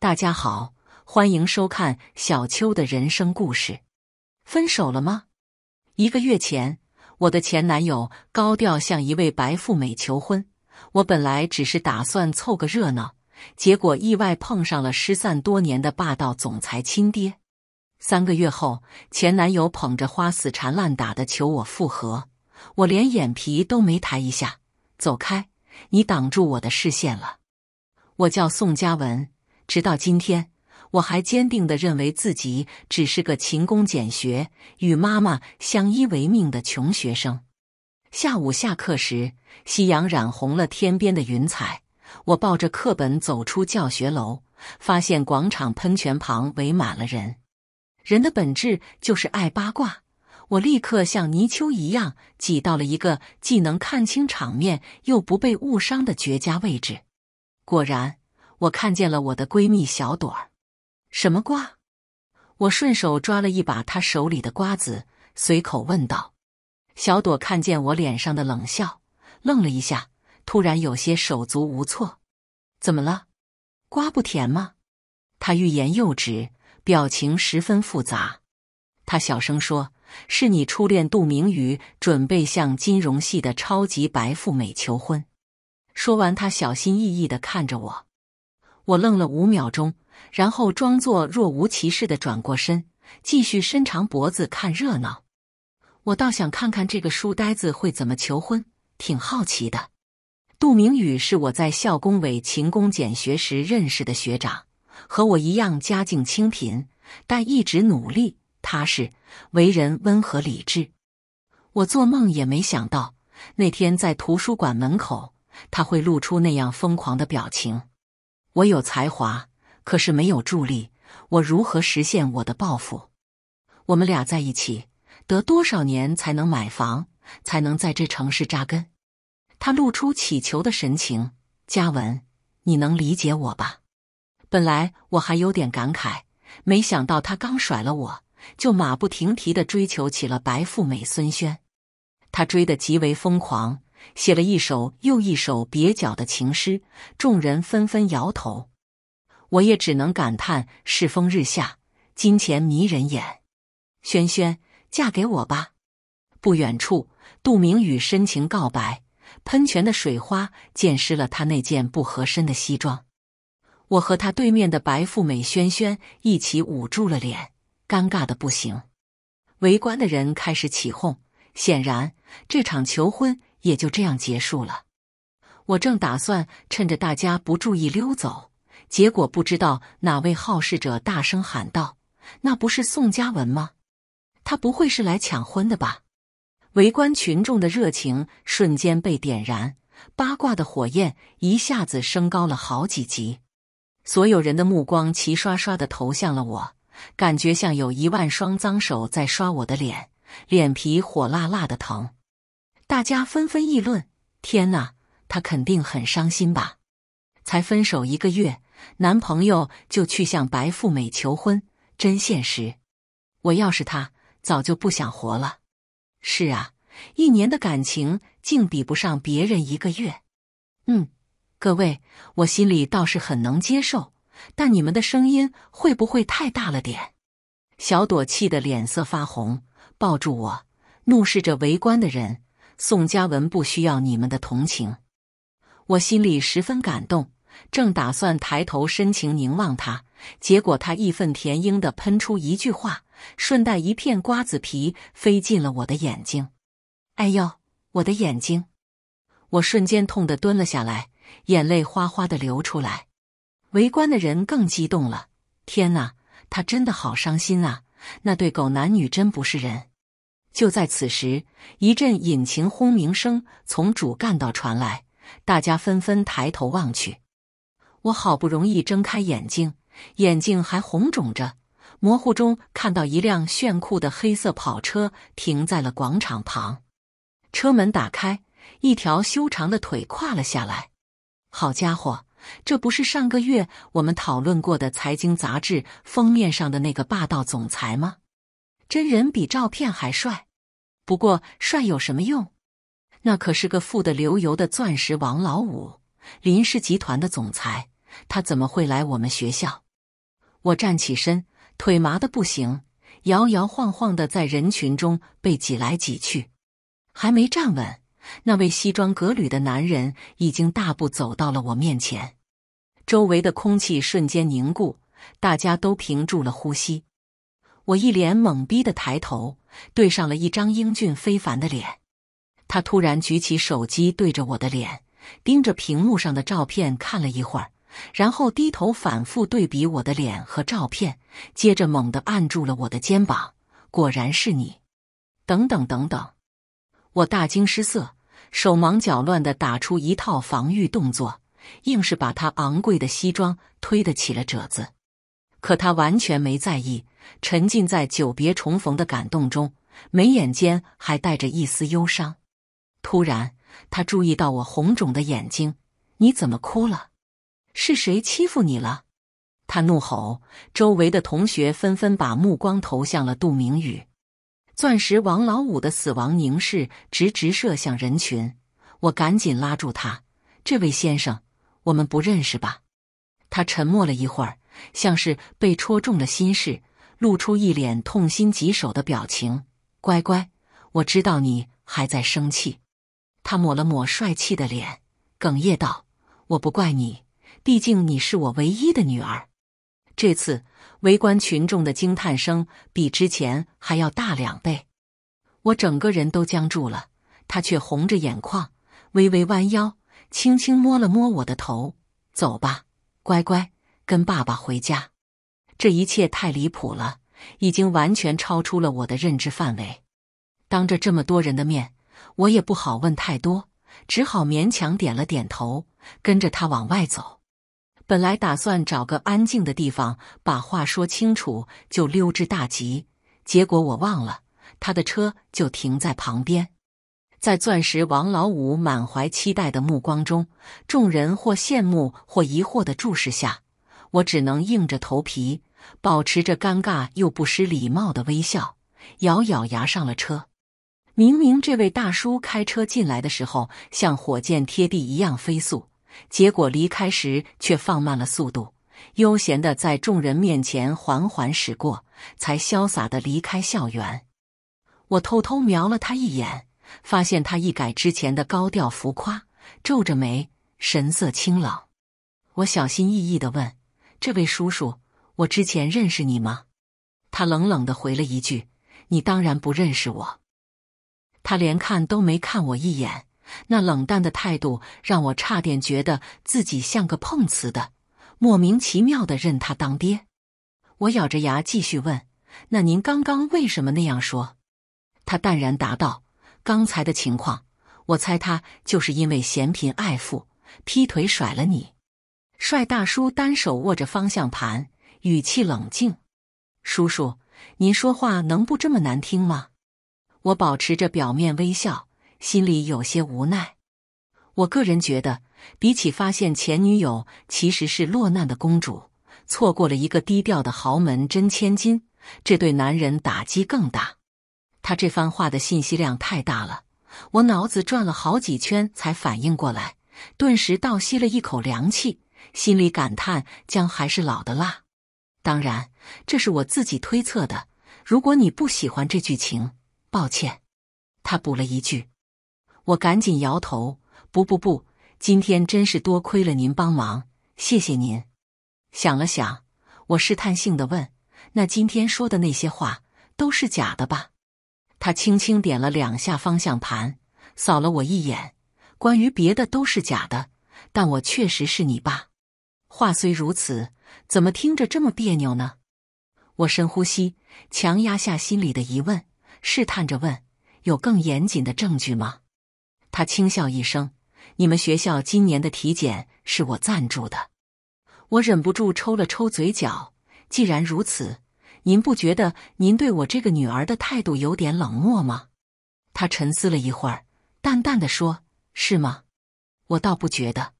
大家好，欢迎收看小秋的人生故事。分手了吗？一个月前，我的前男友高调向一位白富美求婚，我本来只是打算凑个热闹，结果意外碰上了失散多年的霸道总裁亲爹。三个月后，前男友捧着花死缠烂打的求我复合，我连眼皮都没抬一下，走开，你挡住我的视线了。我叫宋佳文。直到今天，我还坚定地认为自己只是个勤工俭学、与妈妈相依为命的穷学生。下午下课时，夕阳染红了天边的云彩，我抱着课本走出教学楼，发现广场喷泉旁围满了人。人的本质就是爱八卦，我立刻像泥鳅一样挤到了一个既能看清场面又不被误伤的绝佳位置。果然。我看见了我的闺蜜小朵儿，什么瓜？我顺手抓了一把她手里的瓜子，随口问道。小朵看见我脸上的冷笑，愣了一下，突然有些手足无措。怎么了？瓜不甜吗？她欲言又止，表情十分复杂。她小声说：“是你初恋杜明宇准备向金融系的超级白富美求婚。”说完，她小心翼翼的看着我。我愣了五秒钟，然后装作若无其事的转过身，继续伸长脖子看热闹。我倒想看看这个书呆子会怎么求婚，挺好奇的。杜明宇是我在校工委勤工俭学时认识的学长，和我一样家境清贫，但一直努力、踏实，为人温和理智。我做梦也没想到，那天在图书馆门口，他会露出那样疯狂的表情。我有才华，可是没有助力，我如何实现我的抱负？我们俩在一起得多少年才能买房，才能在这城市扎根？他露出乞求的神情，嘉文，你能理解我吧？本来我还有点感慨，没想到他刚甩了我，就马不停蹄的追求起了白富美孙轩，他追得极为疯狂。写了一首又一首蹩脚的情诗，众人纷纷摇头，我也只能感叹世风日下，金钱迷人眼。轩轩，嫁给我吧！不远处，杜明宇深情告白，喷泉的水花溅湿了他那件不合身的西装。我和他对面的白富美轩轩一起捂住了脸，尴尬的不行。围观的人开始起哄，显然这场求婚。也就这样结束了。我正打算趁着大家不注意溜走，结果不知道哪位好事者大声喊道：“那不是宋佳文吗？他不会是来抢婚的吧？”围观群众的热情瞬间被点燃，八卦的火焰一下子升高了好几级。所有人的目光齐刷刷的投向了我，感觉像有一万双脏手在刷我的脸，脸皮火辣辣的疼。大家纷纷议论：“天哪，她肯定很伤心吧？才分手一个月，男朋友就去向白富美求婚，真现实！我要是她，早就不想活了。”是啊，一年的感情竟比不上别人一个月。嗯，各位，我心里倒是很能接受，但你们的声音会不会太大了点？小朵气得脸色发红，抱住我，怒视着围观的人。宋佳文不需要你们的同情，我心里十分感动，正打算抬头深情凝望他，结果他义愤填膺的喷出一句话，顺带一片瓜子皮飞进了我的眼睛。哎呦，我的眼睛！我瞬间痛得蹲了下来，眼泪哗哗的流出来。围观的人更激动了，天哪，他真的好伤心啊！那对狗男女真不是人。就在此时，一阵引擎轰鸣声从主干道传来，大家纷纷抬头望去。我好不容易睁开眼睛，眼睛还红肿着，模糊中看到一辆炫酷的黑色跑车停在了广场旁，车门打开，一条修长的腿跨了下来。好家伙，这不是上个月我们讨论过的财经杂志封面上的那个霸道总裁吗？真人比照片还帅，不过帅有什么用？那可是个富得流油的钻石王老五，林氏集团的总裁，他怎么会来我们学校？我站起身，腿麻的不行，摇摇晃晃的在人群中被挤来挤去，还没站稳，那位西装革履的男人已经大步走到了我面前，周围的空气瞬间凝固，大家都屏住了呼吸。我一脸懵逼的抬头，对上了一张英俊非凡的脸。他突然举起手机对着我的脸，盯着屏幕上的照片看了一会儿，然后低头反复对比我的脸和照片，接着猛地按住了我的肩膀。果然是你！等等等等！我大惊失色，手忙脚乱的打出一套防御动作，硬是把他昂贵的西装推得起了褶子。可他完全没在意，沉浸在久别重逢的感动中，眉眼间还带着一丝忧伤。突然，他注意到我红肿的眼睛，“你怎么哭了？是谁欺负你了？”他怒吼。周围的同学纷纷把目光投向了杜明宇，钻石王老五的死亡凝视直直射向人群。我赶紧拉住他：“这位先生，我们不认识吧？”他沉默了一会儿。像是被戳中了心事，露出一脸痛心疾首的表情。乖乖，我知道你还在生气。他抹了抹帅气的脸，哽咽道：“我不怪你，毕竟你是我唯一的女儿。”这次围观群众的惊叹声比之前还要大两倍。我整个人都僵住了，他却红着眼眶，微微弯腰，轻轻摸了摸我的头：“走吧，乖乖。”跟爸爸回家，这一切太离谱了，已经完全超出了我的认知范围。当着这么多人的面，我也不好问太多，只好勉强点了点头，跟着他往外走。本来打算找个安静的地方把话说清楚，就溜之大吉，结果我忘了，他的车就停在旁边，在钻石王老五满怀期待的目光中，众人或羡慕或疑惑的注视下。我只能硬着头皮，保持着尴尬又不失礼貌的微笑，咬咬牙上了车。明明这位大叔开车进来的时候像火箭贴地一样飞速，结果离开时却放慢了速度，悠闲的在众人面前缓缓驶过，才潇洒的离开校园。我偷偷瞄了他一眼，发现他一改之前的高调浮夸，皱着眉，神色清冷。我小心翼翼的问。这位叔叔，我之前认识你吗？他冷冷的回了一句：“你当然不认识我。”他连看都没看我一眼，那冷淡的态度让我差点觉得自己像个碰瓷的，莫名其妙的认他当爹。我咬着牙继续问：“那您刚刚为什么那样说？”他淡然答道：“刚才的情况，我猜他就是因为嫌贫爱富，劈腿甩了你。”帅大叔单手握着方向盘，语气冷静：“叔叔，您说话能不这么难听吗？”我保持着表面微笑，心里有些无奈。我个人觉得，比起发现前女友其实是落难的公主，错过了一个低调的豪门真千金，这对男人打击更大。他这番话的信息量太大了，我脑子转了好几圈才反应过来，顿时倒吸了一口凉气。心里感叹：“姜还是老的辣。”当然，这是我自己推测的。如果你不喜欢这剧情，抱歉。”他补了一句。我赶紧摇头：“不不不，今天真是多亏了您帮忙，谢谢您。”想了想，我试探性的问：“那今天说的那些话都是假的吧？”他轻轻点了两下方向盘，扫了我一眼：“关于别的都是假的，但我确实是你爸。”话虽如此，怎么听着这么别扭呢？我深呼吸，强压下心里的疑问，试探着问：“有更严谨的证据吗？”他轻笑一声：“你们学校今年的体检是我赞助的。”我忍不住抽了抽嘴角。既然如此，您不觉得您对我这个女儿的态度有点冷漠吗？他沉思了一会儿，淡淡的说：“是吗？我倒不觉得。”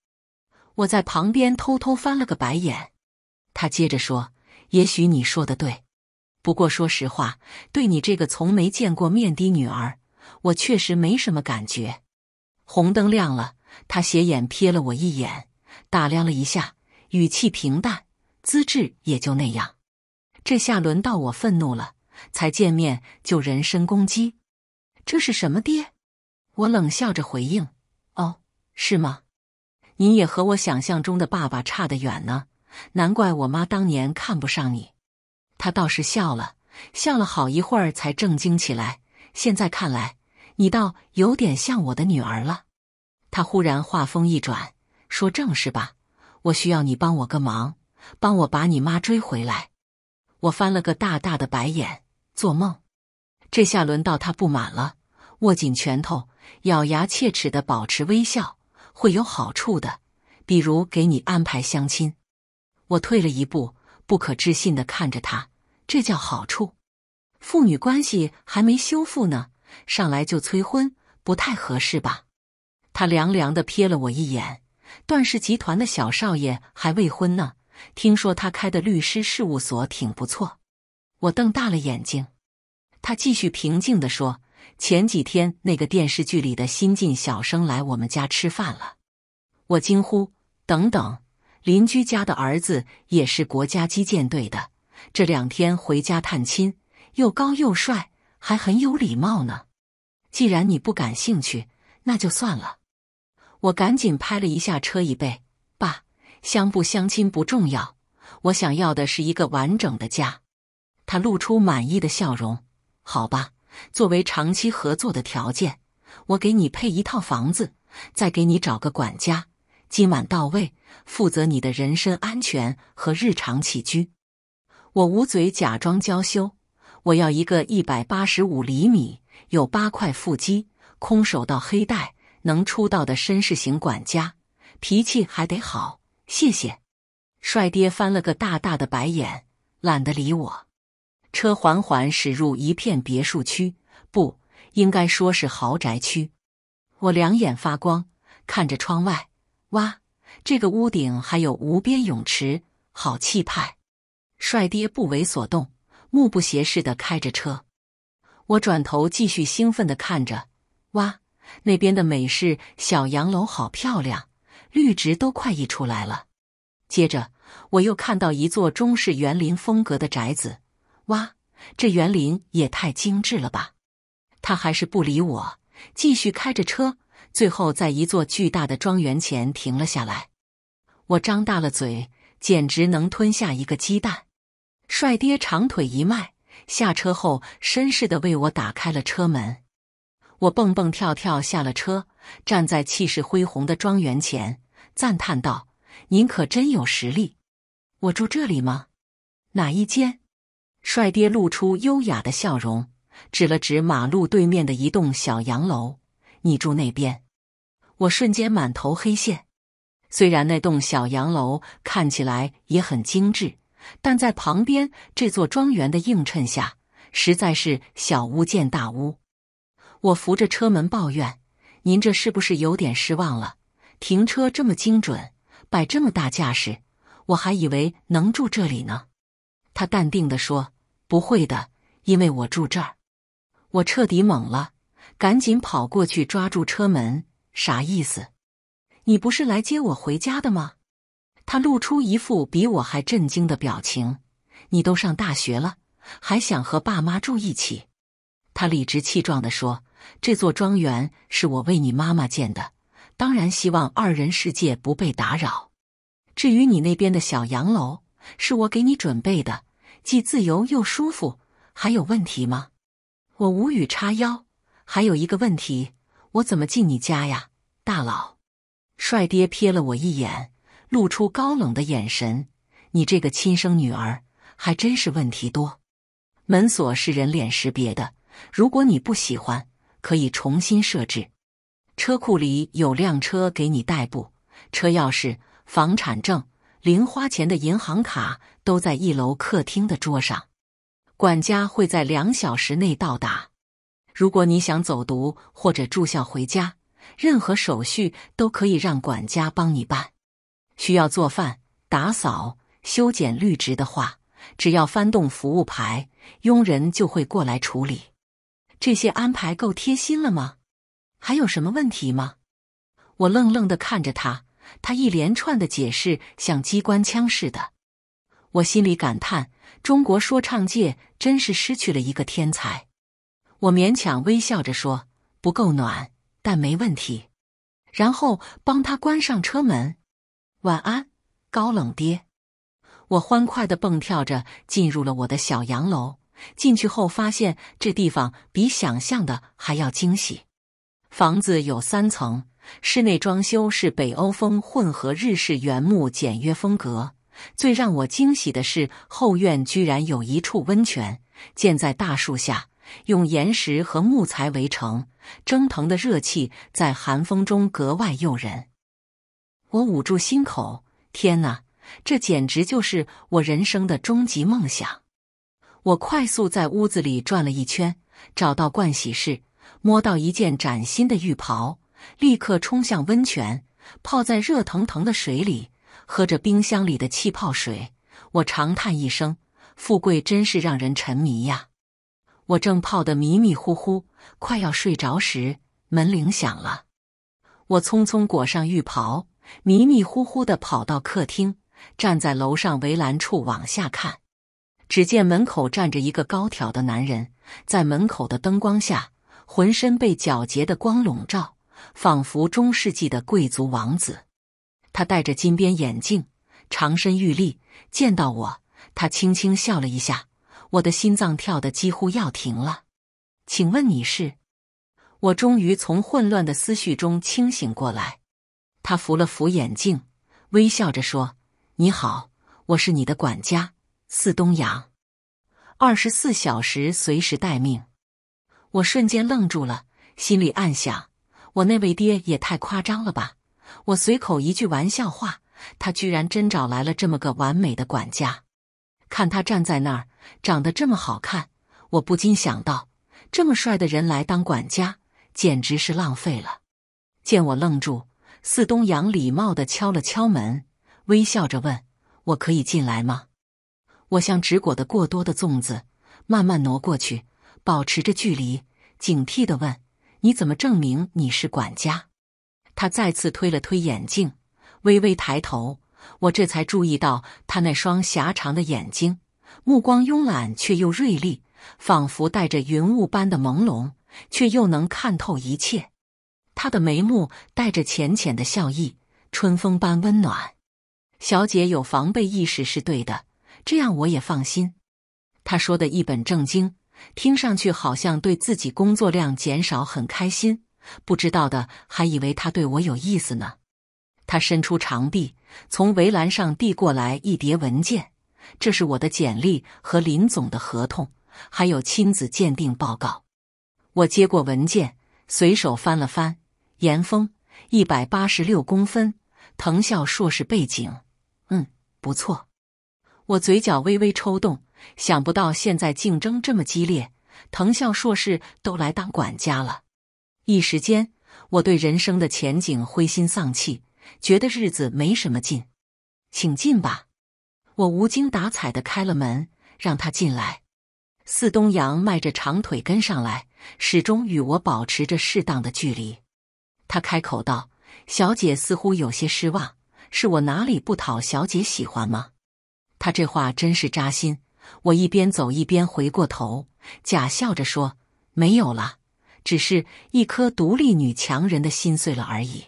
我在旁边偷偷翻了个白眼，他接着说：“也许你说的对，不过说实话，对你这个从没见过面的女儿，我确实没什么感觉。”红灯亮了，他斜眼瞥了我一眼，打量了一下，语气平淡，资质也就那样。这下轮到我愤怒了，才见面就人身攻击，这是什么爹？我冷笑着回应：“哦，是吗？”你也和我想象中的爸爸差得远呢，难怪我妈当年看不上你。他倒是笑了，笑了好一会儿才正经起来。现在看来，你倒有点像我的女儿了。他忽然话锋一转，说：“正事吧，我需要你帮我个忙，帮我把你妈追回来。”我翻了个大大的白眼，做梦。这下轮到他不满了，握紧拳头，咬牙切齿的保持微笑。会有好处的，比如给你安排相亲。我退了一步，不可置信的看着他，这叫好处？父女关系还没修复呢，上来就催婚，不太合适吧？他凉凉的瞥了我一眼。段氏集团的小少爷还未婚呢，听说他开的律师事务所挺不错。我瞪大了眼睛。他继续平静的说。前几天那个电视剧里的新晋小生来我们家吃饭了，我惊呼：“等等，邻居家的儿子也是国家击剑队的，这两天回家探亲，又高又帅，还很有礼貌呢。”既然你不感兴趣，那就算了。我赶紧拍了一下车椅背：“爸，相不相亲不重要，我想要的是一个完整的家。”他露出满意的笑容：“好吧。”作为长期合作的条件，我给你配一套房子，再给你找个管家，今晚到位，负责你的人身安全和日常起居。我捂嘴假装娇羞，我要一个一百八十五厘米、有八块腹肌、空手道黑带、能出道的绅士型管家，脾气还得好。谢谢，帅爹翻了个大大的白眼，懒得理我。车缓缓驶入一片别墅区，不应该说是豪宅区。我两眼发光，看着窗外，哇，这个屋顶还有无边泳池，好气派！帅爹不为所动，目不斜视的开着车。我转头继续兴奋的看着，哇，那边的美式小洋楼好漂亮，绿植都快溢出来了。接着我又看到一座中式园林风格的宅子。哇，这园林也太精致了吧！他还是不理我，继续开着车。最后在一座巨大的庄园前停了下来。我张大了嘴，简直能吞下一个鸡蛋。帅爹长腿一迈，下车后绅士的为我打开了车门。我蹦蹦跳跳下了车，站在气势恢宏的庄园前，赞叹道：“您可真有实力！我住这里吗？哪一间？”帅爹露出优雅的笑容，指了指马路对面的一栋小洋楼：“你住那边？”我瞬间满头黑线。虽然那栋小洋楼看起来也很精致，但在旁边这座庄园的映衬下，实在是小巫见大巫。我扶着车门抱怨：“您这是不是有点失望了？停车这么精准，摆这么大架势，我还以为能住这里呢。”他淡定地说：“不会的，因为我住这儿。”我彻底懵了，赶紧跑过去抓住车门。啥意思？你不是来接我回家的吗？他露出一副比我还震惊的表情。你都上大学了，还想和爸妈住一起？他理直气壮地说：“这座庄园是我为你妈妈建的，当然希望二人世界不被打扰。至于你那边的小洋楼，是我给你准备的。”既自由又舒服，还有问题吗？我无语叉腰。还有一个问题，我怎么进你家呀，大佬？帅爹瞥了我一眼，露出高冷的眼神。你这个亲生女儿还真是问题多。门锁是人脸识别的，如果你不喜欢，可以重新设置。车库里有辆车给你代步，车钥匙、房产证。零花钱的银行卡都在一楼客厅的桌上，管家会在两小时内到达。如果你想走读或者住校回家，任何手续都可以让管家帮你办。需要做饭、打扫、修剪绿植的话，只要翻动服务牌，佣人就会过来处理。这些安排够贴心了吗？还有什么问题吗？我愣愣的看着他。他一连串的解释像机关枪似的，我心里感叹：中国说唱界真是失去了一个天才。我勉强微笑着说：“不够暖，但没问题。”然后帮他关上车门。晚安，高冷爹！我欢快的蹦跳着进入了我的小洋楼。进去后发现这地方比想象的还要惊喜。房子有三层。室内装修是北欧风混合日式原木简约风格。最让我惊喜的是，后院居然有一处温泉，建在大树下，用岩石和木材围成，蒸腾的热气在寒风中格外诱人。我捂住心口，天哪，这简直就是我人生的终极梦想！我快速在屋子里转了一圈，找到盥洗室，摸到一件崭新的浴袍。立刻冲向温泉，泡在热腾腾的水里，喝着冰箱里的气泡水。我长叹一声：“富贵真是让人沉迷呀！”我正泡得迷迷糊糊，快要睡着时，门铃响了。我匆匆裹上浴袍，迷迷糊糊地跑到客厅，站在楼上围栏处往下看。只见门口站着一个高挑的男人，在门口的灯光下，浑身被皎洁的光笼罩。仿佛中世纪的贵族王子，他戴着金边眼镜，长身玉立。见到我，他轻轻笑了一下，我的心脏跳得几乎要停了。请问你是？我终于从混乱的思绪中清醒过来。他扶了扶眼镜，微笑着说：“你好，我是你的管家四东阳，二十四小时随时待命。”我瞬间愣住了，心里暗想。我那位爹也太夸张了吧！我随口一句玩笑话，他居然真找来了这么个完美的管家。看他站在那儿，长得这么好看，我不禁想到，这么帅的人来当管家，简直是浪费了。见我愣住，四东阳礼貌地敲了敲门，微笑着问我可以进来吗？我像只裹的过多的粽子，慢慢挪过去，保持着距离，警惕地问。你怎么证明你是管家？他再次推了推眼镜，微微抬头，我这才注意到他那双狭长的眼睛，目光慵懒却又锐利，仿佛带着云雾般的朦胧，却又能看透一切。他的眉目带着浅浅的笑意，春风般温暖。小姐有防备意识是对的，这样我也放心。他说的一本正经。听上去好像对自己工作量减少很开心，不知道的还以为他对我有意思呢。他伸出长臂，从围栏上递过来一叠文件，这是我的简历和林总的合同，还有亲子鉴定报告。我接过文件，随手翻了翻。严峰，一百八十六公分，藤校硕士背景，嗯，不错。我嘴角微微抽动。想不到现在竞争这么激烈，藤校硕士都来当管家了。一时间，我对人生的前景灰心丧气，觉得日子没什么劲。请进吧，我无精打采的开了门，让他进来。四东阳迈着长腿跟上来，始终与我保持着适当的距离。他开口道：“小姐似乎有些失望，是我哪里不讨小姐喜欢吗？”他这话真是扎心。我一边走一边回过头，假笑着说：“没有了，只是一颗独立女强人的心碎了而已。”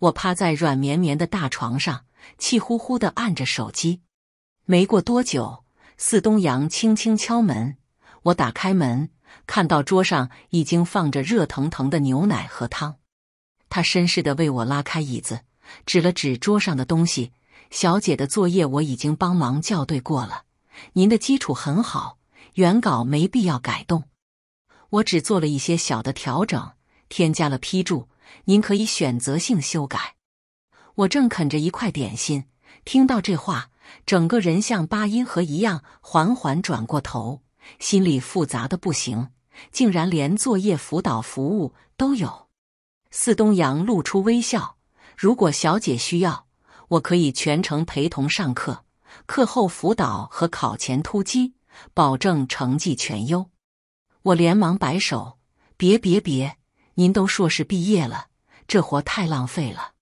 我趴在软绵绵的大床上，气呼呼的按着手机。没过多久，四东阳轻轻敲门，我打开门，看到桌上已经放着热腾腾的牛奶和汤。他绅士的为我拉开椅子，指了指桌上的东西：“小姐的作业我已经帮忙校对过了。”您的基础很好，原稿没必要改动。我只做了一些小的调整，添加了批注，您可以选择性修改。我正啃着一块点心，听到这话，整个人像八音盒一样缓缓转过头，心里复杂的不行，竟然连作业辅导服务都有。四东阳露出微笑：“如果小姐需要，我可以全程陪同上课。”课后辅导和考前突击，保证成绩全优。我连忙摆手：“别别别，您都硕士毕业了，这活太浪费了。”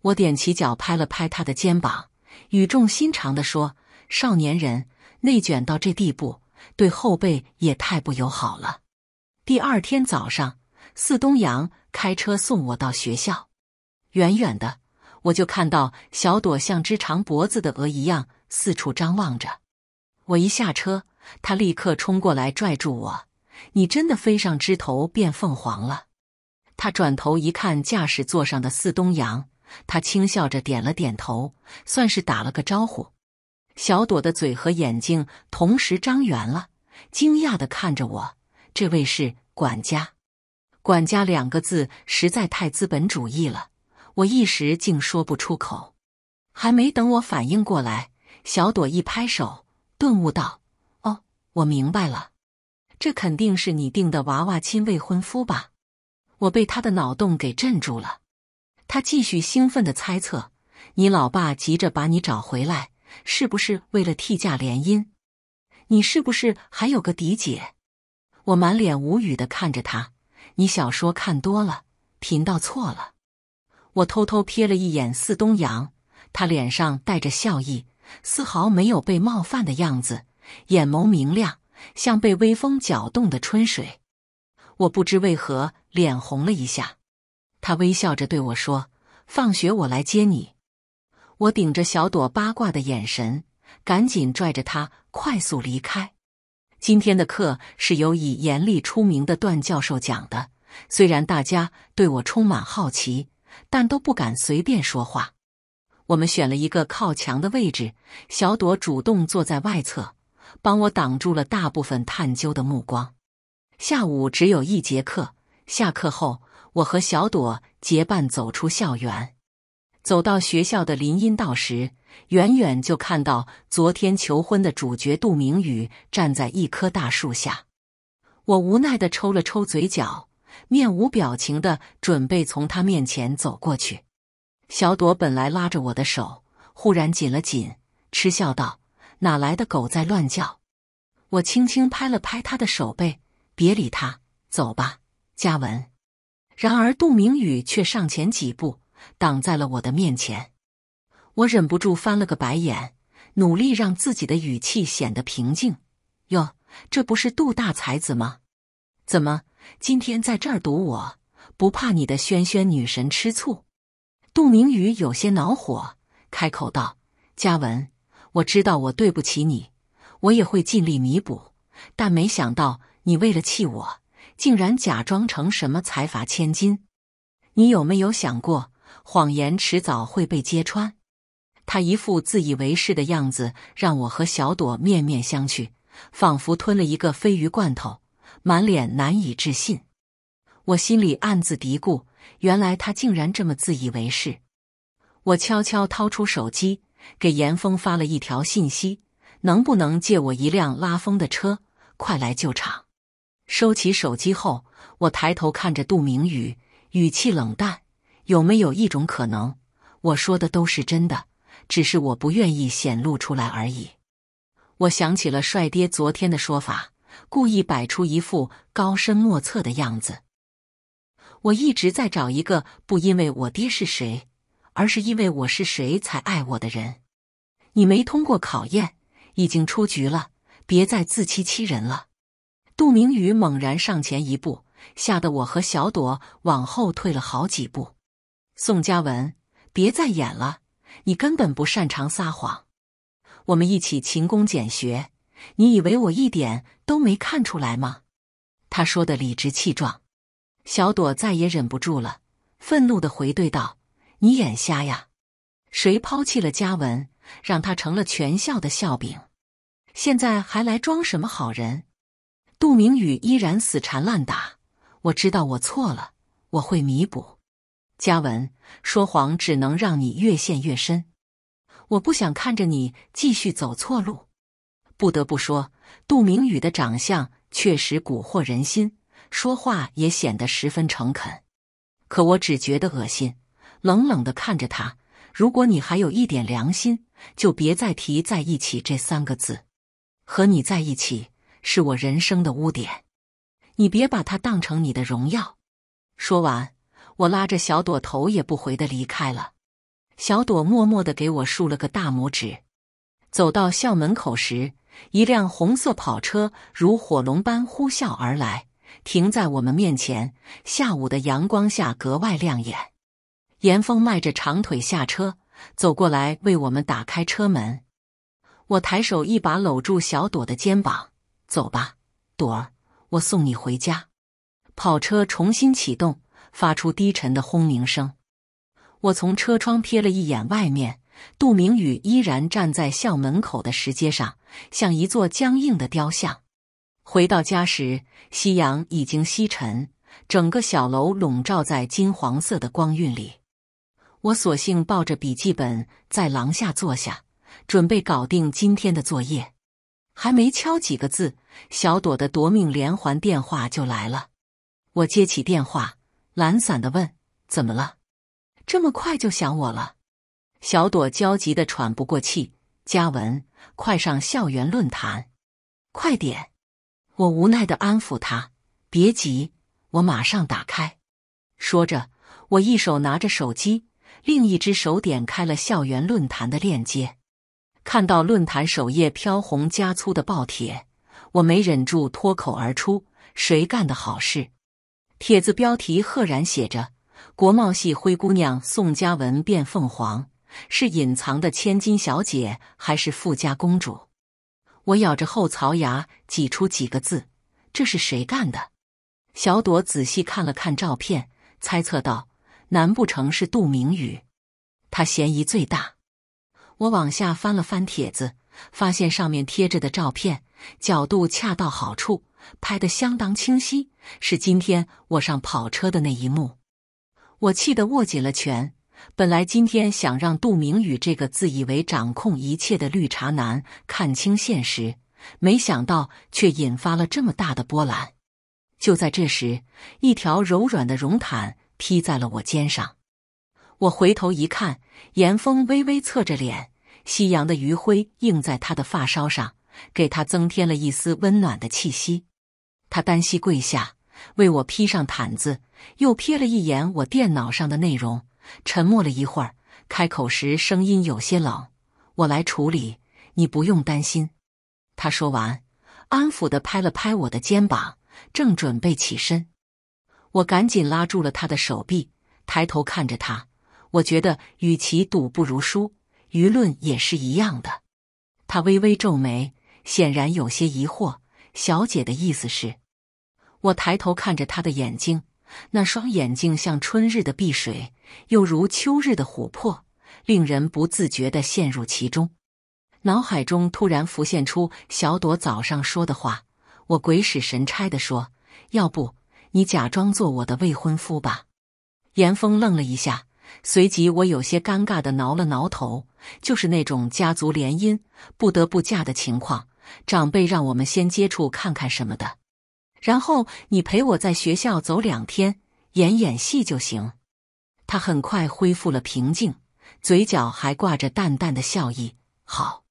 我踮起脚拍了拍他的肩膀，语重心长地说：“少年人内卷到这地步，对后辈也太不友好了。”第二天早上，四东阳开车送我到学校，远远的我就看到小朵像只长脖子的鹅一样。四处张望着，我一下车，他立刻冲过来拽住我：“你真的飞上枝头变凤凰了！”他转头一看驾驶座上的四东阳，他轻笑着点了点头，算是打了个招呼。小朵的嘴和眼睛同时张圆了，惊讶的看着我：“这位是管家。”“管家”两个字实在太资本主义了，我一时竟说不出口。还没等我反应过来，小朵一拍手，顿悟道：“哦，我明白了，这肯定是你定的娃娃亲未婚夫吧？”我被他的脑洞给震住了。他继续兴奋的猜测：“你老爸急着把你找回来，是不是为了替嫁联姻？你是不是还有个嫡姐？”我满脸无语的看着他：“你小说看多了，频道错了。”我偷偷瞥了一眼四东阳，他脸上带着笑意。丝毫没有被冒犯的样子，眼眸明亮，像被微风搅动的春水。我不知为何脸红了一下。他微笑着对我说：“放学我来接你。”我顶着小朵八卦的眼神，赶紧拽着他快速离开。今天的课是由以严厉出名的段教授讲的。虽然大家对我充满好奇，但都不敢随便说话。我们选了一个靠墙的位置，小朵主动坐在外侧，帮我挡住了大部分探究的目光。下午只有一节课，下课后，我和小朵结伴走出校园，走到学校的林荫道时，远远就看到昨天求婚的主角杜明宇站在一棵大树下。我无奈地抽了抽嘴角，面无表情地准备从他面前走过去。小朵本来拉着我的手，忽然紧了紧，嗤笑道：“哪来的狗在乱叫？”我轻轻拍了拍他的手背：“别理他，走吧，嘉文。”然而杜明宇却上前几步，挡在了我的面前。我忍不住翻了个白眼，努力让自己的语气显得平静：“哟，这不是杜大才子吗？怎么今天在这儿堵我？不怕你的萱萱女神吃醋？”杜明宇有些恼火，开口道：“嘉文，我知道我对不起你，我也会尽力弥补。但没想到你为了气我，竟然假装成什么财阀千金。你有没有想过，谎言迟早会被揭穿？”他一副自以为是的样子，让我和小朵面面相觑，仿佛吞了一个鲱鱼罐头，满脸难以置信。我心里暗自嘀咕。原来他竟然这么自以为是！我悄悄掏出手机，给严峰发了一条信息：“能不能借我一辆拉风的车？快来救场！”收起手机后，我抬头看着杜明宇，语气冷淡：“有没有一种可能，我说的都是真的，只是我不愿意显露出来而已？”我想起了帅爹昨天的说法，故意摆出一副高深莫测的样子。我一直在找一个不因为我爹是谁，而是因为我是谁才爱我的人。你没通过考验，已经出局了，别再自欺欺人了。杜明宇猛然上前一步，吓得我和小朵往后退了好几步。宋佳文，别再演了，你根本不擅长撒谎。我们一起勤工俭学，你以为我一点都没看出来吗？他说的理直气壮。小朵再也忍不住了，愤怒的回怼道：“你眼瞎呀？谁抛弃了嘉文，让他成了全校的笑柄？现在还来装什么好人？”杜明宇依然死缠烂打：“我知道我错了，我会弥补。”嘉文说谎只能让你越陷越深，我不想看着你继续走错路。不得不说，杜明宇的长相确实蛊惑人心。说话也显得十分诚恳，可我只觉得恶心，冷冷的看着他。如果你还有一点良心，就别再提“在一起”这三个字。和你在一起是我人生的污点，你别把它当成你的荣耀。说完，我拉着小朵，头也不回的离开了。小朵默默的给我竖了个大拇指。走到校门口时，一辆红色跑车如火龙般呼啸而来。停在我们面前，下午的阳光下格外亮眼。严峰迈着长腿下车，走过来为我们打开车门。我抬手一把搂住小朵的肩膀，走吧，朵儿，我送你回家。跑车重新启动，发出低沉的轰鸣声。我从车窗瞥了一眼外面，杜明宇依然站在校门口的石阶上，像一座僵硬的雕像。回到家时，夕阳已经西沉，整个小楼笼罩在金黄色的光晕里。我索性抱着笔记本在廊下坐下，准备搞定今天的作业。还没敲几个字，小朵的夺命连环电话就来了。我接起电话，懒散的问：“怎么了？这么快就想我了？”小朵焦急的喘不过气：“嘉文，快上校园论坛，快点！”我无奈的安抚他：“别急，我马上打开。”说着，我一手拿着手机，另一只手点开了校园论坛的链接。看到论坛首页飘红加粗的爆帖，我没忍住脱口而出：“谁干的好事？”帖子标题赫然写着：“国贸系灰姑娘宋佳文变凤凰，是隐藏的千金小姐还是富家公主？”我咬着后槽牙挤出几个字：“这是谁干的？”小朵仔细看了看照片，猜测道：“难不成是杜明宇？他嫌疑最大。”我往下翻了翻帖子，发现上面贴着的照片角度恰到好处，拍得相当清晰，是今天我上跑车的那一幕。我气得握紧了拳。本来今天想让杜明宇这个自以为掌控一切的绿茶男看清现实，没想到却引发了这么大的波澜。就在这时，一条柔软的绒毯披在了我肩上。我回头一看，严峰微微侧着脸，夕阳的余晖映在他的发梢上，给他增添了一丝温暖的气息。他单膝跪下，为我披上毯子，又瞥了一眼我电脑上的内容。沉默了一会儿，开口时声音有些冷：“我来处理，你不用担心。”他说完，安抚的拍了拍我的肩膀，正准备起身，我赶紧拉住了他的手臂，抬头看着他。我觉得与其赌不如输，舆论也是一样的。他微微皱眉，显然有些疑惑：“小姐的意思是？”我抬头看着他的眼睛，那双眼睛像春日的碧水。又如秋日的琥珀，令人不自觉地陷入其中。脑海中突然浮现出小朵早上说的话，我鬼使神差地说：“要不你假装做我的未婚夫吧？”严峰愣了一下，随即我有些尴尬地挠了挠头，就是那种家族联姻不得不嫁的情况，长辈让我们先接触看看什么的。然后你陪我在学校走两天，演演戏就行。他很快恢复了平静，嘴角还挂着淡淡的笑意。好，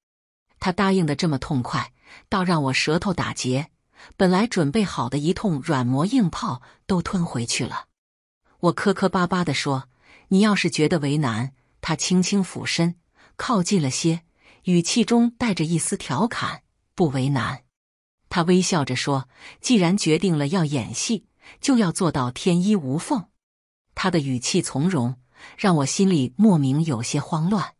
他答应的这么痛快，倒让我舌头打结。本来准备好的一通软磨硬泡都吞回去了。我磕磕巴巴地说：“你要是觉得为难……”他轻轻俯身靠近了些，语气中带着一丝调侃：“不为难。”他微笑着说：“既然决定了要演戏，就要做到天衣无缝。”他的语气从容，让我心里莫名有些慌乱。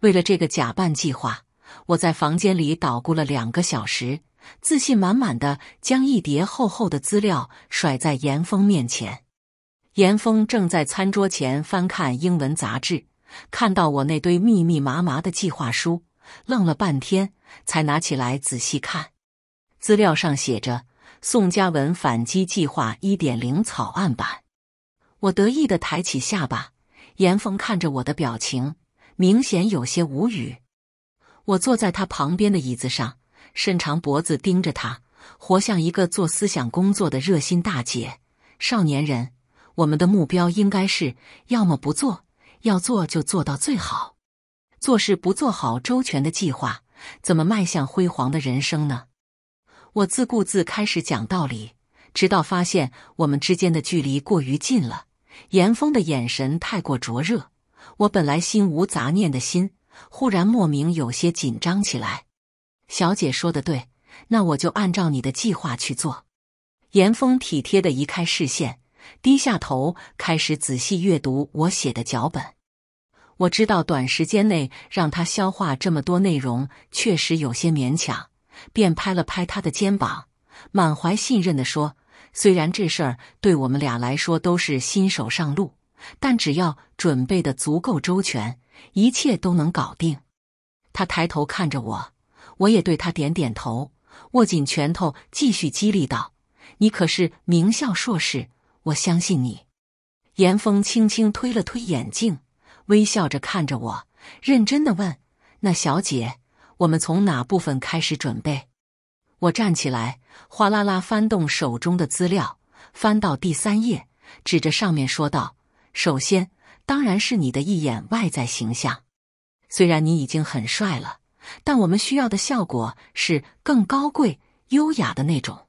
为了这个假扮计划，我在房间里捣鼓了两个小时，自信满满的将一叠厚厚的资料甩在严峰面前。严峰正在餐桌前翻看英文杂志，看到我那堆密密麻麻的计划书，愣了半天才拿起来仔细看。资料上写着“宋佳文反击计划一点零草案版”。我得意的抬起下巴，严峰看着我的表情，明显有些无语。我坐在他旁边的椅子上，伸长脖子盯着他，活像一个做思想工作的热心大姐。少年人，我们的目标应该是：要么不做，要做就做到最好。做事不做好周全的计划，怎么迈向辉煌的人生呢？我自顾自开始讲道理，直到发现我们之间的距离过于近了。严峰的眼神太过灼热，我本来心无杂念的心，忽然莫名有些紧张起来。小姐说的对，那我就按照你的计划去做。严峰体贴的移开视线，低下头开始仔细阅读我写的脚本。我知道短时间内让他消化这么多内容，确实有些勉强，便拍了拍他的肩膀，满怀信任的说。虽然这事儿对我们俩来说都是新手上路，但只要准备的足够周全，一切都能搞定。他抬头看着我，我也对他点点头，握紧拳头，继续激励道：“你可是名校硕士，我相信你。”严峰轻轻推了推眼镜，微笑着看着我，认真的问：“那小姐，我们从哪部分开始准备？”我站起来。哗啦啦翻动手中的资料，翻到第三页，指着上面说道：“首先，当然是你的一眼外在形象。虽然你已经很帅了，但我们需要的效果是更高贵、优雅的那种。”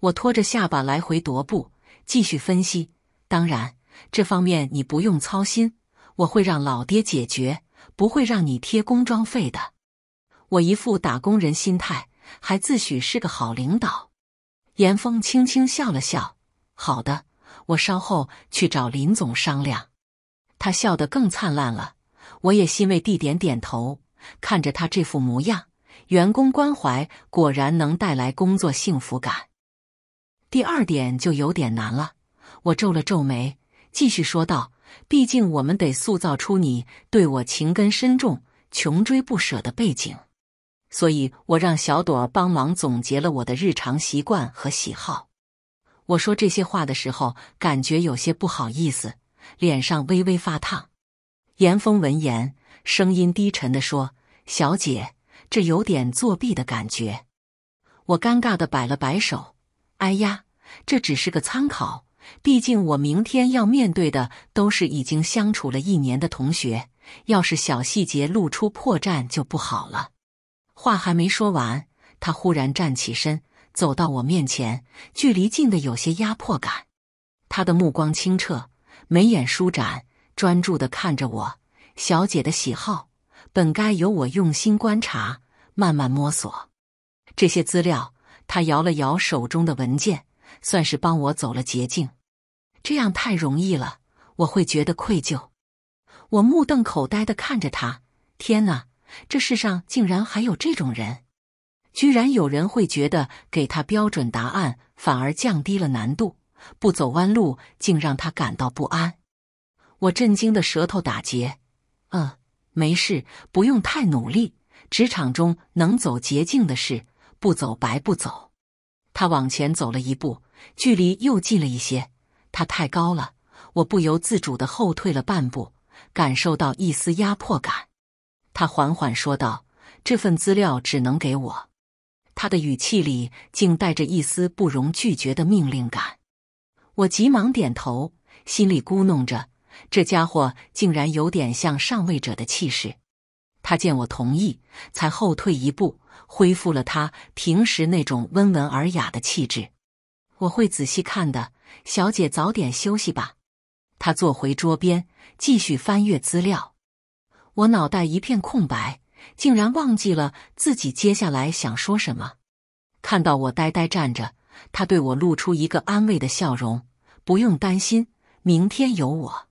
我拖着下巴来回踱步，继续分析。当然，这方面你不用操心，我会让老爹解决，不会让你贴工装费的。我一副打工人心态。还自诩是个好领导，严峰轻轻笑了笑：“好的，我稍后去找林总商量。”他笑得更灿烂了。我也欣慰地点点头，看着他这副模样，员工关怀果然能带来工作幸福感。第二点就有点难了，我皱了皱眉，继续说道：“毕竟我们得塑造出你对我情根深重、穷追不舍的背景。”所以我让小朵帮忙总结了我的日常习惯和喜好。我说这些话的时候，感觉有些不好意思，脸上微微发烫。严峰闻言，声音低沉的说：“小姐，这有点作弊的感觉。”我尴尬的摆了摆手：“哎呀，这只是个参考，毕竟我明天要面对的都是已经相处了一年的同学，要是小细节露出破绽就不好了。”话还没说完，他忽然站起身，走到我面前，距离近的有些压迫感。他的目光清澈，眉眼舒展，专注的看着我。小姐的喜好本该由我用心观察，慢慢摸索。这些资料，他摇了摇手中的文件，算是帮我走了捷径。这样太容易了，我会觉得愧疚。我目瞪口呆的看着他，天哪！这世上竟然还有这种人！居然有人会觉得给他标准答案反而降低了难度，不走弯路竟让他感到不安。我震惊的舌头打结。嗯，没事，不用太努力。职场中能走捷径的事，不走白不走。他往前走了一步，距离又近了一些。他太高了，我不由自主的后退了半步，感受到一丝压迫感。他缓缓说道：“这份资料只能给我。”他的语气里竟带着一丝不容拒绝的命令感。我急忙点头，心里咕哝着：“这家伙竟然有点像上位者的气势。”他见我同意，才后退一步，恢复了他平时那种温文尔雅的气质。“我会仔细看的，小姐，早点休息吧。”他坐回桌边，继续翻阅资料。我脑袋一片空白，竟然忘记了自己接下来想说什么。看到我呆呆站着，他对我露出一个安慰的笑容：“不用担心，明天有我。”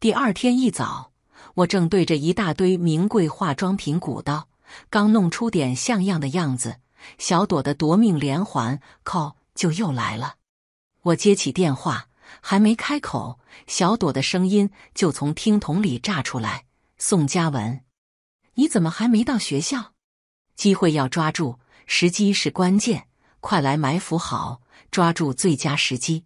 第二天一早，我正对着一大堆名贵化妆品鼓捣，刚弄出点像样的样子，小朵的夺命连环 call 就又来了。我接起电话，还没开口，小朵的声音就从听筒里炸出来。宋佳文，你怎么还没到学校？机会要抓住，时机是关键，快来埋伏好，抓住最佳时机。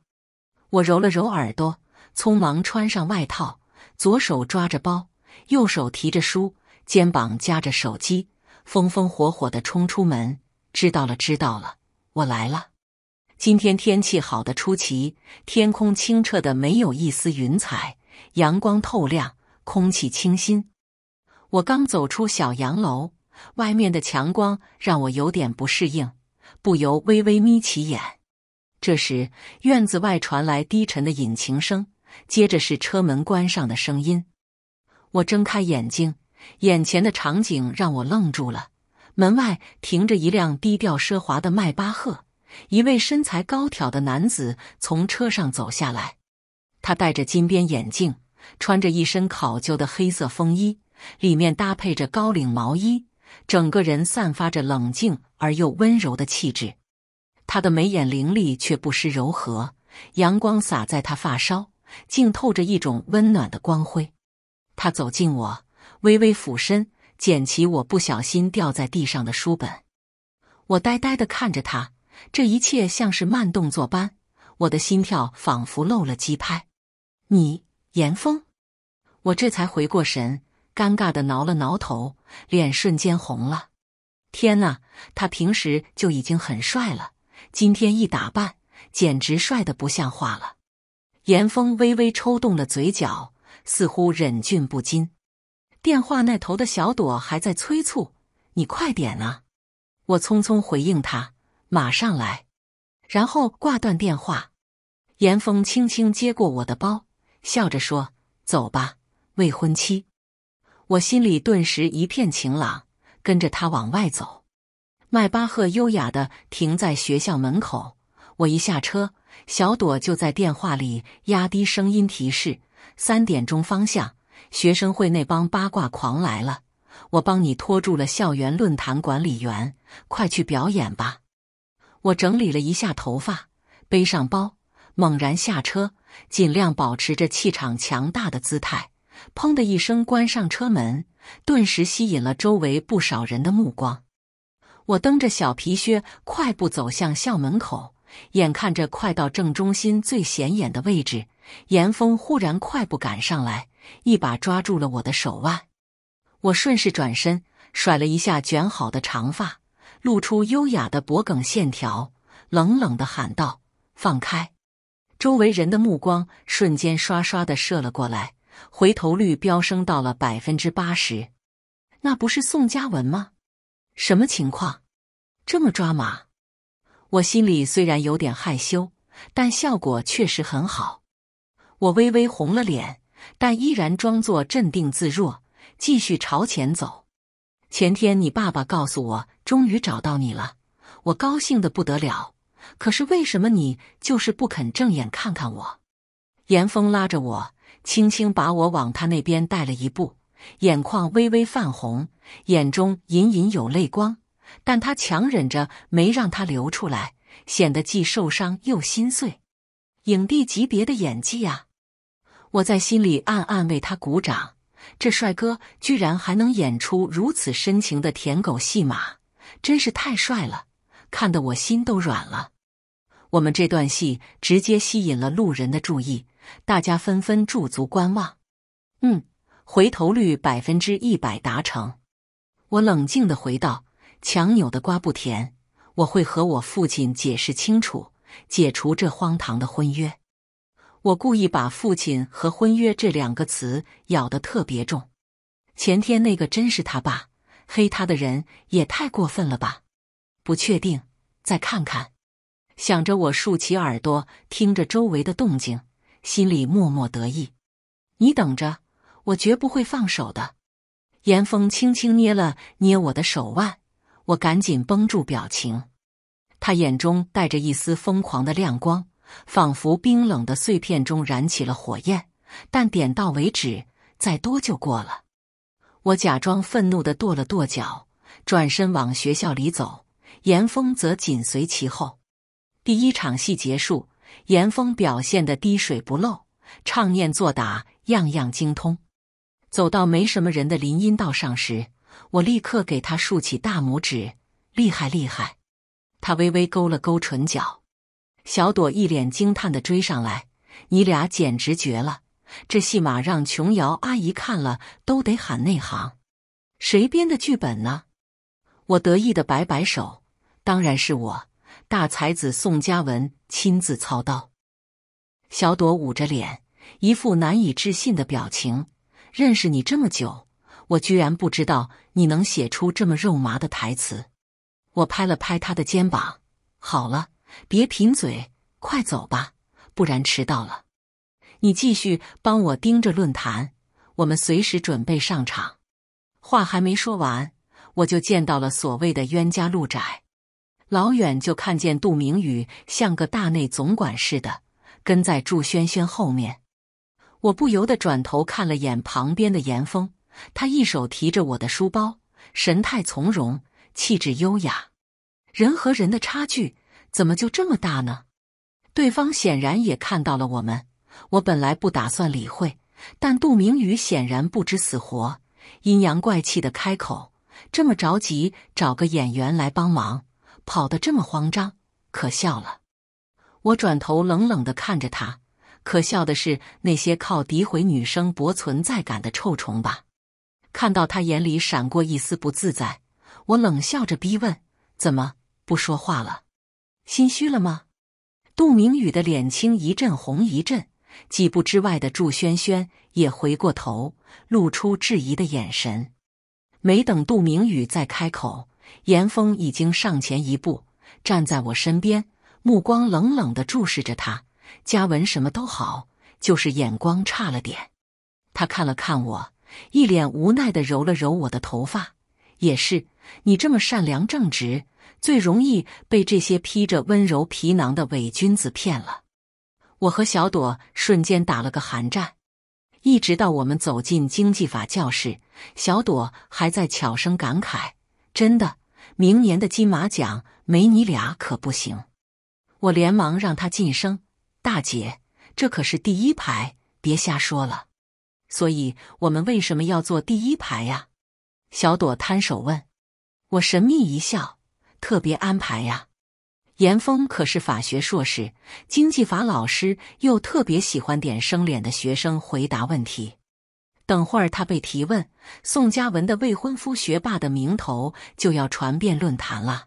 我揉了揉耳朵，匆忙穿上外套，左手抓着包，右手提着书，肩膀夹着手机，风风火火的冲出门。知道了，知道了，我来了。今天天气好的出奇，天空清澈的没有一丝云彩，阳光透亮。空气清新，我刚走出小洋楼，外面的强光让我有点不适应，不由微微眯起眼。这时，院子外传来低沉的引擎声，接着是车门关上的声音。我睁开眼睛，眼前的场景让我愣住了：门外停着一辆低调奢华的迈巴赫，一位身材高挑的男子从车上走下来，他戴着金边眼镜。穿着一身考究的黑色风衣，里面搭配着高领毛衣，整个人散发着冷静而又温柔的气质。他的眉眼凌厉却不失柔和，阳光洒在他发梢，竟透着一种温暖的光辉。他走近我，微微俯身捡起我不小心掉在地上的书本。我呆呆地看着他，这一切像是慢动作般，我的心跳仿佛漏了几拍。你。严峰，我这才回过神，尴尬的挠了挠头，脸瞬间红了。天呐，他平时就已经很帅了，今天一打扮，简直帅的不像话了。严峰微微抽动了嘴角，似乎忍俊不禁。电话那头的小朵还在催促：“你快点啊！”我匆匆回应他：“马上来。”然后挂断电话。严峰轻轻接过我的包。笑着说：“走吧，未婚妻。”我心里顿时一片晴朗，跟着他往外走。迈巴赫优雅地停在学校门口。我一下车，小朵就在电话里压低声音提示：“三点钟方向，学生会那帮八卦狂来了，我帮你拖住了校园论坛管理员，快去表演吧。”我整理了一下头发，背上包，猛然下车。尽量保持着气场强大的姿态，砰的一声关上车门，顿时吸引了周围不少人的目光。我蹬着小皮靴，快步走向校门口，眼看着快到正中心最显眼的位置，严峰忽然快步赶上来，一把抓住了我的手腕。我顺势转身，甩了一下卷好的长发，露出优雅的脖颈线条，冷冷的喊道：“放开！”周围人的目光瞬间刷刷的射了过来，回头率飙升到了百分之八十。那不是宋佳文吗？什么情况？这么抓马？我心里虽然有点害羞，但效果确实很好。我微微红了脸，但依然装作镇定自若，继续朝前走。前天你爸爸告诉我，终于找到你了，我高兴的不得了。可是为什么你就是不肯正眼看看我？严峰拉着我，轻轻把我往他那边带了一步，眼眶微微泛红，眼中隐隐有泪光，但他强忍着没让他流出来，显得既受伤又心碎。影帝级别的演技啊！我在心里暗暗为他鼓掌。这帅哥居然还能演出如此深情的舔狗戏码，真是太帅了，看得我心都软了。我们这段戏直接吸引了路人的注意，大家纷纷驻足观望。嗯，回头率百分之一百达成。我冷静的回道：“强扭的瓜不甜，我会和我父亲解释清楚，解除这荒唐的婚约。”我故意把“父亲”和“婚约”这两个词咬得特别重。前天那个真是他爸，黑他的人也太过分了吧？不确定，再看看。想着我竖起耳朵听着周围的动静，心里默默得意。你等着，我绝不会放手的。严峰轻轻捏了捏我的手腕，我赶紧绷住表情。他眼中带着一丝疯狂的亮光，仿佛冰冷的碎片中燃起了火焰。但点到为止，再多就过了。我假装愤怒的跺了跺脚，转身往学校里走，严峰则紧随其后。第一场戏结束，严峰表现得滴水不漏，唱念作打样样精通。走到没什么人的林荫道上时，我立刻给他竖起大拇指：“厉害，厉害！”他微微勾了勾唇角。小朵一脸惊叹的追上来：“你俩简直绝了！这戏码让琼瑶阿姨看了都得喊内行。谁编的剧本呢？”我得意的摆摆手：“当然是我。”大才子宋佳文亲自操刀，小朵捂着脸，一副难以置信的表情。认识你这么久，我居然不知道你能写出这么肉麻的台词。我拍了拍他的肩膀：“好了，别贫嘴，快走吧，不然迟到了。你继续帮我盯着论坛，我们随时准备上场。”话还没说完，我就见到了所谓的冤家路窄。老远就看见杜明宇像个大内总管似的跟在祝轩轩后面，我不由得转头看了眼旁边的严峰，他一手提着我的书包，神态从容，气质优雅。人和人的差距怎么就这么大呢？对方显然也看到了我们，我本来不打算理会，但杜明宇显然不知死活，阴阳怪气的开口：“这么着急找个演员来帮忙？”跑得这么慌张，可笑了！我转头冷冷地看着他。可笑的是那些靠诋毁女生博存在感的臭虫吧？看到他眼里闪过一丝不自在，我冷笑着逼问：“怎么不说话了？心虚了吗？”杜明宇的脸青一阵红一阵。几步之外的祝轩轩也回过头，露出质疑的眼神。没等杜明宇再开口。严峰已经上前一步，站在我身边，目光冷冷地注视着他。嘉文什么都好，就是眼光差了点。他看了看我，一脸无奈地揉了揉我的头发。也是，你这么善良正直，最容易被这些披着温柔皮囊的伪君子骗了。我和小朵瞬间打了个寒战。一直到我们走进经济法教室，小朵还在悄声感慨：“真的。”明年的金马奖没你俩可不行，我连忙让他晋升。大姐，这可是第一排，别瞎说了。所以我们为什么要坐第一排呀？小朵摊手问。我神秘一笑：“特别安排呀。”严峰可是法学硕士，经济法老师又特别喜欢点生脸的学生回答问题。等会儿他被提问，宋佳文的未婚夫、学霸的名头就要传遍论坛了。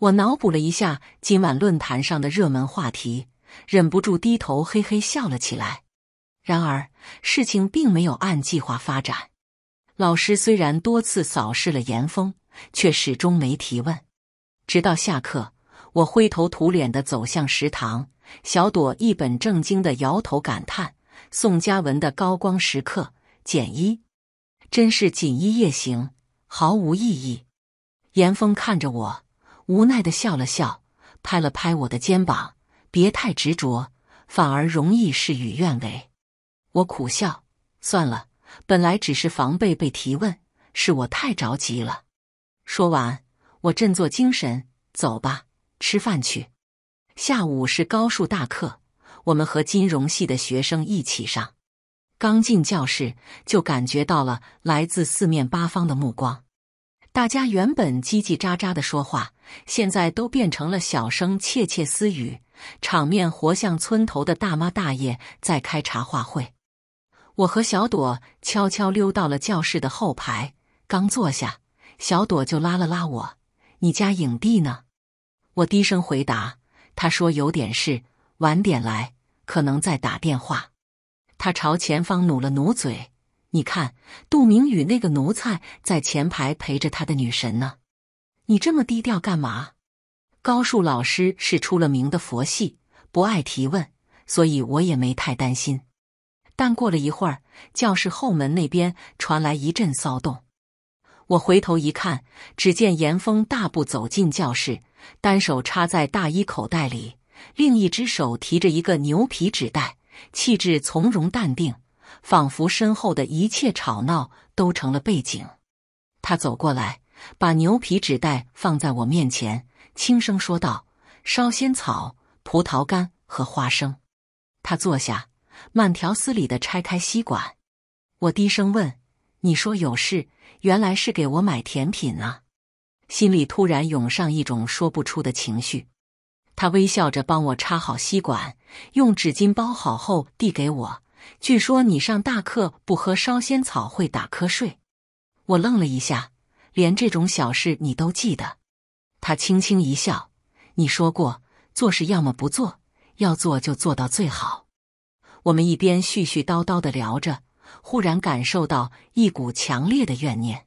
我脑补了一下今晚论坛上的热门话题，忍不住低头嘿嘿笑了起来。然而事情并没有按计划发展。老师虽然多次扫视了严峰，却始终没提问。直到下课，我灰头土脸的走向食堂，小朵一本正经的摇头感叹：“宋佳文的高光时刻。”减一，真是锦衣夜行，毫无意义。严峰看着我，无奈的笑了笑，拍了拍我的肩膀：“别太执着，反而容易事与愿违。”我苦笑：“算了，本来只是防备被提问，是我太着急了。”说完，我振作精神：“走吧，吃饭去。下午是高数大课，我们和金融系的学生一起上。”刚进教室，就感觉到了来自四面八方的目光。大家原本叽叽喳喳的说话，现在都变成了小声窃窃私语，场面活像村头的大妈大爷在开茶话会。我和小朵悄悄溜到了教室的后排，刚坐下，小朵就拉了拉我：“你家影帝呢？”我低声回答：“他说有点事，晚点来，可能在打电话。”他朝前方努了努嘴，你看，杜明宇那个奴才在前排陪着他的女神呢。你这么低调干嘛？高数老师是出了名的佛系，不爱提问，所以我也没太担心。但过了一会儿，教室后门那边传来一阵骚动。我回头一看，只见严峰大步走进教室，单手插在大衣口袋里，另一只手提着一个牛皮纸袋。气质从容淡定，仿佛身后的一切吵闹都成了背景。他走过来，把牛皮纸袋放在我面前，轻声说道：“烧仙草、葡萄干和花生。”他坐下，慢条斯理的拆开吸管。我低声问：“你说有事，原来是给我买甜品啊？”心里突然涌上一种说不出的情绪。他微笑着帮我插好吸管，用纸巾包好后递给我。据说你上大课不喝烧仙草会打瞌睡。我愣了一下，连这种小事你都记得。他轻轻一笑：“你说过，做事要么不做，要做就做到最好。”我们一边絮絮叨叨的聊着，忽然感受到一股强烈的怨念。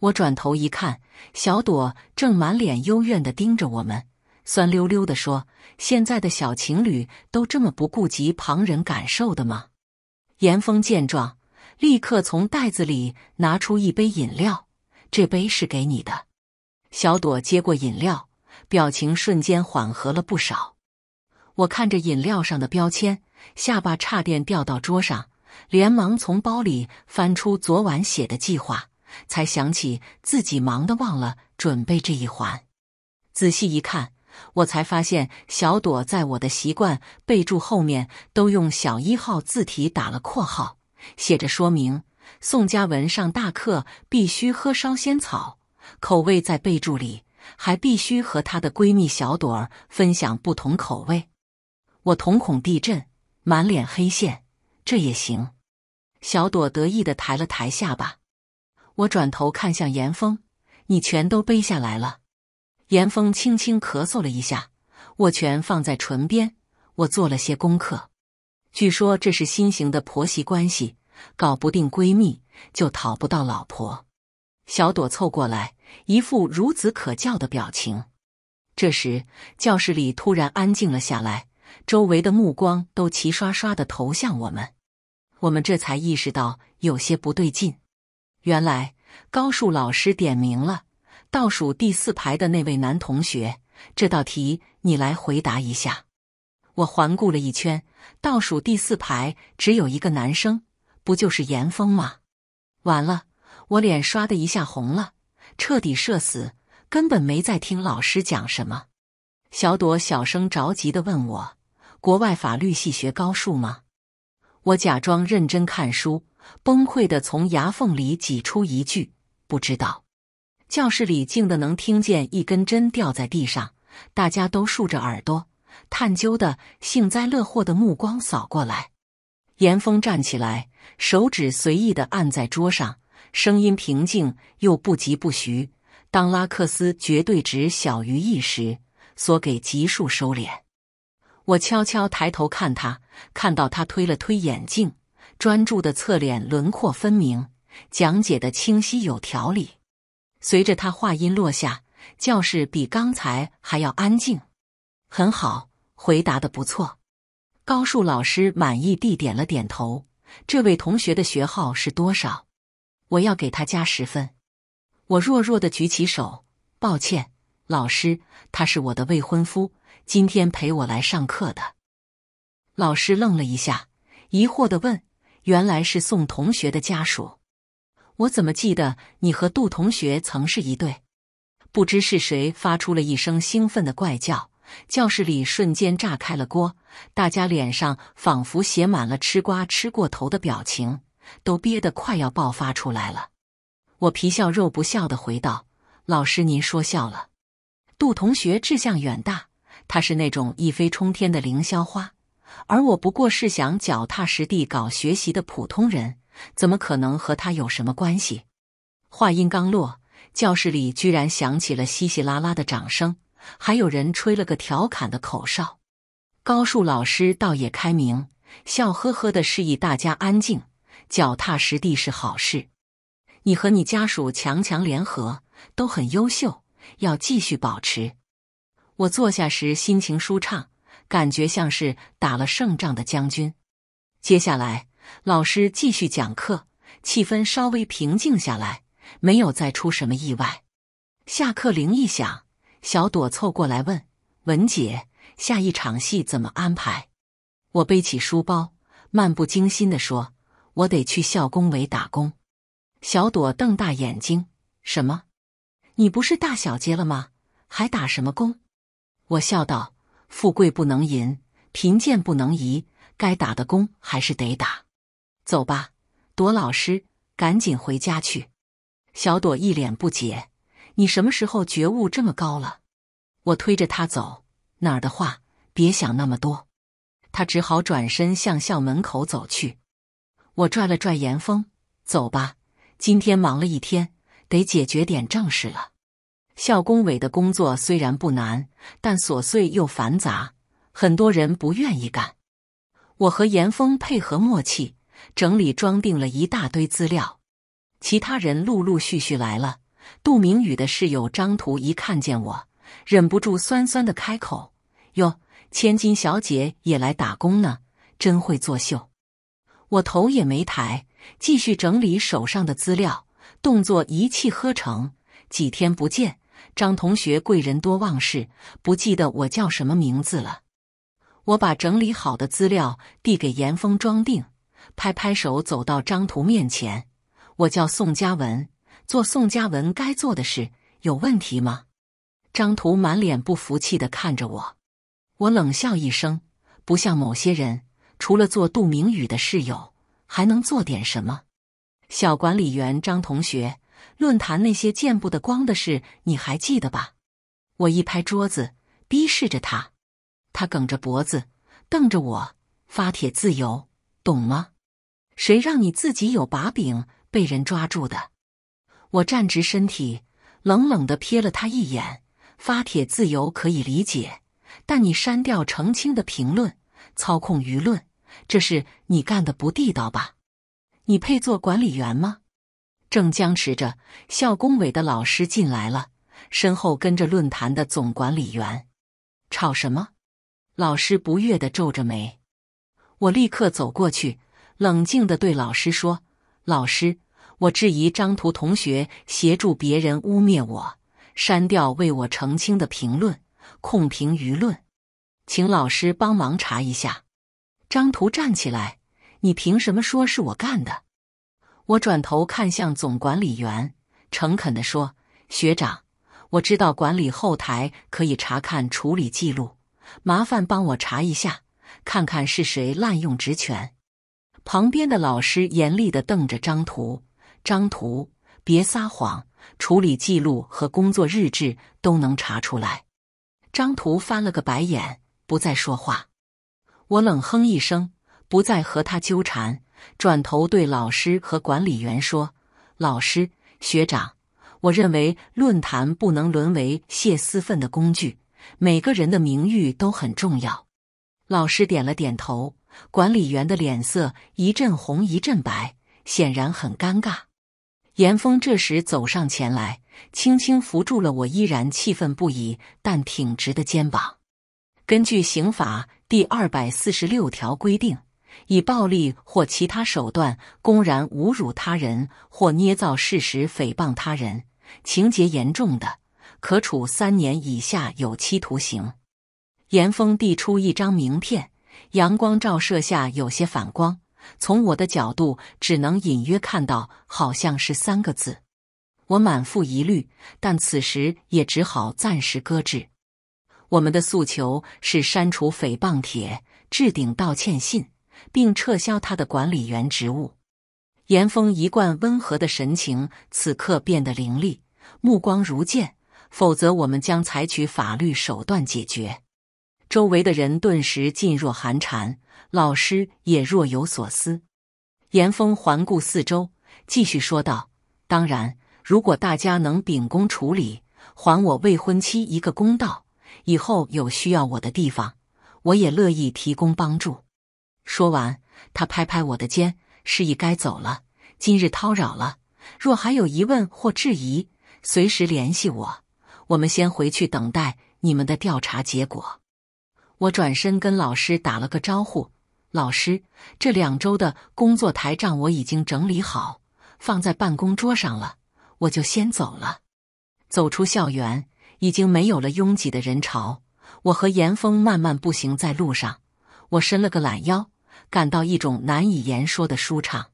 我转头一看，小朵正满脸幽怨的盯着我们。酸溜溜的说：“现在的小情侣都这么不顾及旁人感受的吗？”严峰见状，立刻从袋子里拿出一杯饮料，这杯是给你的。小朵接过饮料，表情瞬间缓和了不少。我看着饮料上的标签，下巴差点掉到桌上，连忙从包里翻出昨晚写的计划，才想起自己忙的忘了准备这一环。仔细一看。我才发现，小朵在我的习惯备注后面都用小一号字体打了括号，写着说明：宋佳文上大课必须喝烧仙草，口味在备注里，还必须和她的闺蜜小朵儿分享不同口味。我瞳孔地震，满脸黑线，这也行？小朵得意地抬了抬下巴。我转头看向严峰：“你全都背下来了？”严峰轻轻咳嗽了一下，握拳放在唇边。我做了些功课，据说这是新型的婆媳关系，搞不定闺蜜就讨不到老婆。小朵凑过来，一副孺子可教的表情。这时，教室里突然安静了下来，周围的目光都齐刷刷的投向我们。我们这才意识到有些不对劲，原来高数老师点名了。倒数第四排的那位男同学，这道题你来回答一下。我环顾了一圈，倒数第四排只有一个男生，不就是严峰吗？完了，我脸刷的一下红了，彻底社死，根本没在听老师讲什么。小朵小声着急的问我：“国外法律系学高数吗？”我假装认真看书，崩溃的从牙缝里挤出一句：“不知道。”教室里静的能听见一根针掉在地上，大家都竖着耳朵，探究的、幸灾乐祸的目光扫过来。严峰站起来，手指随意的按在桌上，声音平静又不疾不徐。当拉克斯绝对值小于一时，所给级数收敛。我悄悄抬头看他，看到他推了推眼镜，专注的侧脸轮廓分明，讲解的清晰有条理。随着他话音落下，教室比刚才还要安静。很好，回答的不错。高数老师满意地点了点头。这位同学的学号是多少？我要给他加十分。我弱弱的举起手，抱歉，老师，他是我的未婚夫，今天陪我来上课的。老师愣了一下，疑惑的问：“原来是送同学的家属。”我怎么记得你和杜同学曾是一对？不知是谁发出了一声兴奋的怪叫，教室里瞬间炸开了锅，大家脸上仿佛写满了吃瓜吃过头的表情，都憋得快要爆发出来了。我皮笑肉不笑的回道：“老师，您说笑了。杜同学志向远大，他是那种一飞冲天的凌霄花，而我不过是想脚踏实地搞学习的普通人。”怎么可能和他有什么关系？话音刚落，教室里居然响起了稀稀拉拉的掌声，还有人吹了个调侃的口哨。高树老师倒也开明，笑呵呵地示意大家安静。脚踏实地是好事，你和你家属强强联合，都很优秀，要继续保持。我坐下时心情舒畅，感觉像是打了胜仗的将军。接下来。老师继续讲课，气氛稍微平静下来，没有再出什么意外。下课铃一响，小朵凑过来问：“文姐，下一场戏怎么安排？”我背起书包，漫不经心地说：“我得去校工委打工。”小朵瞪大眼睛：“什么？你不是大小姐了吗？还打什么工？”我笑道：“富贵不能淫，贫贱不能移，该打的工还是得打。”走吧，朵老师，赶紧回家去。小朵一脸不解：“你什么时候觉悟这么高了？”我推着他走，哪儿的话，别想那么多。他只好转身向校门口走去。我拽了拽严峰：“走吧，今天忙了一天，得解决点正事了。”校工委的工作虽然不难，但琐碎又繁杂，很多人不愿意干。我和严峰配合默契。整理装订了一大堆资料，其他人陆陆续续来了。杜明宇的室友张图一看见我，忍不住酸酸的开口：“哟，千金小姐也来打工呢，真会作秀。”我头也没抬，继续整理手上的资料，动作一气呵成。几天不见，张同学贵人多忘事，不记得我叫什么名字了。我把整理好的资料递给严峰装订。拍拍手，走到张图面前。我叫宋佳文，做宋佳文该做的事，有问题吗？张图满脸不服气的看着我，我冷笑一声，不像某些人，除了做杜明宇的室友，还能做点什么？小管理员张同学，论坛那些见不得光的事，你还记得吧？我一拍桌子，逼视着他，他梗着脖子，瞪着我。发帖自由，懂吗？谁让你自己有把柄被人抓住的？我站直身体，冷冷的瞥了他一眼。发帖自由可以理解，但你删掉澄清的评论，操控舆论，这是你干的不地道吧？你配做管理员吗？正僵持着，校工委的老师进来了，身后跟着论坛的总管理员。吵什么？老师不悦的皱着眉。我立刻走过去。冷静的对老师说：“老师，我质疑张图同学协助别人污蔑我，删掉为我澄清的评论，控评舆论，请老师帮忙查一下。”张图站起来：“你凭什么说是我干的？”我转头看向总管理员，诚恳地说：“学长，我知道管理后台可以查看处理记录，麻烦帮我查一下，看看是谁滥用职权。”旁边的老师严厉的瞪着张图，张图，别撒谎，处理记录和工作日志都能查出来。张图翻了个白眼，不再说话。我冷哼一声，不再和他纠缠，转头对老师和管理员说：“老师，学长，我认为论坛不能沦为泄私愤的工具，每个人的名誉都很重要。”老师点了点头。管理员的脸色一阵红一阵白，显然很尴尬。严峰这时走上前来，轻轻扶住了我依然气愤不已但挺直的肩膀。根据刑法第二百四十六条规定，以暴力或其他手段公然侮辱他人或捏造事实诽谤他人，情节严重的，可处三年以下有期徒刑。严峰递出一张名片。阳光照射下有些反光，从我的角度只能隐约看到，好像是三个字。我满腹疑虑，但此时也只好暂时搁置。我们的诉求是删除诽谤帖、置顶道歉信，并撤销他的管理员职务。严峰一贯温和的神情，此刻变得凌厉，目光如剑。否则，我们将采取法律手段解决。周围的人顿时噤若寒蝉，老师也若有所思。严峰环顾四周，继续说道：“当然，如果大家能秉公处理，还我未婚妻一个公道，以后有需要我的地方，我也乐意提供帮助。”说完，他拍拍我的肩，示意该走了：“今日叨扰了，若还有疑问或质疑，随时联系我。我们先回去等待你们的调查结果。”我转身跟老师打了个招呼。老师，这两周的工作台账我已经整理好，放在办公桌上了。我就先走了。走出校园，已经没有了拥挤的人潮。我和严峰慢慢步行在路上。我伸了个懒腰，感到一种难以言说的舒畅。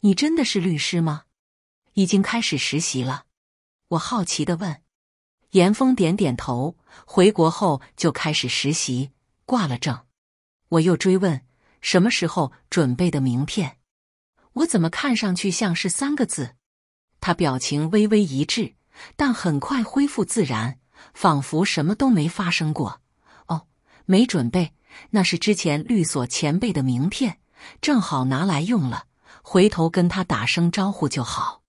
你真的是律师吗？已经开始实习了？我好奇地问。严峰点点头。回国后就开始实习，挂了证。我又追问什么时候准备的名片，我怎么看上去像是三个字？他表情微微一滞，但很快恢复自然，仿佛什么都没发生过。哦，没准备，那是之前律所前辈的名片，正好拿来用了，回头跟他打声招呼就好。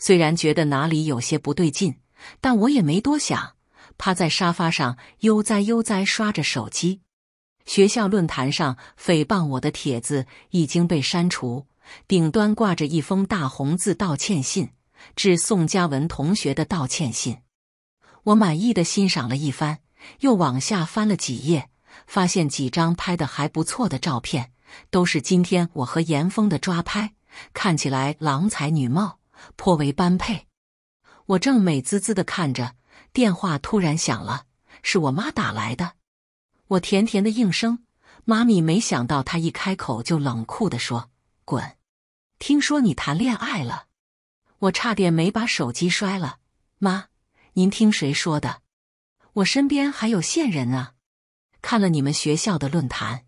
虽然觉得哪里有些不对劲，但我也没多想。趴在沙发上悠哉悠哉刷着手机，学校论坛上诽谤我的帖子已经被删除，顶端挂着一封大红字道歉信，致宋佳文同学的道歉信。我满意的欣赏了一番，又往下翻了几页，发现几张拍的还不错的照片，都是今天我和严峰的抓拍，看起来郎才女貌，颇为般配。我正美滋滋的看着。电话突然响了，是我妈打来的。我甜甜的应声，妈咪没想到她一开口就冷酷的说：“滚！”听说你谈恋爱了，我差点没把手机摔了。妈，您听谁说的？我身边还有线人啊。看了你们学校的论坛，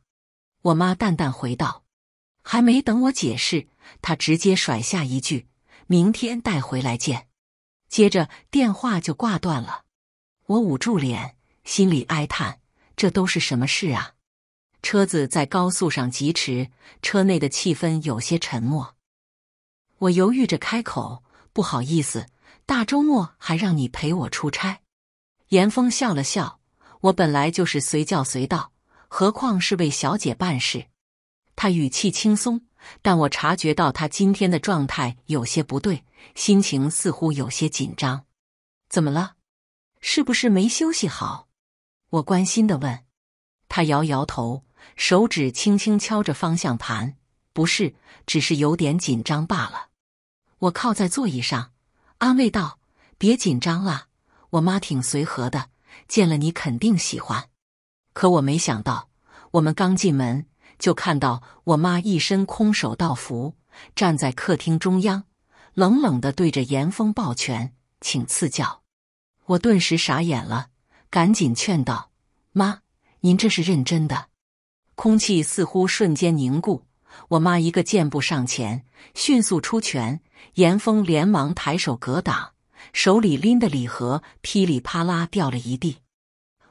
我妈淡淡回道。还没等我解释，她直接甩下一句：“明天带回来见。”接着电话就挂断了，我捂住脸，心里哀叹：这都是什么事啊！车子在高速上疾驰，车内的气氛有些沉默。我犹豫着开口：“不好意思，大周末还让你陪我出差。”严峰笑了笑：“我本来就是随叫随到，何况是为小姐办事。”他语气轻松。但我察觉到他今天的状态有些不对，心情似乎有些紧张。怎么了？是不是没休息好？我关心的问。他摇摇头，手指轻轻敲着方向盘，不是，只是有点紧张罢了。我靠在座椅上，安慰道：“别紧张啊，我妈挺随和的，见了你肯定喜欢。”可我没想到，我们刚进门。就看到我妈一身空手道服站在客厅中央，冷冷地对着严峰抱拳，请赐教。我顿时傻眼了，赶紧劝道：“妈，您这是认真的？”空气似乎瞬间凝固。我妈一个箭步上前，迅速出拳，严峰连忙抬手格挡，手里拎的礼盒噼里啪啦掉了一地。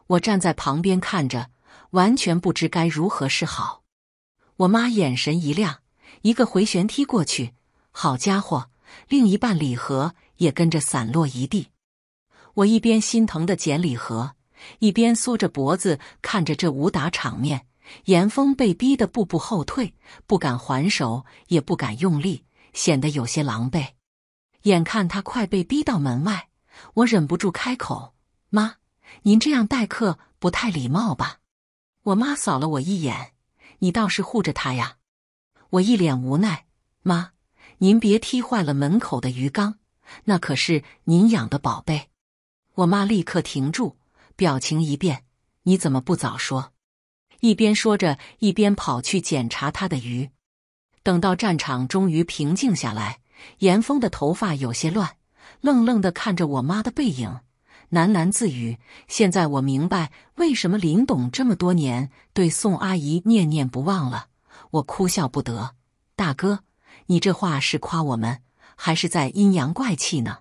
我站在旁边看着，完全不知该如何是好。我妈眼神一亮，一个回旋踢过去，好家伙，另一半礼盒也跟着散落一地。我一边心疼的捡礼盒，一边缩着脖子看着这武打场面。严峰被逼得步步后退，不敢还手，也不敢用力，显得有些狼狈。眼看他快被逼到门外，我忍不住开口：“妈，您这样待客不太礼貌吧？”我妈扫了我一眼。你倒是护着他呀！我一脸无奈，妈，您别踢坏了门口的鱼缸，那可是您养的宝贝。我妈立刻停住，表情一变，你怎么不早说？一边说着，一边跑去检查他的鱼。等到战场终于平静下来，严峰的头发有些乱，愣愣的看着我妈的背影。喃喃自语：“现在我明白为什么林董这么多年对宋阿姨念念不忘了。”我哭笑不得。大哥，你这话是夸我们，还是在阴阳怪气呢？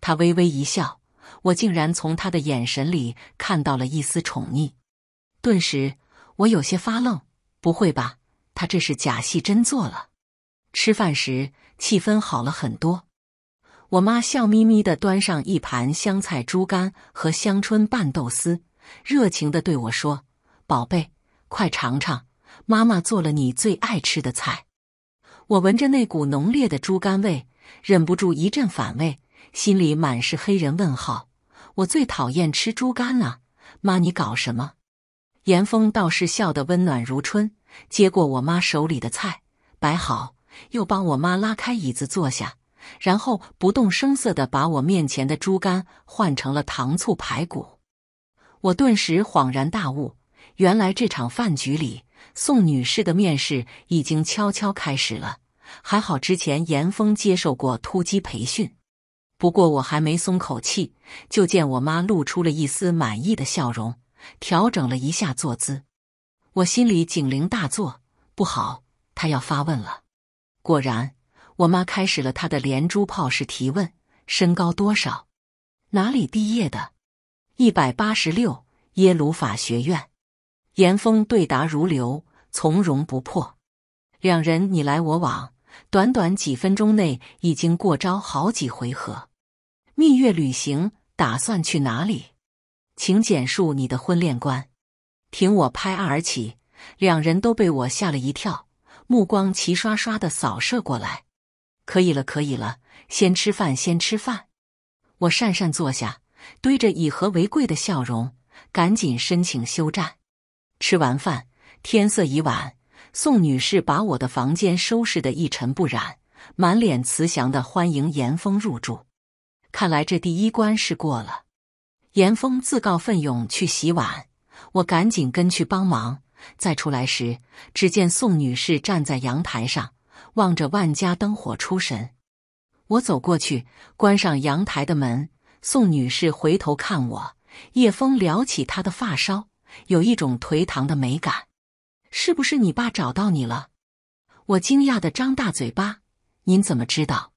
他微微一笑，我竟然从他的眼神里看到了一丝宠溺，顿时我有些发愣。不会吧，他这是假戏真做了？吃饭时气氛好了很多。我妈笑眯眯地端上一盘香菜猪肝和香椿拌豆丝，热情地对我说：“宝贝，快尝尝，妈妈做了你最爱吃的菜。”我闻着那股浓烈的猪肝味，忍不住一阵反胃，心里满是黑人问号。我最讨厌吃猪肝了，妈，你搞什么？严峰倒是笑得温暖如春，接过我妈手里的菜摆好，又帮我妈拉开椅子坐下。然后不动声色地把我面前的猪肝换成了糖醋排骨，我顿时恍然大悟，原来这场饭局里宋女士的面试已经悄悄开始了。还好之前严峰接受过突击培训，不过我还没松口气，就见我妈露出了一丝满意的笑容，调整了一下坐姿。我心里警铃大作，不好，她要发问了。果然。我妈开始了她的连珠炮式提问：身高多少？哪里毕业的？一百八十六，耶鲁法学院。严峰对答如流，从容不迫。两人你来我往，短短几分钟内已经过招好几回合。蜜月旅行打算去哪里？请简述你的婚恋观。听我拍案而起，两人都被我吓了一跳，目光齐刷刷的扫射过来。可以了，可以了，先吃饭，先吃饭。我讪讪坐下，堆着以和为贵的笑容，赶紧申请休战。吃完饭，天色已晚，宋女士把我的房间收拾得一尘不染，满脸慈祥的欢迎严峰入住。看来这第一关是过了。严峰自告奋勇去洗碗，我赶紧跟去帮忙。再出来时，只见宋女士站在阳台上。望着万家灯火出神，我走过去关上阳台的门。宋女士回头看我，叶枫撩起她的发梢，有一种颓唐的美感。是不是你爸找到你了？我惊讶的张大嘴巴。您怎么知道？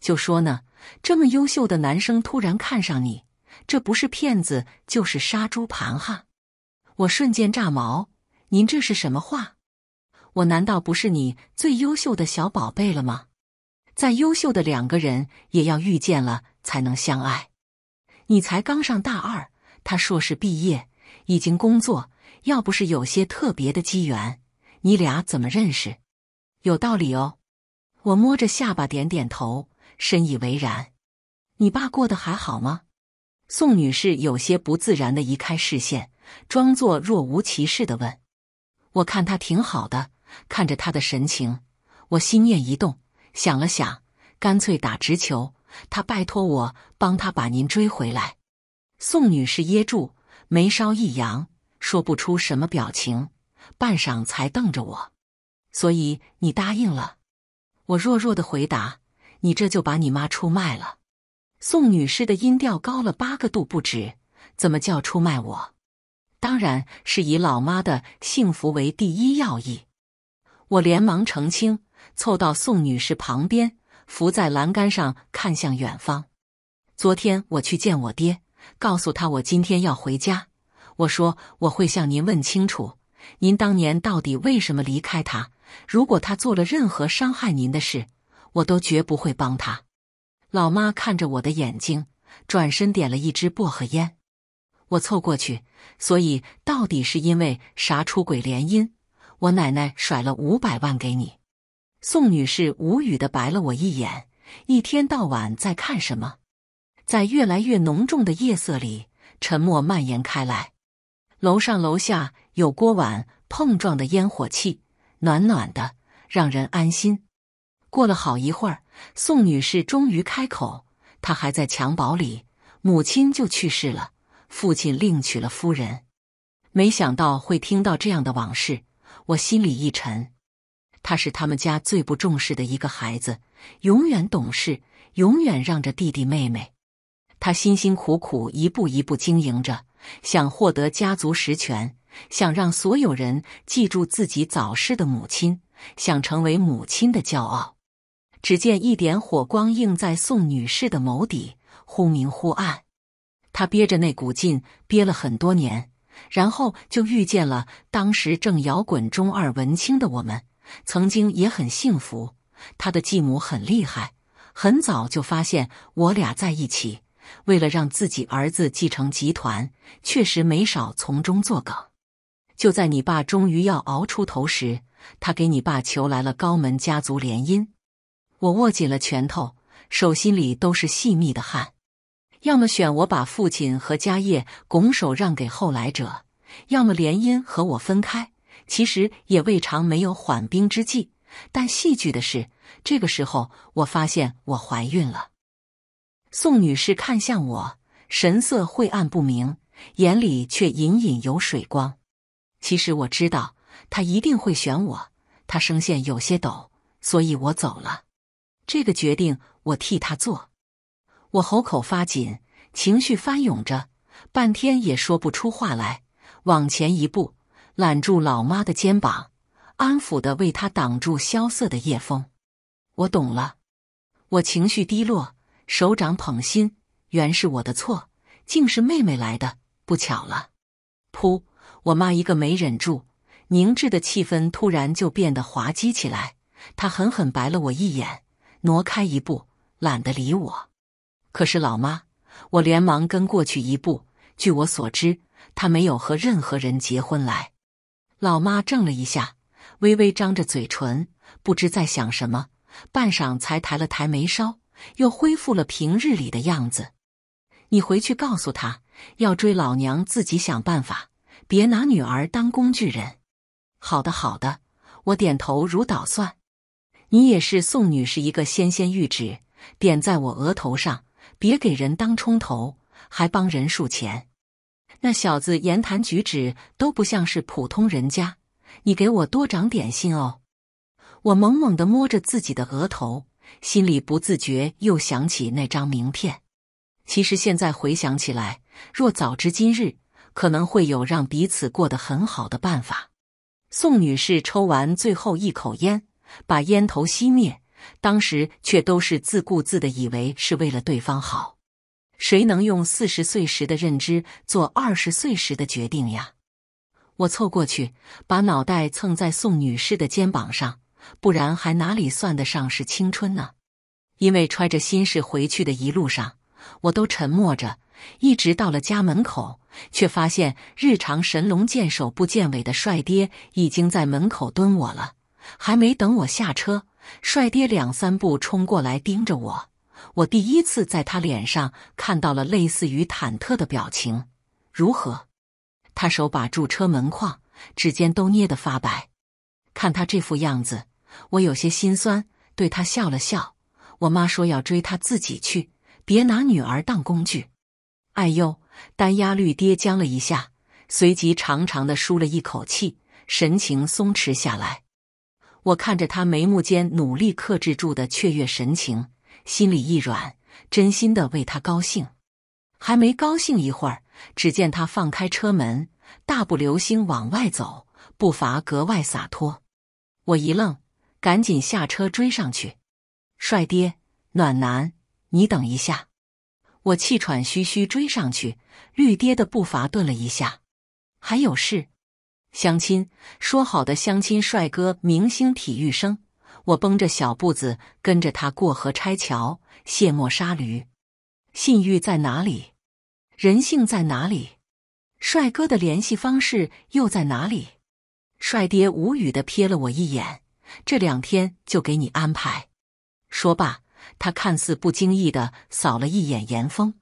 就说呢，这么优秀的男生突然看上你，这不是骗子就是杀猪盘哈！我瞬间炸毛。您这是什么话？我难道不是你最优秀的小宝贝了吗？再优秀的两个人也要遇见了才能相爱。你才刚上大二，他硕士毕业，已经工作。要不是有些特别的机缘，你俩怎么认识？有道理哦。我摸着下巴点点头，深以为然。你爸过得还好吗？宋女士有些不自然的移开视线，装作若无其事的问：“我看他挺好的。”看着他的神情，我心念一动，想了想，干脆打直球。他拜托我帮他把您追回来。宋女士噎住，眉梢一扬，说不出什么表情，半晌才瞪着我。所以你答应了？我弱弱的回答：“你这就把你妈出卖了。”宋女士的音调高了八个度不止，怎么叫出卖我？当然是以老妈的幸福为第一要义。我连忙澄清，凑到宋女士旁边，扶在栏杆上，看向远方。昨天我去见我爹，告诉他我今天要回家。我说我会向您问清楚，您当年到底为什么离开他？如果他做了任何伤害您的事，我都绝不会帮他。老妈看着我的眼睛，转身点了一支薄荷烟。我凑过去，所以到底是因为啥出轨联姻？我奶奶甩了五百万给你，宋女士无语的白了我一眼。一天到晚在看什么？在越来越浓重的夜色里，沉默蔓延开来。楼上楼下有锅碗碰撞的烟火气，暖暖的，让人安心。过了好一会儿，宋女士终于开口：“她还在襁褓里，母亲就去世了，父亲另娶了夫人。没想到会听到这样的往事。”我心里一沉，他是他们家最不重视的一个孩子，永远懂事，永远让着弟弟妹妹。他辛辛苦苦一步一步经营着，想获得家族实权，想让所有人记住自己早逝的母亲，想成为母亲的骄傲。只见一点火光映在宋女士的眸底，忽明忽暗。她憋着那股劲，憋了很多年。然后就遇见了当时正摇滚中二文青的我们，曾经也很幸福。他的继母很厉害，很早就发现我俩在一起，为了让自己儿子继承集团，确实没少从中作梗。就在你爸终于要熬出头时，他给你爸求来了高门家族联姻。我握紧了拳头，手心里都是细密的汗。要么选我把父亲和家业拱手让给后来者，要么联姻和我分开。其实也未尝没有缓兵之计，但戏剧的是，这个时候我发现我怀孕了。宋女士看向我，神色晦暗不明，眼里却隐隐有水光。其实我知道她一定会选我，她声线有些抖，所以我走了。这个决定我替她做。我喉口发紧，情绪翻涌着，半天也说不出话来。往前一步，揽住老妈的肩膀，安抚的为她挡住萧瑟的夜风。我懂了，我情绪低落，手掌捧心，原是我的错，竟是妹妹来的，不巧了。噗！我妈一个没忍住，凝滞的气氛突然就变得滑稽起来。她狠狠白了我一眼，挪开一步，懒得理我。可是，老妈，我连忙跟过去一步。据我所知，他没有和任何人结婚。来，老妈怔了一下，微微张着嘴唇，不知在想什么，半晌才抬了抬眉梢，又恢复了平日里的样子。你回去告诉他，要追老娘自己想办法，别拿女儿当工具人。好的，好的，我点头如捣蒜。你也是，宋女士一个纤纤玉指点在我额头上。别给人当冲头，还帮人数钱。那小子言谈举止都不像是普通人家。你给我多长点心哦。我猛猛地摸着自己的额头，心里不自觉又想起那张名片。其实现在回想起来，若早知今日，可能会有让彼此过得很好的办法。宋女士抽完最后一口烟，把烟头熄灭。当时却都是自顾自的，以为是为了对方好。谁能用四十岁时的认知做二十岁时的决定呀？我凑过去，把脑袋蹭在宋女士的肩膀上，不然还哪里算得上是青春呢？因为揣着心事回去的一路上，我都沉默着，一直到了家门口，却发现日常神龙见首不见尾的帅爹已经在门口蹲我了。还没等我下车。帅爹两三步冲过来，盯着我。我第一次在他脸上看到了类似于忐忑的表情。如何？他手把住车门框，指尖都捏得发白。看他这副样子，我有些心酸，对他笑了笑。我妈说要追他自己去，别拿女儿当工具。哎呦，单压绿爹僵了一下，随即长长的舒了一口气，神情松弛下来。我看着他眉目间努力克制住的雀跃神情，心里一软，真心的为他高兴。还没高兴一会儿，只见他放开车门，大步流星往外走，步伐格外洒脱。我一愣，赶紧下车追上去。帅爹，暖男，你等一下！我气喘吁吁追上去，绿爹的步伐顿了一下，还有事。相亲说好的相亲，帅哥、明星、体育生，我绷着小步子跟着他过河拆桥、卸磨杀驴，信誉在哪里？人性在哪里？帅哥的联系方式又在哪里？帅爹无语的瞥了我一眼，这两天就给你安排。说罢，他看似不经意的扫了一眼严峰。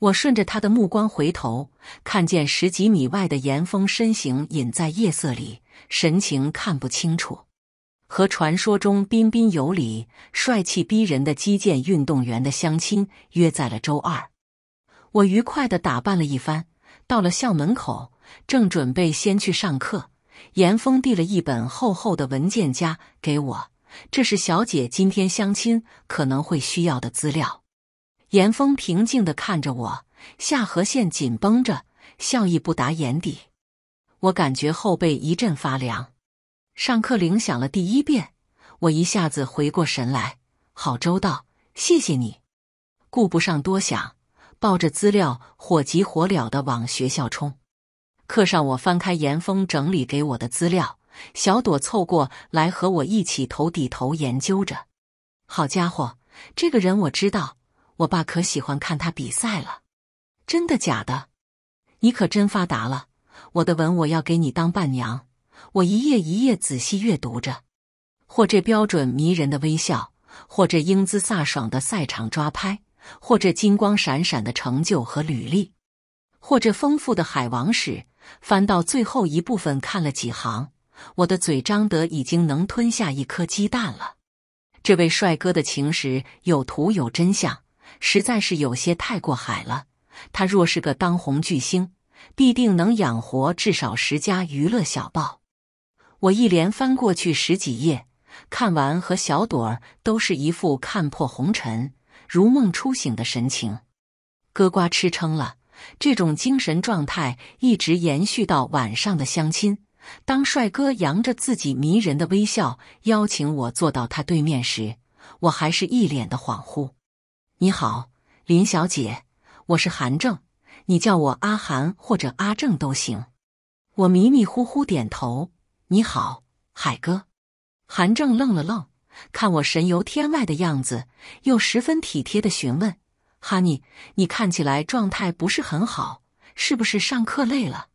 我顺着他的目光回头，看见十几米外的严峰身形隐在夜色里，神情看不清楚。和传说中彬彬有礼、帅气逼人的击剑运动员的相亲约在了周二。我愉快的打扮了一番，到了校门口，正准备先去上课，严峰递了一本厚厚的文件夹给我，这是小姐今天相亲可能会需要的资料。严峰平静的看着我，下颌线紧绷着，笑意不达眼底。我感觉后背一阵发凉。上课铃响了第一遍，我一下子回过神来，好周到，谢谢你。顾不上多想，抱着资料，火急火燎的往学校冲。课上，我翻开严峰整理给我的资料，小朵凑过来和我一起头抵头研究着。好家伙，这个人我知道。我爸可喜欢看他比赛了，真的假的？你可真发达了！我的文我要给你当伴娘。我一页一页仔细阅读着，或这标准迷人的微笑，或这英姿飒爽的赛场抓拍，或者金光闪闪的成就和履历，或者丰富的海王史。翻到最后一部分，看了几行，我的嘴张得已经能吞下一颗鸡蛋了。这位帅哥的情史有图有真相。实在是有些太过海了。他若是个当红巨星，必定能养活至少十家娱乐小报。我一连翻过去十几页，看完和小朵儿都是一副看破红尘、如梦初醒的神情。哥瓜吃撑了，这种精神状态一直延续到晚上的相亲。当帅哥扬着自己迷人的微笑邀请我坐到他对面时，我还是一脸的恍惚。你好，林小姐，我是韩正，你叫我阿韩或者阿正都行。我迷迷糊糊点头。你好，海哥。韩正愣了愣，看我神游天外的样子，又十分体贴的询问：“哈尼，你看起来状态不是很好，是不是上课累了？”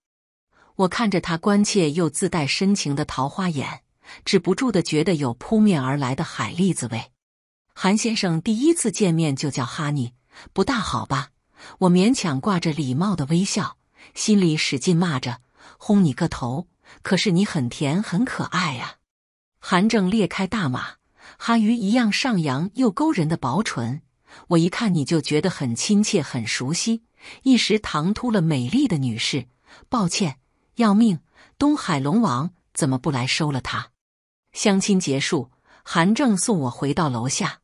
我看着他关切又自带深情的桃花眼，止不住的觉得有扑面而来的海蛎子味。韩先生第一次见面就叫哈尼，不大好吧？我勉强挂着礼貌的微笑，心里使劲骂着：轰你个头！可是你很甜，很可爱呀。韩正裂开大马哈鱼一样上扬又勾人的薄唇，我一看你就觉得很亲切，很熟悉，一时唐突了美丽的女士，抱歉，要命！东海龙王怎么不来收了他？相亲结束，韩正送我回到楼下。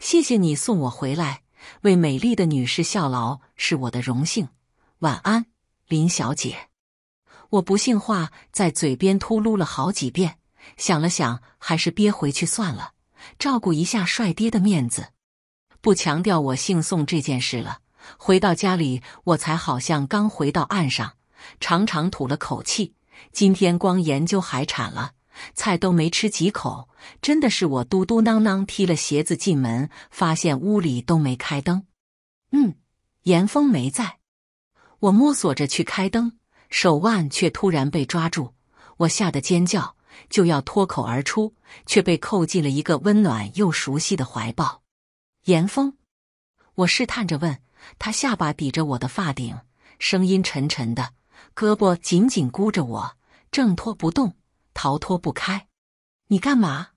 谢谢你送我回来，为美丽的女士效劳是我的荣幸。晚安，林小姐。我不幸话在嘴边秃噜了好几遍，想了想还是憋回去算了，照顾一下帅爹的面子，不强调我姓宋这件事了。回到家里，我才好像刚回到岸上，长长吐了口气。今天光研究海产了，菜都没吃几口。真的是我嘟嘟囔囔踢了鞋子进门，发现屋里都没开灯。嗯，严峰没在。我摸索着去开灯，手腕却突然被抓住，我吓得尖叫，就要脱口而出，却被扣进了一个温暖又熟悉的怀抱。严峰，我试探着问他，下巴抵着我的发顶，声音沉沉的，胳膊紧紧箍着我，挣脱不动，逃脱不开。你干嘛？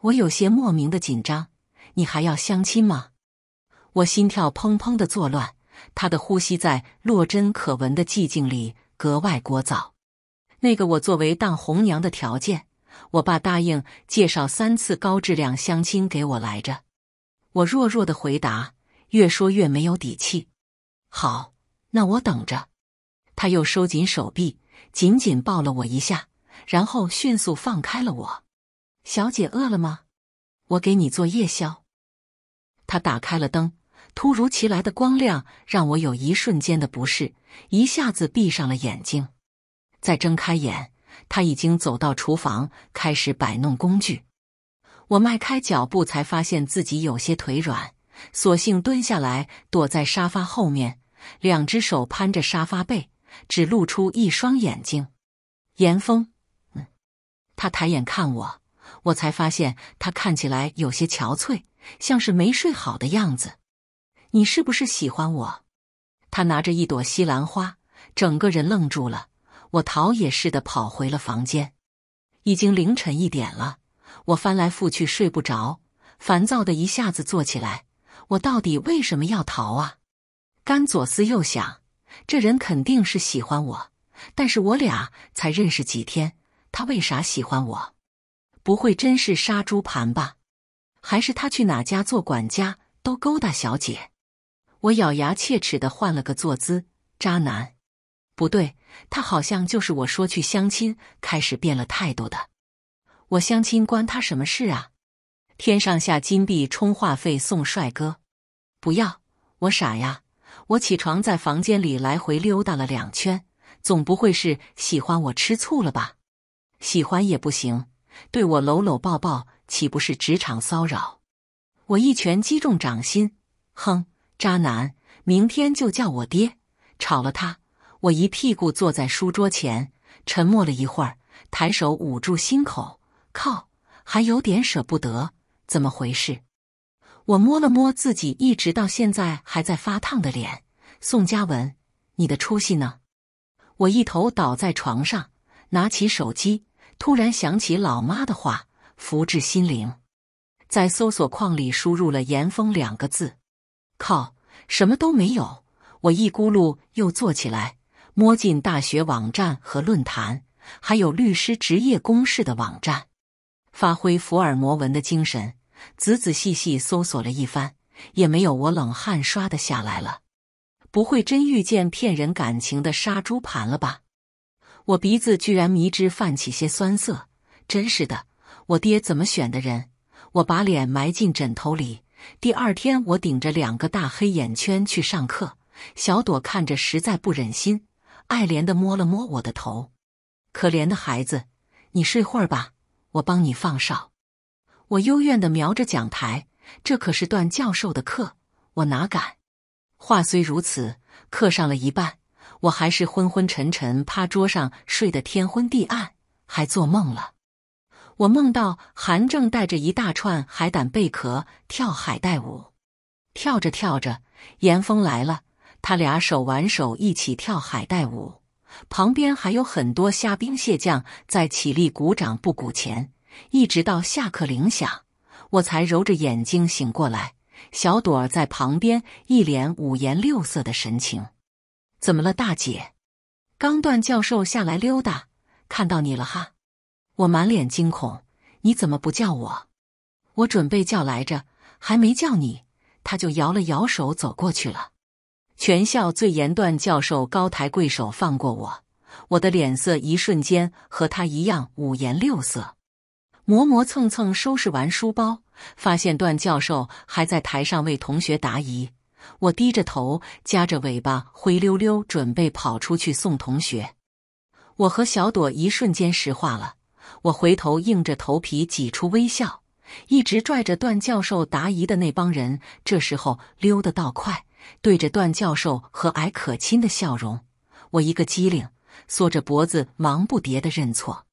我有些莫名的紧张。你还要相亲吗？我心跳砰砰的作乱，他的呼吸在落针可闻的寂静里格外聒噪。那个，我作为当红娘的条件，我爸答应介绍三次高质量相亲给我来着。我弱弱的回答，越说越没有底气。好，那我等着。他又收紧手臂，紧紧抱了我一下，然后迅速放开了我。小姐饿了吗？我给你做夜宵。他打开了灯，突如其来的光亮让我有一瞬间的不适，一下子闭上了眼睛。再睁开眼，他已经走到厨房，开始摆弄工具。我迈开脚步，才发现自己有些腿软，索性蹲下来，躲在沙发后面，两只手攀着沙发背，只露出一双眼睛。严峰，嗯，他抬眼看我。我才发现他看起来有些憔悴，像是没睡好的样子。你是不是喜欢我？他拿着一朵西兰花，整个人愣住了。我逃也似的跑回了房间。已经凌晨一点了，我翻来覆去睡不着，烦躁的一下子坐起来。我到底为什么要逃啊？甘左思右想，这人肯定是喜欢我，但是我俩才认识几天，他为啥喜欢我？不会真是杀猪盘吧？还是他去哪家做管家都勾搭小姐？我咬牙切齿的换了个坐姿。渣男，不对，他好像就是我说去相亲开始变了态度的。我相亲关他什么事啊？天上下金币充话费送帅哥，不要我傻呀！我起床在房间里来回溜达了两圈，总不会是喜欢我吃醋了吧？喜欢也不行。对我搂搂抱抱，岂不是职场骚扰？我一拳击中掌心，哼，渣男，明天就叫我爹，吵了他。我一屁股坐在书桌前，沉默了一会儿，抬手捂住心口，靠，还有点舍不得，怎么回事？我摸了摸自己一直到现在还在发烫的脸，宋佳文，你的出息呢？我一头倒在床上，拿起手机。突然想起老妈的话：“福至心灵。”在搜索框里输入了“严峰”两个字，靠，什么都没有。我一咕噜又坐起来，摸进大学网站和论坛，还有律师职业公示的网站，发挥福尔摩文的精神，仔仔细细搜索了一番，也没有。我冷汗刷的下来了，不会真遇见骗人感情的杀猪盘了吧？我鼻子居然迷之泛起些酸涩，真是的，我爹怎么选的人？我把脸埋进枕头里。第二天，我顶着两个大黑眼圈去上课。小朵看着实在不忍心，爱怜的摸了摸我的头：“可怜的孩子，你睡会儿吧，我帮你放哨。”我幽怨的瞄着讲台，这可是段教授的课，我哪敢？话虽如此，课上了一半。我还是昏昏沉沉趴桌上睡得天昏地暗，还做梦了。我梦到韩正带着一大串海胆贝壳跳海带舞，跳着跳着，严峰来了，他俩手挽手一起跳海带舞，旁边还有很多虾兵蟹将在起立鼓掌不鼓钱，一直到下课铃响，我才揉着眼睛醒过来。小朵在旁边一脸五颜六色的神情。怎么了，大姐？刚段教授下来溜达，看到你了哈！我满脸惊恐，你怎么不叫我？我准备叫来着，还没叫你，他就摇了摇手走过去了。全校最严段教授高抬贵手放过我，我的脸色一瞬间和他一样五颜六色。磨磨蹭蹭收拾完书包，发现段教授还在台上为同学答疑。我低着头，夹着尾巴，灰溜溜准备跑出去送同学。我和小朵一瞬间石化了。我回头，硬着头皮挤出微笑。一直拽着段教授答疑的那帮人，这时候溜得倒快。对着段教授和蔼可亲的笑容，我一个机灵，缩着脖子，忙不迭的认错。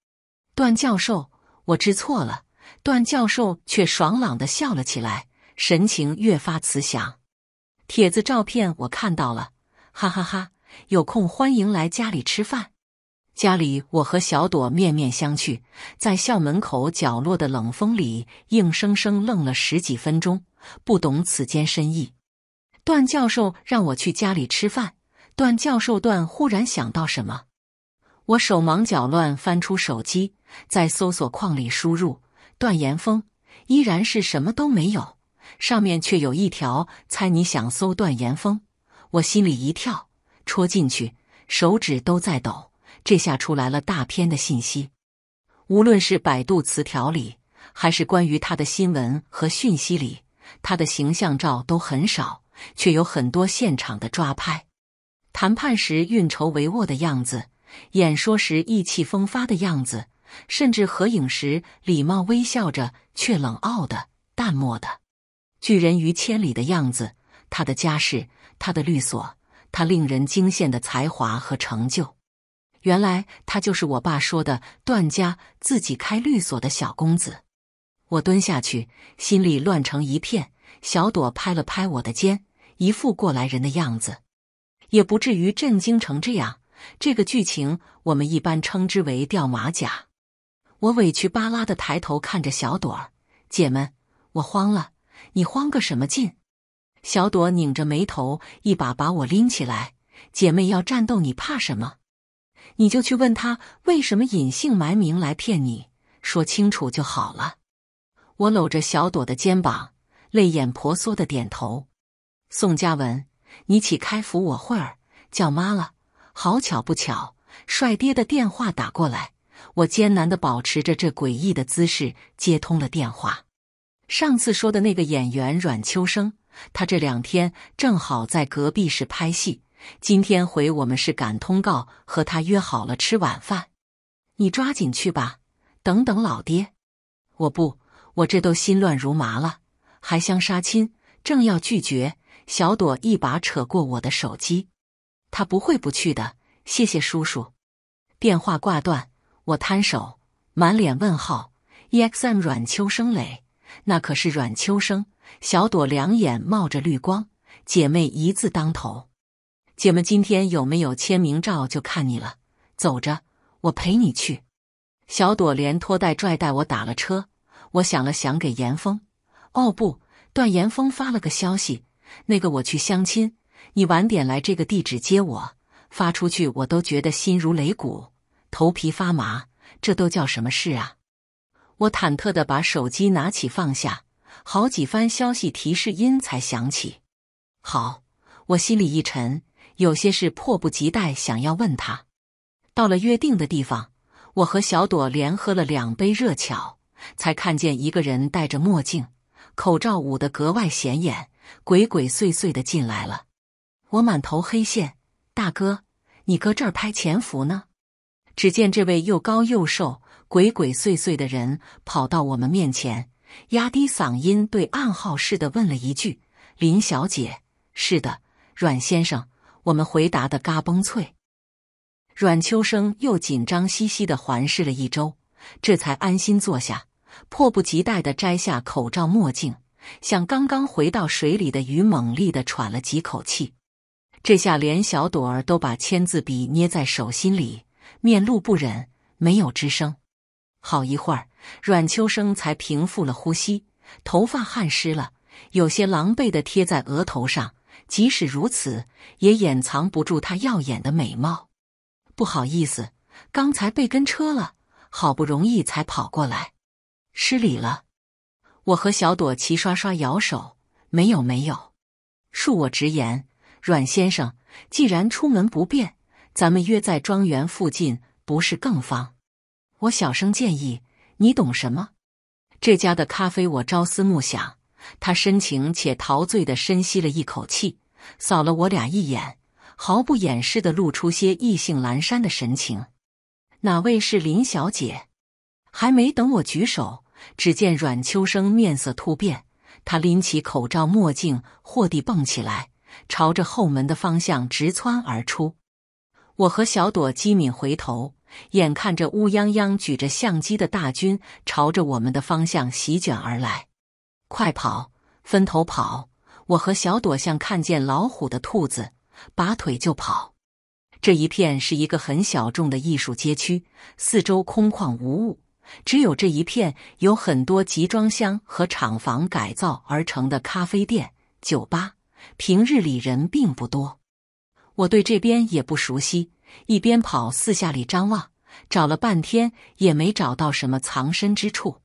段教授，我知错了。段教授却爽朗的笑了起来，神情越发慈祥。帖子照片我看到了，哈哈哈！有空欢迎来家里吃饭。家里我和小朵面面相觑，在校门口角落的冷风里，硬生生愣了十几分钟，不懂此间深意。段教授让我去家里吃饭。段教授段忽然想到什么，我手忙脚乱翻出手机，在搜索框里输入“段延峰”，依然是什么都没有。上面却有一条猜你想搜段岩峰”，我心里一跳，戳进去，手指都在抖。这下出来了大片的信息，无论是百度词条里，还是关于他的新闻和讯息里，他的形象照都很少，却有很多现场的抓拍，谈判时运筹帷幄的样子，演说时意气风发的样子，甚至合影时礼貌微笑着却冷傲的、淡漠的。拒人于千里的样子，他的家世，他的律所，他令人惊羡的才华和成就，原来他就是我爸说的段家自己开律所的小公子。我蹲下去，心里乱成一片。小朵拍了拍我的肩，一副过来人的样子，也不至于震惊成这样。这个剧情我们一般称之为掉马甲。我委屈巴拉的抬头看着小朵儿姐们，我慌了。你慌个什么劲？小朵拧着眉头，一把把我拎起来。姐妹要战斗，你怕什么？你就去问他为什么隐姓埋名来骗你，说清楚就好了。我搂着小朵的肩膀，泪眼婆娑的点头。宋佳文，你起开，扶我会儿。叫妈了，好巧不巧，帅爹的电话打过来。我艰难的保持着这诡异的姿势，接通了电话。上次说的那个演员阮秋生，他这两天正好在隔壁市拍戏，今天回我们是赶通告，和他约好了吃晚饭，你抓紧去吧。等等老爹，我不，我这都心乱如麻了，还相杀亲，正要拒绝，小朵一把扯过我的手机，他不会不去的，谢谢叔叔。电话挂断，我摊手，满脸问号。e x m 阮秋生磊。那可是阮秋生，小朵两眼冒着绿光，姐妹一字当头。姐们今天有没有签名照就看你了。走着，我陪你去。小朵连拖带拽带我打了车。我想了想，给严峰。哦不，段严峰发了个消息，那个我去相亲，你晚点来这个地址接我。发出去我都觉得心如擂鼓，头皮发麻。这都叫什么事啊？我忐忑的把手机拿起放下，好几番消息提示音才响起。好，我心里一沉，有些事迫不及待想要问他。到了约定的地方，我和小朵连喝了两杯热巧，才看见一个人戴着墨镜、口罩捂得格外显眼，鬼鬼祟祟的进来了。我满头黑线，大哥，你搁这儿拍潜伏呢？只见这位又高又瘦。鬼鬼祟祟的人跑到我们面前，压低嗓音，对暗号似的问了一句：“林小姐，是的，阮先生。”我们回答的嘎嘣脆。阮秋生又紧张兮兮的环视了一周，这才安心坐下，迫不及待的摘下口罩墨镜，像刚刚回到水里的鱼，猛力的喘了几口气。这下连小朵儿都把签字笔捏在手心里，面露不忍，没有吱声。好一会儿，阮秋生才平复了呼吸，头发汗湿了，有些狼狈地贴在额头上。即使如此，也掩藏不住他耀眼的美貌。不好意思，刚才被跟车了，好不容易才跑过来，失礼了。我和小朵齐刷刷摇手，没有没有。恕我直言，阮先生，既然出门不便，咱们约在庄园附近，不是更方？我小声建议：“你懂什么？这家的咖啡我朝思暮想。”他深情且陶醉的深吸了一口气，扫了我俩一眼，毫不掩饰的露出些意兴阑珊的神情。“哪位是林小姐？”还没等我举手，只见阮秋生面色突变，他拎起口罩、墨镜，霍地蹦起来，朝着后门的方向直窜而出。我和小朵机敏回头。眼看着乌泱泱举着相机的大军朝着我们的方向席卷而来，快跑，分头跑！我和小朵像看见老虎的兔子，拔腿就跑。这一片是一个很小众的艺术街区，四周空旷无物，只有这一片有很多集装箱和厂房改造而成的咖啡店、酒吧。平日里人并不多，我对这边也不熟悉。一边跑，四下里张望，找了半天也没找到什么藏身之处。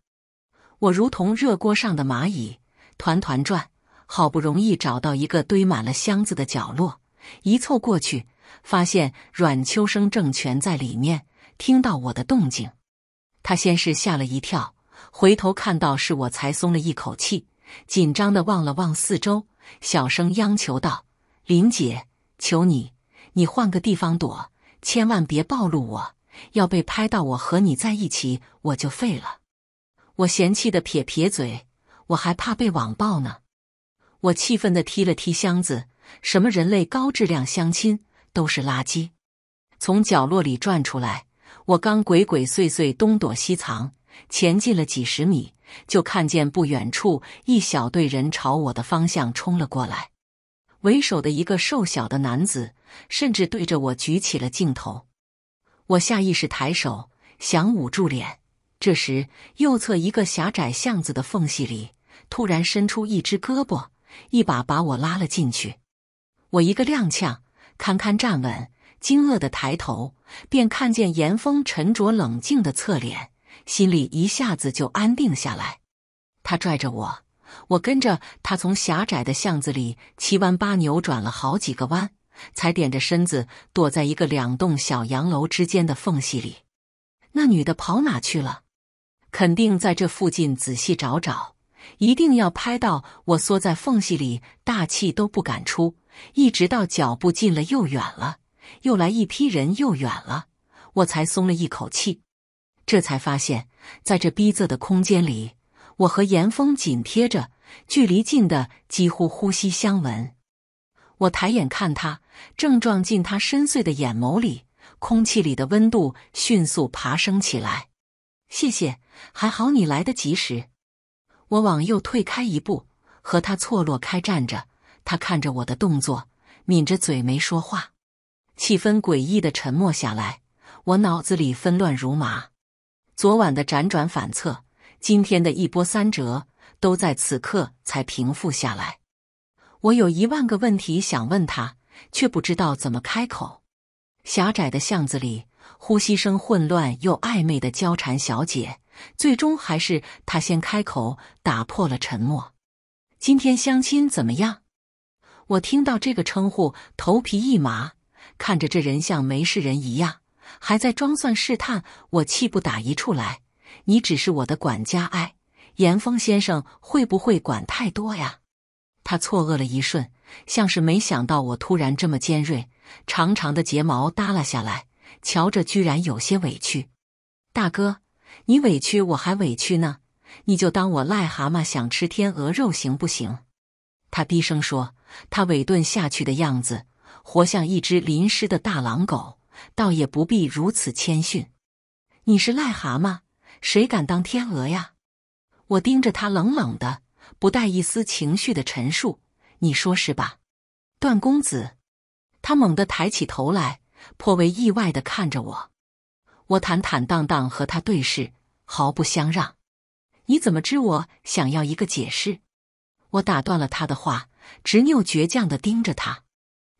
我如同热锅上的蚂蚁，团团转。好不容易找到一个堆满了箱子的角落，一凑过去，发现阮秋生正蜷在里面。听到我的动静，他先是吓了一跳，回头看到是我，才松了一口气，紧张地望了望四周，小声央求道：“林姐，求你，你换个地方躲。”千万别暴露我，要被拍到我和你在一起，我就废了。我嫌弃的撇撇嘴，我还怕被网暴呢。我气愤的踢了踢箱子，什么人类高质量相亲都是垃圾。从角落里转出来，我刚鬼鬼祟祟东躲西藏，前进了几十米，就看见不远处一小队人朝我的方向冲了过来。为首的一个瘦小的男子，甚至对着我举起了镜头。我下意识抬手想捂住脸，这时右侧一个狭窄巷子的缝隙里突然伸出一只胳膊，一把把我拉了进去。我一个踉跄，堪堪站稳，惊愕的抬头，便看见严峰沉着冷静的侧脸，心里一下子就安定下来。他拽着我。我跟着他从狭窄的巷子里七弯八扭转了好几个弯，才点着身子躲在一个两栋小洋楼之间的缝隙里。那女的跑哪去了？肯定在这附近仔细找找，一定要拍到我缩在缝隙里，大气都不敢出。一直到脚步近了又远了，又来一批人又远了，我才松了一口气。这才发现，在这逼仄的空间里。我和严峰紧贴着，距离近的几乎呼吸相闻。我抬眼看他，正撞进他深邃的眼眸里，空气里的温度迅速爬升起来。谢谢，还好你来得及时。我往右退开一步，和他错落开站着。他看着我的动作，抿着嘴没说话，气氛诡异的沉默下来。我脑子里纷乱如麻，昨晚的辗转反侧。今天的一波三折都在此刻才平复下来。我有一万个问题想问他，却不知道怎么开口。狭窄的巷子里，呼吸声混乱又暧昧的交缠。小姐最终还是他先开口打破了沉默。今天相亲怎么样？我听到这个称呼，头皮一麻，看着这人像没事人一样，还在装蒜试探我，气不打一处来。你只是我的管家哎，严峰先生会不会管太多呀？他错愕了一瞬，像是没想到我突然这么尖锐，长长的睫毛耷拉下来，瞧着居然有些委屈。大哥，你委屈我还委屈呢，你就当我癞蛤蟆想吃天鹅肉行不行？他低声说，他委顿下去的样子，活像一只淋湿的大狼狗，倒也不必如此谦逊。你是癞蛤蟆。谁敢当天鹅呀？我盯着他，冷冷的，不带一丝情绪的陈述：“你说是吧，段公子？”他猛地抬起头来，颇为意外的看着我。我坦坦荡荡和他对视，毫不相让。你怎么知我想要一个解释？我打断了他的话，执拗倔强的盯着他。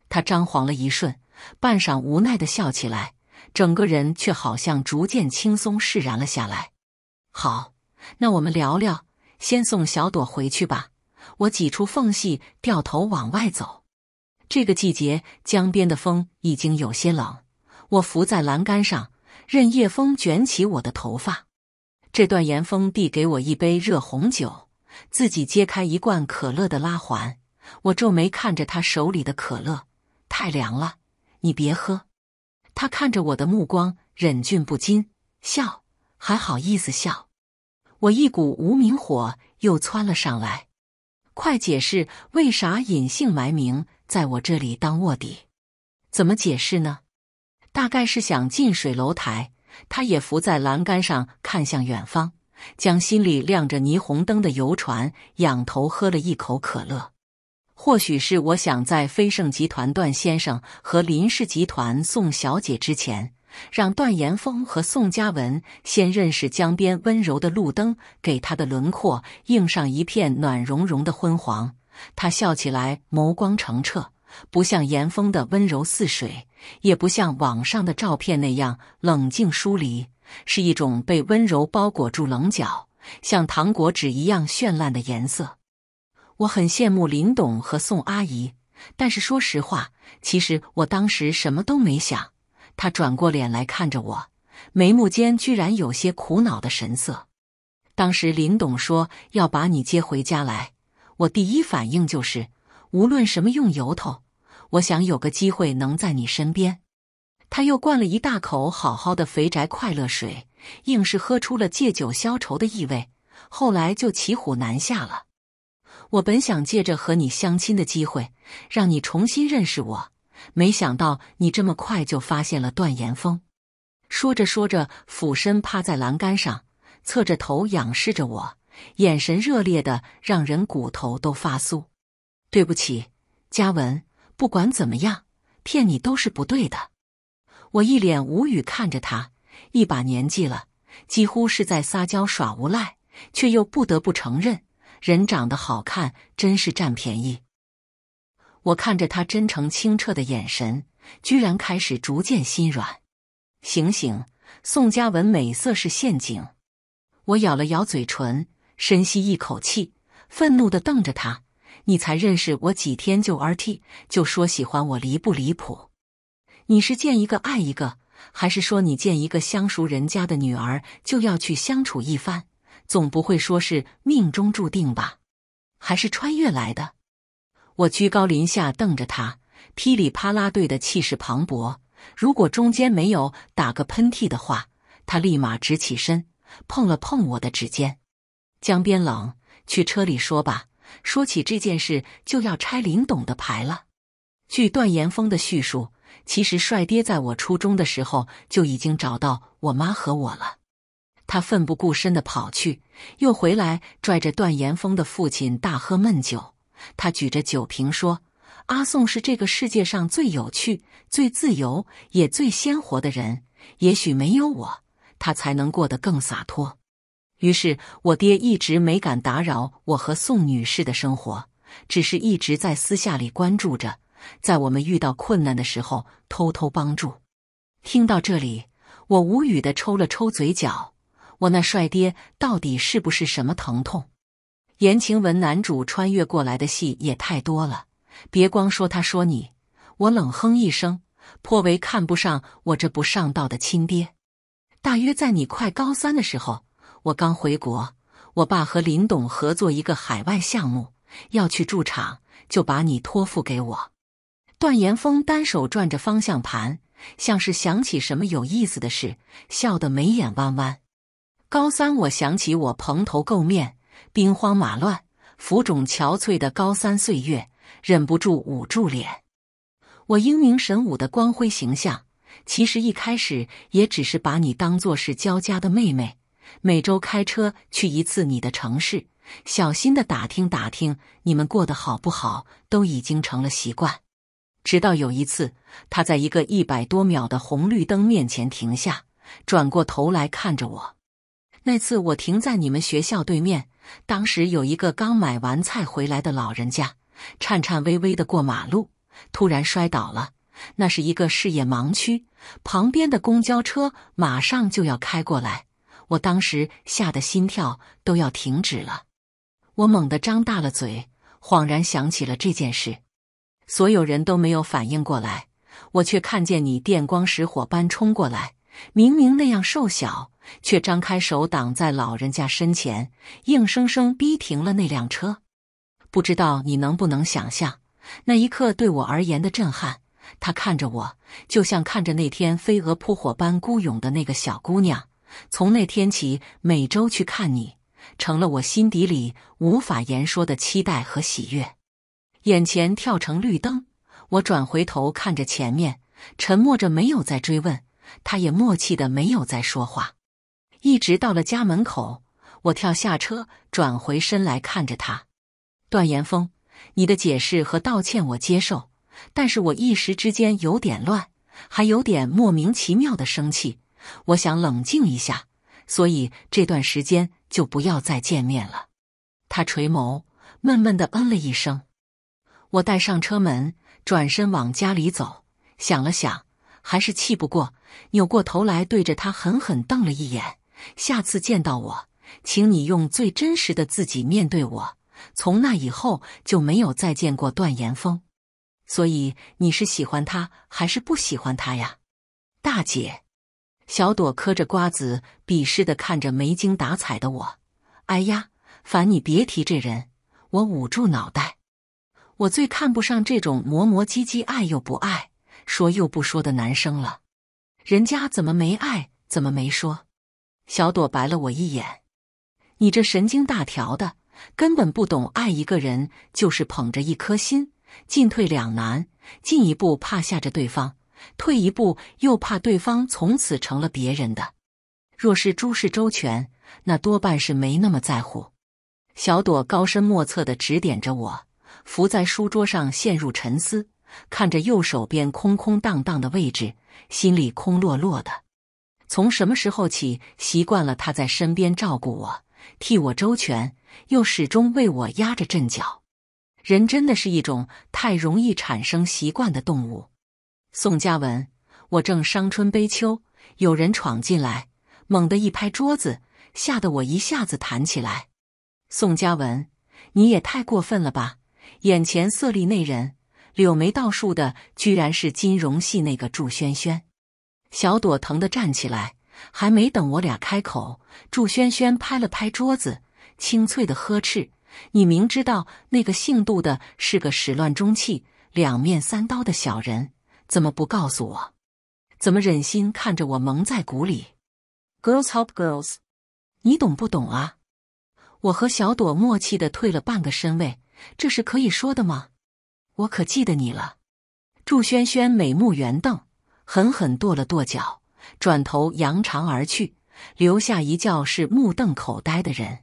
他张皇了一瞬，半晌无奈的笑起来，整个人却好像逐渐轻松释然了下来。好，那我们聊聊。先送小朵回去吧。我挤出缝隙，掉头往外走。这个季节，江边的风已经有些冷。我伏在栏杆上，任夜风卷起我的头发。这段岩峰递给我一杯热红酒，自己揭开一罐可乐的拉环。我皱眉看着他手里的可乐，太凉了，你别喝。他看着我的目光，忍俊不禁，笑。还好意思笑，我一股无名火又窜了上来。快解释为啥隐姓埋名在我这里当卧底？怎么解释呢？大概是想近水楼台。他也伏在栏杆上，看向远方，将心里亮着霓虹灯的游船，仰头喝了一口可乐。或许是我想在飞盛集团段先生和林氏集团宋小姐之前。让段延峰和宋佳文先认识江边温柔的路灯，给他的轮廓映上一片暖融融的昏黄。他笑起来，眸光澄澈，不像严峰的温柔似水，也不像网上的照片那样冷静疏离，是一种被温柔包裹住棱角，像糖果纸一样绚烂的颜色。我很羡慕林董和宋阿姨，但是说实话，其实我当时什么都没想。他转过脸来看着我，眉目间居然有些苦恼的神色。当时林董说要把你接回家来，我第一反应就是，无论什么用由头，我想有个机会能在你身边。他又灌了一大口好好的肥宅快乐水，硬是喝出了借酒消愁的意味。后来就骑虎难下了。我本想借着和你相亲的机会，让你重新认识我。没想到你这么快就发现了段延峰。”说着说着，俯身趴在栏杆上，侧着头仰视着我，眼神热烈的让人骨头都发酥。对不起，嘉文，不管怎么样，骗你都是不对的。我一脸无语看着他，一把年纪了，几乎是在撒娇耍无赖，却又不得不承认，人长得好看真是占便宜。我看着他真诚清澈的眼神，居然开始逐渐心软。醒醒，宋佳文，美色是陷阱！我咬了咬嘴唇，深吸一口气，愤怒的瞪着他：“你才认识我几天就 RT，就说喜欢我，离不离谱？你是见一个爱一个，还是说你见一个相熟人家的女儿就要去相处一番？总不会说是命中注定吧？还是穿越来的？”我居高临下瞪着他，噼里啪啦对的气势磅礴。如果中间没有打个喷嚏的话，他立马直起身，碰了碰我的指尖。江边冷，去车里说吧。说起这件事，就要拆林董的牌了。据段延峰的叙述，其实帅爹在我初中的时候就已经找到我妈和我了。他奋不顾身的跑去，又回来拽着段延峰的父亲大喝闷酒。他举着酒瓶说：“阿宋是这个世界上最有趣、最自由也最鲜活的人。也许没有我，他才能过得更洒脱。”于是，我爹一直没敢打扰我和宋女士的生活，只是一直在私下里关注着，在我们遇到困难的时候偷偷帮助。听到这里，我无语的抽了抽嘴角。我那帅爹到底是不是什么疼痛？言情文男主穿越过来的戏也太多了，别光说他说你，我冷哼一声，颇为看不上我这不上道的亲爹。大约在你快高三的时候，我刚回国，我爸和林董合作一个海外项目，要去驻场，就把你托付给我。段延峰单手转着方向盘，像是想起什么有意思的事，笑得眉眼弯弯。高三，我想起我蓬头垢面。兵荒马乱、浮肿憔悴的高三岁月，忍不住捂住脸。我英明神武的光辉形象，其实一开始也只是把你当作是焦家的妹妹，每周开车去一次你的城市，小心的打听打听你们过得好不好，都已经成了习惯。直到有一次，他在一个一百多秒的红绿灯面前停下，转过头来看着我。那次我停在你们学校对面，当时有一个刚买完菜回来的老人家，颤颤巍巍的过马路，突然摔倒了。那是一个视野盲区，旁边的公交车马上就要开过来。我当时吓得心跳都要停止了，我猛地张大了嘴，恍然想起了这件事。所有人都没有反应过来，我却看见你电光石火般冲过来，明明那样瘦小。却张开手挡在老人家身前，硬生生逼停了那辆车。不知道你能不能想象那一刻对我而言的震撼。他看着我，就像看着那天飞蛾扑火般孤勇的那个小姑娘。从那天起，每周去看你，成了我心底里无法言说的期待和喜悦。眼前跳成绿灯，我转回头看着前面，沉默着没有再追问，他也默契的没有再说话。一直到了家门口，我跳下车，转回身来看着他。段延峰，你的解释和道歉我接受，但是我一时之间有点乱，还有点莫名其妙的生气。我想冷静一下，所以这段时间就不要再见面了。他垂眸，闷闷的嗯了一声。我带上车门，转身往家里走，想了想，还是气不过，扭过头来对着他狠狠瞪了一眼。下次见到我，请你用最真实的自己面对我。从那以后就没有再见过段延峰。所以你是喜欢他还是不喜欢他呀，大姐？小朵嗑着瓜子，鄙视的看着没精打采的我。哎呀，烦你别提这人！我捂住脑袋，我最看不上这种磨磨唧唧、爱又不爱、说又不说的男生了。人家怎么没爱？怎么没说？小朵白了我一眼：“你这神经大条的，根本不懂，爱一个人就是捧着一颗心，进退两难。进一步怕吓着对方，退一步又怕对方从此成了别人的。若是诸事周全，那多半是没那么在乎。”小朵高深莫测的指点着我，伏在书桌上陷入沉思，看着右手边空空荡荡的位置，心里空落落的。从什么时候起，习惯了他在身边照顾我，替我周全，又始终为我压着阵脚。人真的是一种太容易产生习惯的动物。宋佳文，我正伤春悲秋，有人闯进来，猛地一拍桌子，吓得我一下子弹起来。宋佳文，你也太过分了吧！眼前色厉内人、柳眉倒竖的，居然是金融系那个祝轩轩。小朵疼的站起来，还没等我俩开口，祝轩轩拍了拍桌子，清脆的呵斥：“你明知道那个姓杜的是个始乱终弃、两面三刀的小人，怎么不告诉我？怎么忍心看着我蒙在鼓里？” Girls help girls，你懂不懂啊？我和小朵默契的退了半个身位，这是可以说的吗？我可记得你了，祝轩轩美目圆瞪。狠狠跺了跺脚，转头扬长而去，留下一教室目瞪口呆的人。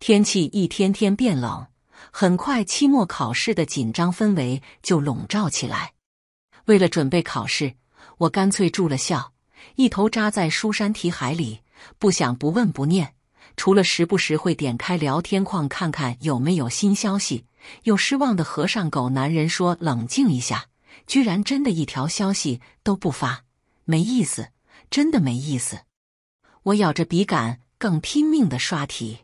天气一天天变冷，很快期末考试的紧张氛围就笼罩起来。为了准备考试，我干脆住了校，一头扎在书山题海里，不想不问不念，除了时不时会点开聊天框看看有没有新消息，又失望的和尚狗男人说：“冷静一下。”居然真的一条消息都不发，没意思，真的没意思。我咬着笔杆，更拼命的刷题。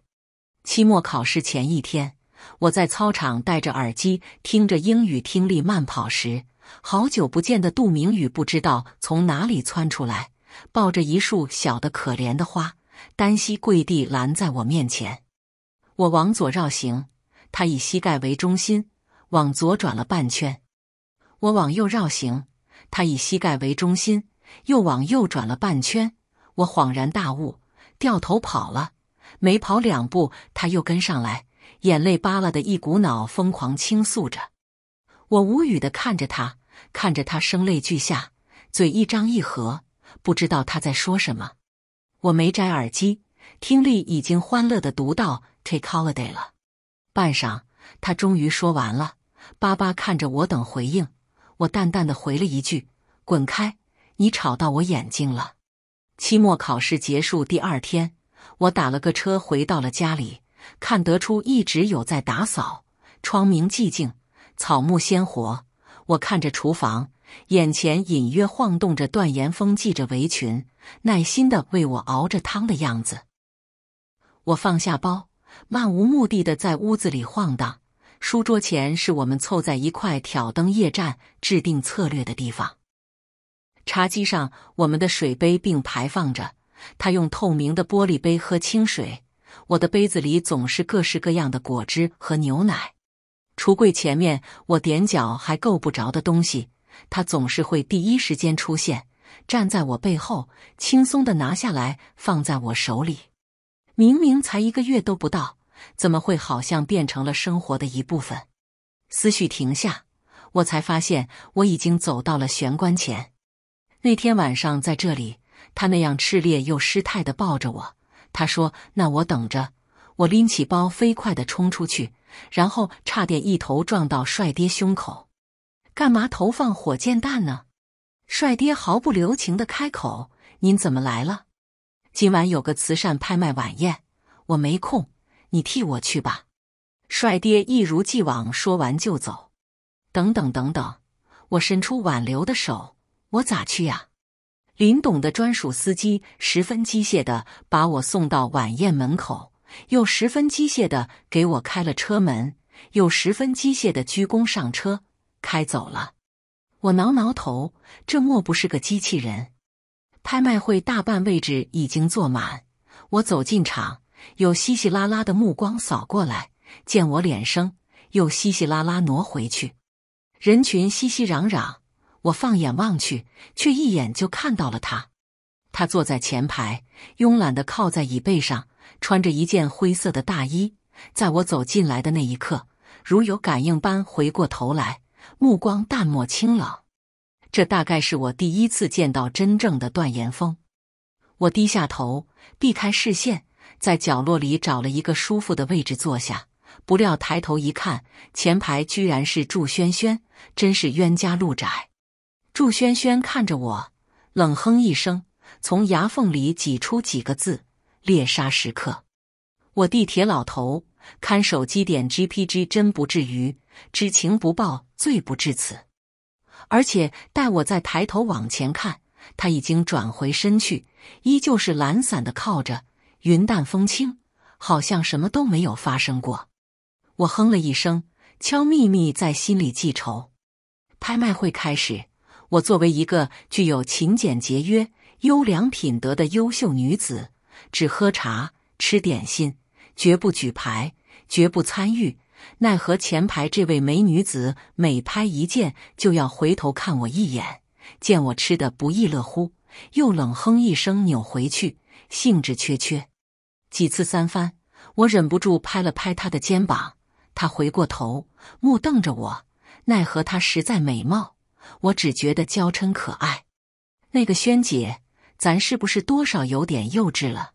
期末考试前一天，我在操场戴着耳机听着英语听力慢跑时，好久不见的杜明宇不知道从哪里窜出来，抱着一束小的可怜的花，单膝跪地拦在我面前。我往左绕行，他以膝盖为中心往左转了半圈。我往右绕行，他以膝盖为中心，又往右转了半圈。我恍然大悟，掉头跑了。没跑两步，他又跟上来，眼泪巴拉的一股脑疯狂倾诉着。我无语的看着他，看着他声泪俱下，嘴一张一合，不知道他在说什么。我没摘耳机，听力已经欢乐的读到 Take Holiday 了。半晌，他终于说完了，巴巴看着我等回应。我淡淡的回了一句：“滚开，你吵到我眼睛了。”期末考试结束第二天，我打了个车回到了家里，看得出一直有在打扫，窗明寂静，草木鲜活。我看着厨房，眼前隐约晃动着段延峰系着围裙，耐心的为我熬着汤的样子。我放下包，漫无目的的在屋子里晃荡。书桌前是我们凑在一块挑灯夜战、制定策略的地方。茶几上，我们的水杯并排放着。他用透明的玻璃杯喝清水，我的杯子里总是各式各样的果汁和牛奶。橱柜前面，我踮脚还够不着的东西，他总是会第一时间出现，站在我背后，轻松的拿下来放在我手里。明明才一个月都不到。怎么会好像变成了生活的一部分？思绪停下，我才发现我已经走到了玄关前。那天晚上在这里，他那样炽烈又失态的抱着我，他说：“那我等着。”我拎起包，飞快地冲出去，然后差点一头撞到帅爹胸口。干嘛投放火箭弹呢？帅爹毫不留情地开口：“您怎么来了？今晚有个慈善拍卖晚宴，我没空。”你替我去吧，帅爹一如既往。说完就走。等等等等，我伸出挽留的手，我咋去呀？林董的专属司机十分机械的把我送到晚宴门口，又十分机械的给我开了车门，又十分机械的鞠躬上车开走了。我挠挠头，这莫不是个机器人？拍卖会大半位置已经坐满，我走进场。有稀稀拉拉的目光扫过来，见我脸生，又稀稀拉拉挪回去。人群熙熙攘攘，我放眼望去，却一眼就看到了他。他坐在前排，慵懒的靠在椅背上，穿着一件灰色的大衣。在我走进来的那一刻，如有感应般回过头来，目光淡漠清冷。这大概是我第一次见到真正的段延峰。我低下头，避开视线。在角落里找了一个舒服的位置坐下，不料抬头一看，前排居然是祝轩轩，真是冤家路窄。祝轩轩看着我，冷哼一声，从牙缝里挤出几个字：“猎杀时刻。”我地铁老头看手机点 GPG，真不至于知情不报，罪不至此。而且待我再抬头往前看，他已经转回身去，依旧是懒散的靠着。云淡风轻，好像什么都没有发生过。我哼了一声，悄咪咪在心里记仇。拍卖会开始，我作为一个具有勤俭节约优良品德的优秀女子，只喝茶吃点心，绝不举牌，绝不参与。奈何前排这位美女子每拍一件就要回头看我一眼，见我吃的不亦乐乎，又冷哼一声扭回去。兴致缺缺，几次三番，我忍不住拍了拍他的肩膀，他回过头，目瞪着我。奈何他实在美貌，我只觉得娇嗔可爱。那个萱姐，咱是不是多少有点幼稚了？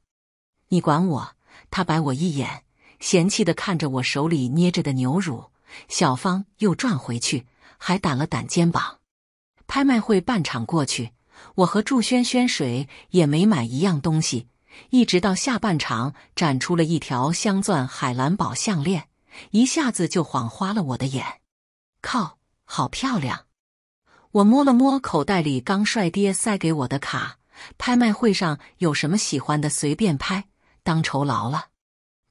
你管我！他白我一眼，嫌弃的看着我手里捏着的牛乳。小芳又转回去，还掸了掸肩膀。拍卖会半场过去。我和祝轩轩谁也没买一样东西，一直到下半场展出了一条镶钻海蓝宝项链，一下子就晃花了我的眼。靠，好漂亮！我摸了摸口袋里刚帅爹塞给我的卡，拍卖会上有什么喜欢的随便拍，当酬劳了。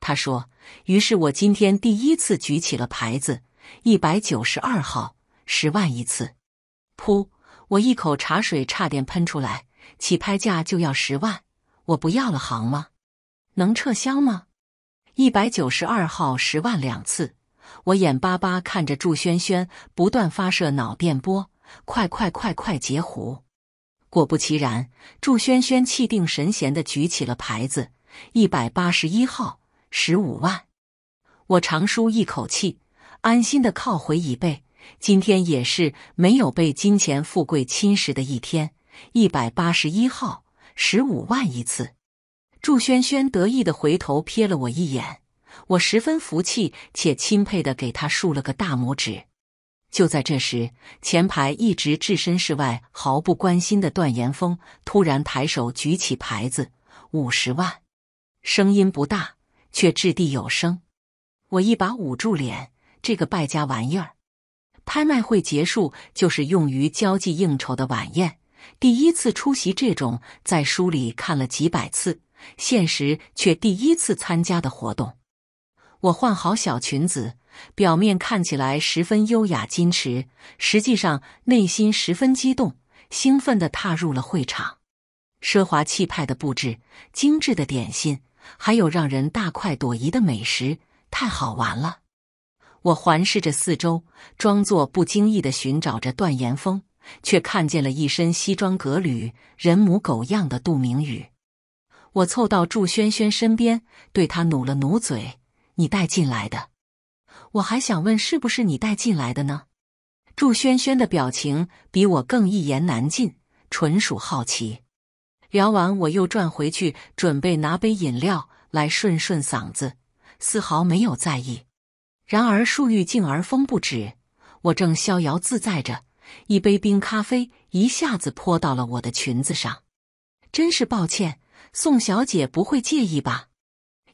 他说，于是我今天第一次举起了牌子，一百九十二号，十万一次。噗。我一口茶水差点喷出来，起拍价就要十万，我不要了，好吗？能撤销吗？一百九十二号十万两次，我眼巴巴看着祝轩轩不断发射脑电波，快快快快截胡！果不其然，祝轩轩气定神闲地举起了牌子，一百八十一号十五万，我长舒一口气，安心地靠回椅背。今天也是没有被金钱富贵侵蚀的一天。一百八十一号，十五万一次。祝轩轩得意的回头瞥了我一眼，我十分服气且钦佩的给他竖了个大拇指。就在这时，前排一直置身事外、毫不关心的段延峰突然抬手举起牌子，五十万，声音不大，却掷地有声。我一把捂住脸，这个败家玩意儿。拍卖会结束，就是用于交际应酬的晚宴。第一次出席这种在书里看了几百次，现实却第一次参加的活动，我换好小裙子，表面看起来十分优雅矜持，实际上内心十分激动兴奋地踏入了会场。奢华气派的布置，精致的点心，还有让人大快朵颐的美食，太好玩了。我环视着四周，装作不经意的寻找着段延峰，却看见了一身西装革履、人模狗样的杜明宇。我凑到祝轩轩身边，对他努了努嘴：“你带进来的？”我还想问是不是你带进来的呢。祝轩轩的表情比我更一言难尽，纯属好奇。聊完，我又转回去，准备拿杯饮料来顺顺嗓子，丝毫没有在意。然而树欲静而风不止，我正逍遥自在着，一杯冰咖啡一下子泼到了我的裙子上，真是抱歉，宋小姐不会介意吧？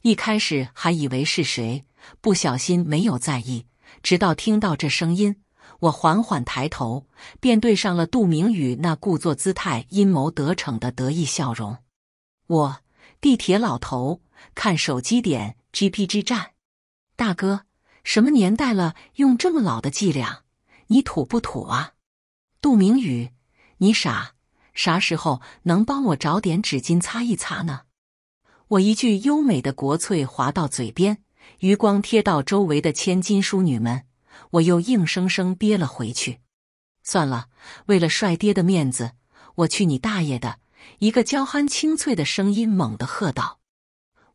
一开始还以为是谁，不小心没有在意，直到听到这声音，我缓缓抬头，便对上了杜明宇那故作姿态、阴谋得逞的得意笑容。我地铁老头看手机点 GPG 站，大哥。什么年代了，用这么老的伎俩，你土不土啊，杜明宇？你傻，啥时候能帮我找点纸巾擦一擦呢？我一句优美的国粹滑到嘴边，余光贴到周围的千金淑女们，我又硬生生憋了回去。算了，为了帅爹的面子，我去你大爷的！一个娇憨清脆的声音猛地喝道。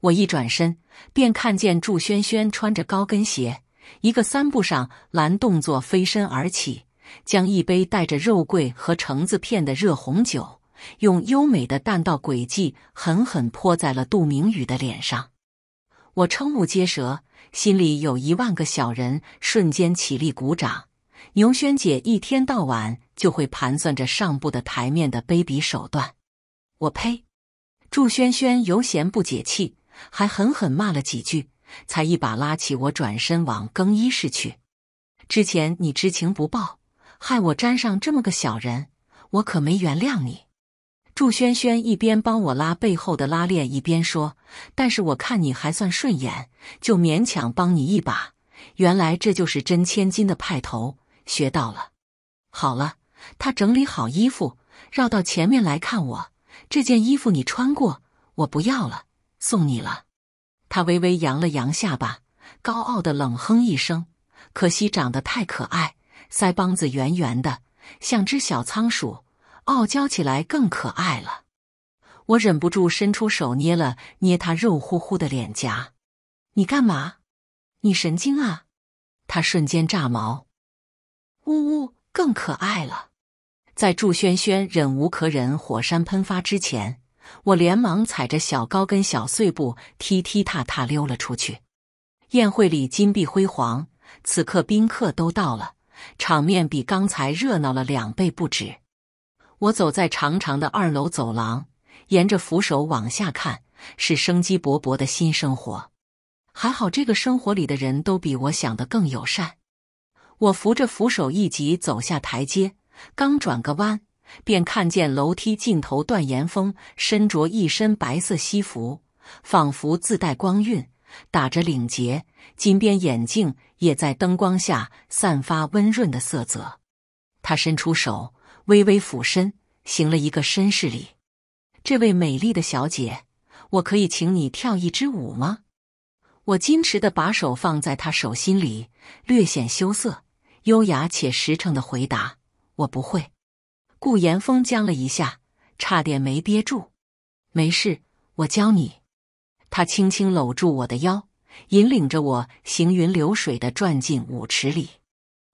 我一转身，便看见祝萱萱穿着高跟鞋，一个三步上篮动作飞身而起，将一杯带着肉桂和橙子片的热红酒，用优美的弹道轨迹狠狠泼在了杜明宇的脸上。我瞠目结舌，心里有一万个小人瞬间起立鼓掌。牛萱姐一天到晚就会盘算着上部的台面的卑鄙手段。我呸！祝萱萱尤嫌不解气。还狠狠骂了几句，才一把拉起我，转身往更衣室去。之前你知情不报，害我沾上这么个小人，我可没原谅你。祝萱萱一边帮我拉背后的拉链，一边说：“但是我看你还算顺眼，就勉强帮你一把。”原来这就是真千金的派头，学到了。好了，他整理好衣服，绕到前面来看我。这件衣服你穿过，我不要了。送你了，他微微扬了扬下巴，高傲的冷哼一声。可惜长得太可爱，腮帮子圆圆的，像只小仓鼠，傲娇起来更可爱了。我忍不住伸出手捏了捏他肉乎乎的脸颊，“你干嘛？你神经啊？”他瞬间炸毛，“呜呜，更可爱了。”在祝轩轩忍无可忍火山喷发之前。我连忙踩着小高跟小碎步，踢踢踏踏溜了出去。宴会里金碧辉煌，此刻宾客都到了，场面比刚才热闹了两倍不止。我走在长长的二楼走廊，沿着扶手往下看，是生机勃勃的新生活。还好，这个生活里的人都比我想的更友善。我扶着扶手一级走下台阶，刚转个弯。便看见楼梯尽头，段延峰身着一身白色西服，仿佛自带光晕，打着领结，金边眼镜也在灯光下散发温润的色泽。他伸出手，微微俯身，行了一个绅士礼。这位美丽的小姐，我可以请你跳一支舞吗？我矜持的把手放在他手心里，略显羞涩，优雅且实诚的回答：“我不会。”顾岩峰僵了一下，差点没憋住。没事，我教你。他轻轻搂住我的腰，引领着我行云流水的转进舞池里。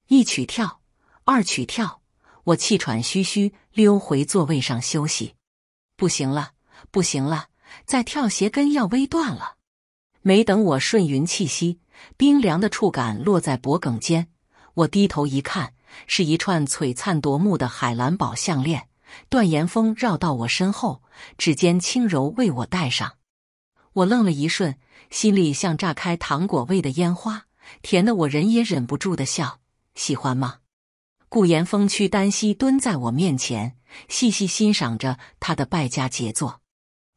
一曲跳，二曲跳，我气喘吁吁溜回座位上休息。不行了，不行了，再跳鞋跟要微断了。没等我顺匀气息，冰凉的触感落在脖梗间，我低头一看。是一串璀璨夺目的海蓝宝项链。段延峰绕到我身后，指尖轻柔为我戴上。我愣了一瞬，心里像炸开糖果味的烟花，甜的我人也忍不住的笑。喜欢吗？顾延峰屈单膝蹲在我面前，细细欣赏着他的败家杰作。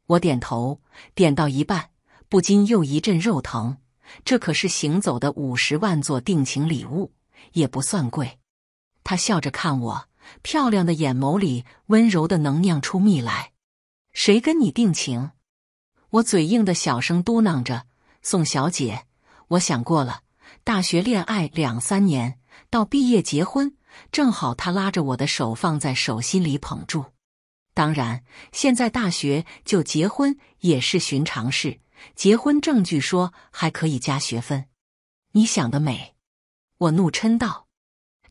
我点头，点到一半，不禁又一阵肉疼。这可是行走的五十万座定情礼物，也不算贵。他笑着看我，漂亮的眼眸里温柔的能酿出蜜来。谁跟你定情？我嘴硬的小声嘟囔着：“宋小姐，我想过了，大学恋爱两三年，到毕业结婚，正好。”他拉着我的手放在手心里捧住。当然，现在大学就结婚也是寻常事，结婚证据说还可以加学分。你想得美！我怒嗔道。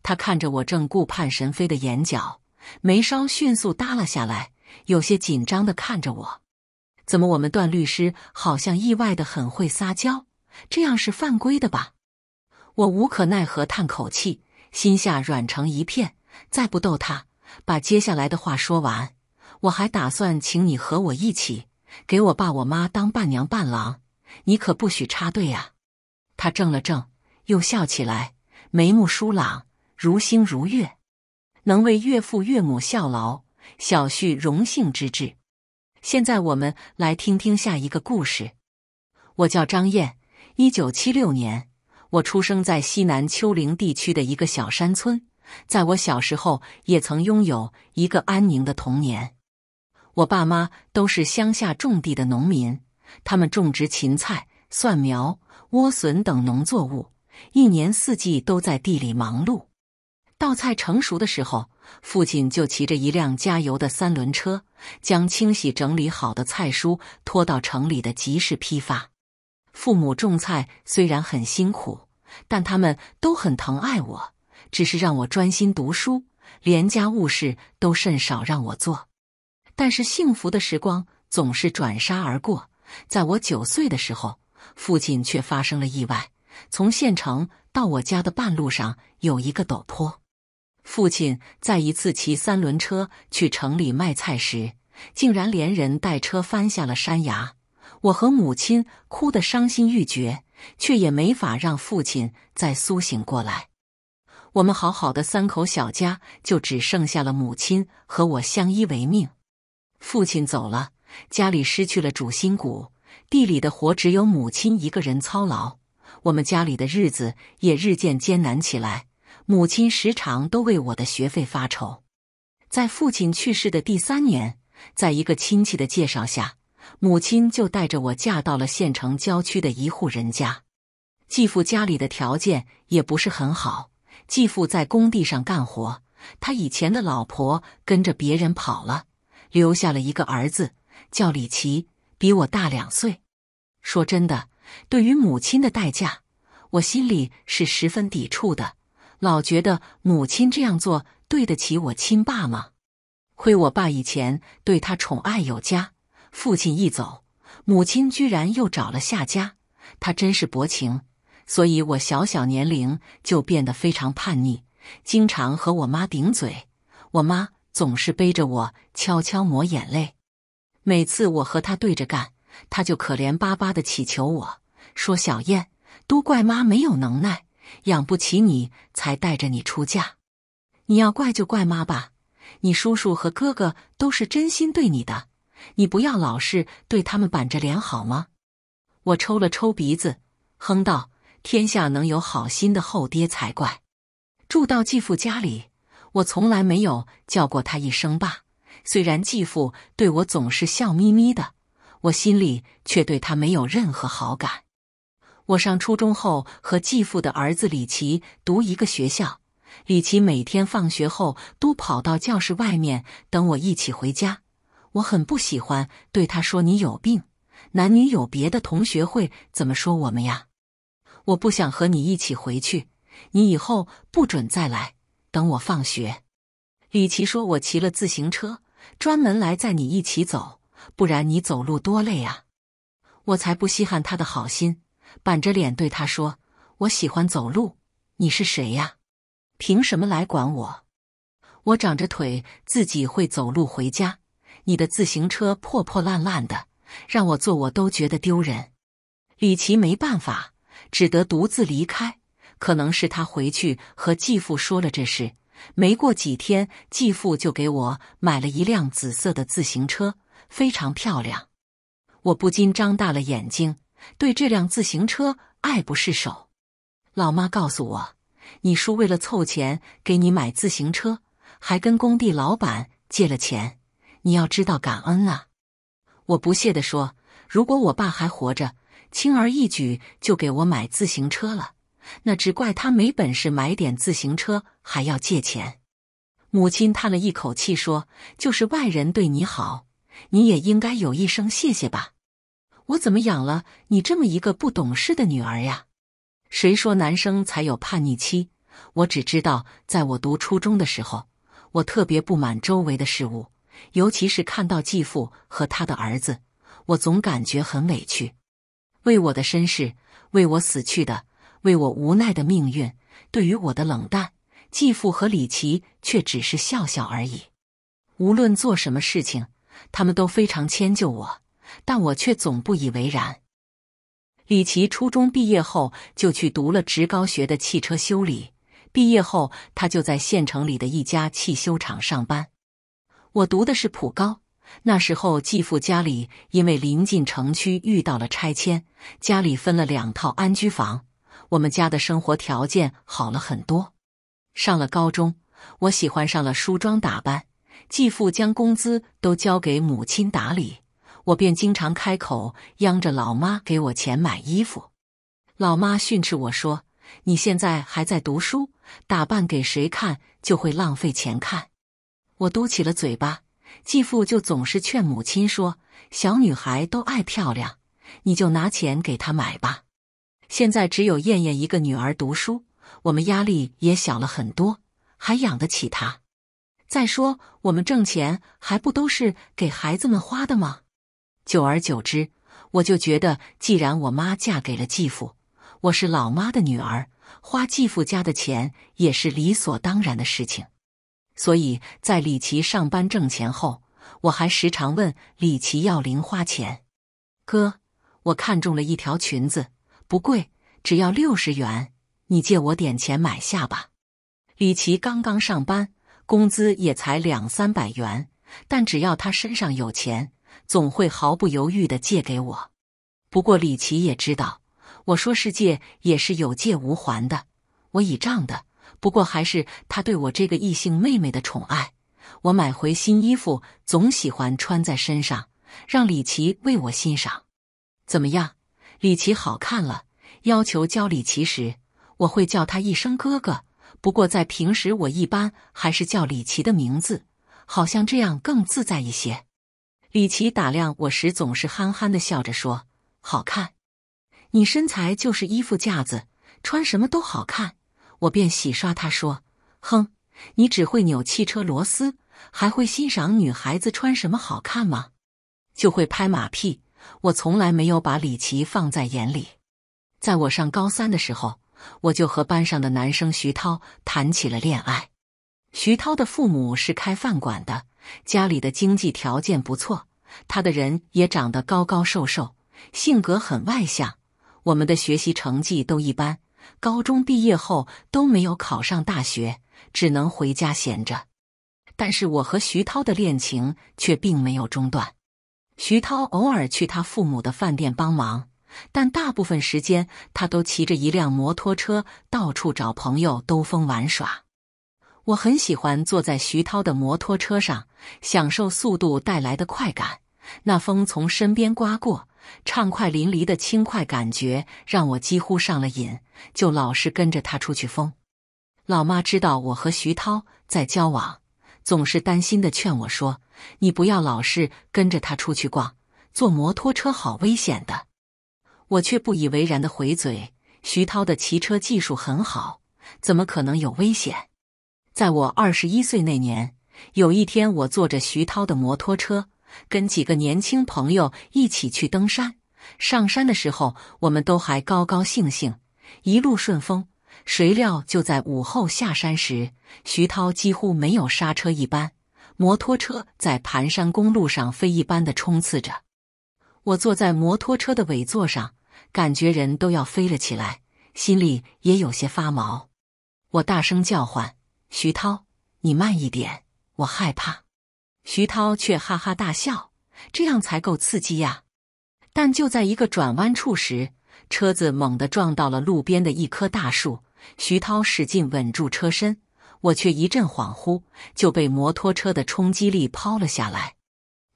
他看着我正顾盼神飞的眼角，眉梢迅速耷拉下来，有些紧张的看着我。怎么，我们段律师好像意外的很会撒娇，这样是犯规的吧？我无可奈何叹口气，心下软成一片。再不逗他，把接下来的话说完。我还打算请你和我一起给我爸我妈当伴娘伴郎，你可不许插队啊！他怔了怔，又笑起来，眉目疏朗。如星如月，能为岳父岳母效劳，小婿荣幸之至。现在我们来听听下一个故事。我叫张燕，一九七六年，我出生在西南丘陵地区的一个小山村。在我小时候，也曾拥有一个安宁的童年。我爸妈都是乡下种地的农民，他们种植芹菜、蒜苗、莴笋等农作物，一年四季都在地里忙碌。到菜成熟的时候，父亲就骑着一辆加油的三轮车，将清洗整理好的菜蔬拖到城里的集市批发。父母种菜虽然很辛苦，但他们都很疼爱我，只是让我专心读书，连家务事都甚少让我做。但是幸福的时光总是转杀而过，在我九岁的时候，父亲却发生了意外。从县城到我家的半路上有一个陡坡。父亲在一次骑三轮车去城里卖菜时，竟然连人带车翻下了山崖。我和母亲哭得伤心欲绝，却也没法让父亲再苏醒过来。我们好好的三口小家，就只剩下了母亲和我相依为命。父亲走了，家里失去了主心骨，地里的活只有母亲一个人操劳。我们家里的日子也日渐艰难起来。母亲时常都为我的学费发愁，在父亲去世的第三年，在一个亲戚的介绍下，母亲就带着我嫁到了县城郊区的一户人家。继父家里的条件也不是很好，继父在工地上干活，他以前的老婆跟着别人跑了，留下了一个儿子，叫李奇，比我大两岁。说真的，对于母亲的代价，我心里是十分抵触的。老觉得母亲这样做对得起我亲爸吗？亏我爸以前对他宠爱有加，父亲一走，母亲居然又找了下家，他真是薄情。所以，我小小年龄就变得非常叛逆，经常和我妈顶嘴。我妈总是背着我悄悄抹眼泪。每次我和他对着干，他就可怜巴巴的乞求我说：“小燕，都怪妈没有能耐。”养不起你才带着你出嫁，你要怪就怪妈吧。你叔叔和哥哥都是真心对你的，你不要老是对他们板着脸好吗？我抽了抽鼻子，哼道：“天下能有好心的后爹才怪。”住到继父家里，我从来没有叫过他一声爸。虽然继父对我总是笑眯眯的，我心里却对他没有任何好感。我上初中后和继父的儿子李奇读一个学校，李奇每天放学后都跑到教室外面等我一起回家。我很不喜欢对他说：“你有病，男女有别的同学会怎么说我们呀？”我不想和你一起回去，你以后不准再来。等我放学，李奇说我骑了自行车专门来载你一起走，不然你走路多累啊！我才不稀罕他的好心。板着脸对他说：“我喜欢走路，你是谁呀？凭什么来管我？我长着腿，自己会走路回家。你的自行车破破烂烂的，让我坐我都觉得丢人。”李琦没办法，只得独自离开。可能是他回去和继父说了这事，没过几天，继父就给我买了一辆紫色的自行车，非常漂亮。我不禁张大了眼睛。对这辆自行车爱不释手，老妈告诉我，你叔为了凑钱给你买自行车，还跟工地老板借了钱，你要知道感恩啊！我不屑的说：“如果我爸还活着，轻而易举就给我买自行车了，那只怪他没本事买点自行车还要借钱。”母亲叹了一口气说：“就是外人对你好，你也应该有一声谢谢吧。”我怎么养了你这么一个不懂事的女儿呀？谁说男生才有叛逆期？我只知道，在我读初中的时候，我特别不满周围的事物，尤其是看到继父和他的儿子，我总感觉很委屈。为我的身世，为我死去的，为我无奈的命运，对于我的冷淡，继父和李琦却只是笑笑而已。无论做什么事情，他们都非常迁就我。但我却总不以为然。李琦初中毕业后就去读了职高，学的汽车修理。毕业后，他就在县城里的一家汽修厂上班。我读的是普高，那时候继父家里因为临近城区遇到了拆迁，家里分了两套安居房，我们家的生活条件好了很多。上了高中，我喜欢上了梳妆打扮，继父将工资都交给母亲打理。我便经常开口央着老妈给我钱买衣服，老妈训斥我说：“你现在还在读书，打扮给谁看就会浪费钱看。”我嘟起了嘴巴，继父就总是劝母亲说：“小女孩都爱漂亮，你就拿钱给她买吧。”现在只有燕燕一个女儿读书，我们压力也小了很多，还养得起她。再说我们挣钱还不都是给孩子们花的吗？久而久之，我就觉得，既然我妈嫁给了继父，我是老妈的女儿，花继父家的钱也是理所当然的事情。所以在李琦上班挣钱后，我还时常问李琦要零花钱。哥，我看中了一条裙子，不贵，只要六十元，你借我点钱买下吧。李琦刚刚上班，工资也才两三百元，但只要他身上有钱。总会毫不犹豫地借给我。不过李琦也知道，我说是借也是有借无还的，我倚仗的。不过还是他对我这个异性妹妹的宠爱。我买回新衣服，总喜欢穿在身上，让李琦为我欣赏。怎么样，李琦好看了？要求叫李琦时，我会叫他一声哥哥。不过在平时，我一般还是叫李琦的名字，好像这样更自在一些。李琦打量我时，总是憨憨的笑着说：“好看，你身材就是衣服架子，穿什么都好看。”我便洗刷他说：“哼，你只会扭汽车螺丝，还会欣赏女孩子穿什么好看吗？就会拍马屁。”我从来没有把李琦放在眼里。在我上高三的时候，我就和班上的男生徐涛谈起了恋爱。徐涛的父母是开饭馆的，家里的经济条件不错。他的人也长得高高瘦瘦，性格很外向。我们的学习成绩都一般，高中毕业后都没有考上大学，只能回家闲着。但是我和徐涛的恋情却并没有中断。徐涛偶尔去他父母的饭店帮忙，但大部分时间他都骑着一辆摩托车到处找朋友兜风玩耍。我很喜欢坐在徐涛的摩托车上，享受速度带来的快感。那风从身边刮过，畅快淋漓的轻快感觉让我几乎上了瘾，就老是跟着他出去疯。老妈知道我和徐涛在交往，总是担心的劝我说：“你不要老是跟着他出去逛，坐摩托车好危险的。”我却不以为然的回嘴：“徐涛的骑车技术很好，怎么可能有危险？”在我二十一岁那年，有一天，我坐着徐涛的摩托车，跟几个年轻朋友一起去登山。上山的时候，我们都还高高兴兴，一路顺风。谁料就在午后下山时，徐涛几乎没有刹车一般，摩托车在盘山公路上飞一般的冲刺着。我坐在摩托车的尾座上，感觉人都要飞了起来，心里也有些发毛。我大声叫唤。徐涛，你慢一点，我害怕。徐涛却哈哈大笑，这样才够刺激呀！但就在一个转弯处时，车子猛地撞到了路边的一棵大树。徐涛使劲稳住车身，我却一阵恍惚，就被摩托车的冲击力抛了下来。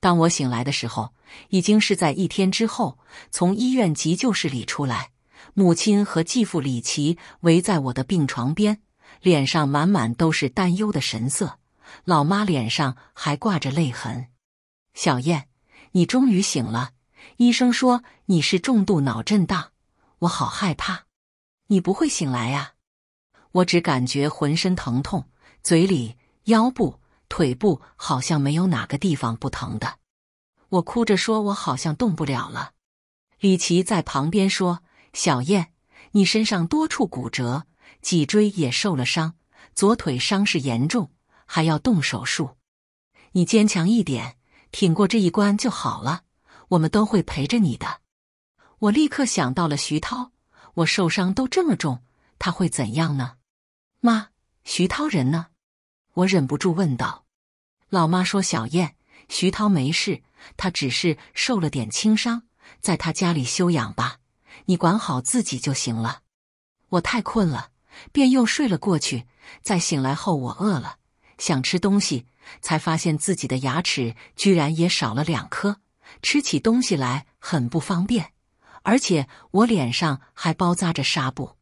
当我醒来的时候，已经是在一天之后，从医院急救室里出来，母亲和继父李奇围在我的病床边。脸上满满都是担忧的神色，老妈脸上还挂着泪痕。小燕，你终于醒了！医生说你是重度脑震荡，我好害怕，你不会醒来啊！我只感觉浑身疼痛，嘴里、腰部、腿部好像没有哪个地方不疼的。我哭着说：“我好像动不了了。”李琦在旁边说：“小燕，你身上多处骨折。”脊椎也受了伤，左腿伤势严重，还要动手术。你坚强一点，挺过这一关就好了。我们都会陪着你的。我立刻想到了徐涛，我受伤都这么重，他会怎样呢？妈，徐涛人呢？我忍不住问道。老妈说：“小燕，徐涛没事，他只是受了点轻伤，在他家里休养吧。你管好自己就行了。”我太困了。便又睡了过去。再醒来后，我饿了，想吃东西，才发现自己的牙齿居然也少了两颗，吃起东西来很不方便。而且我脸上还包扎着纱布。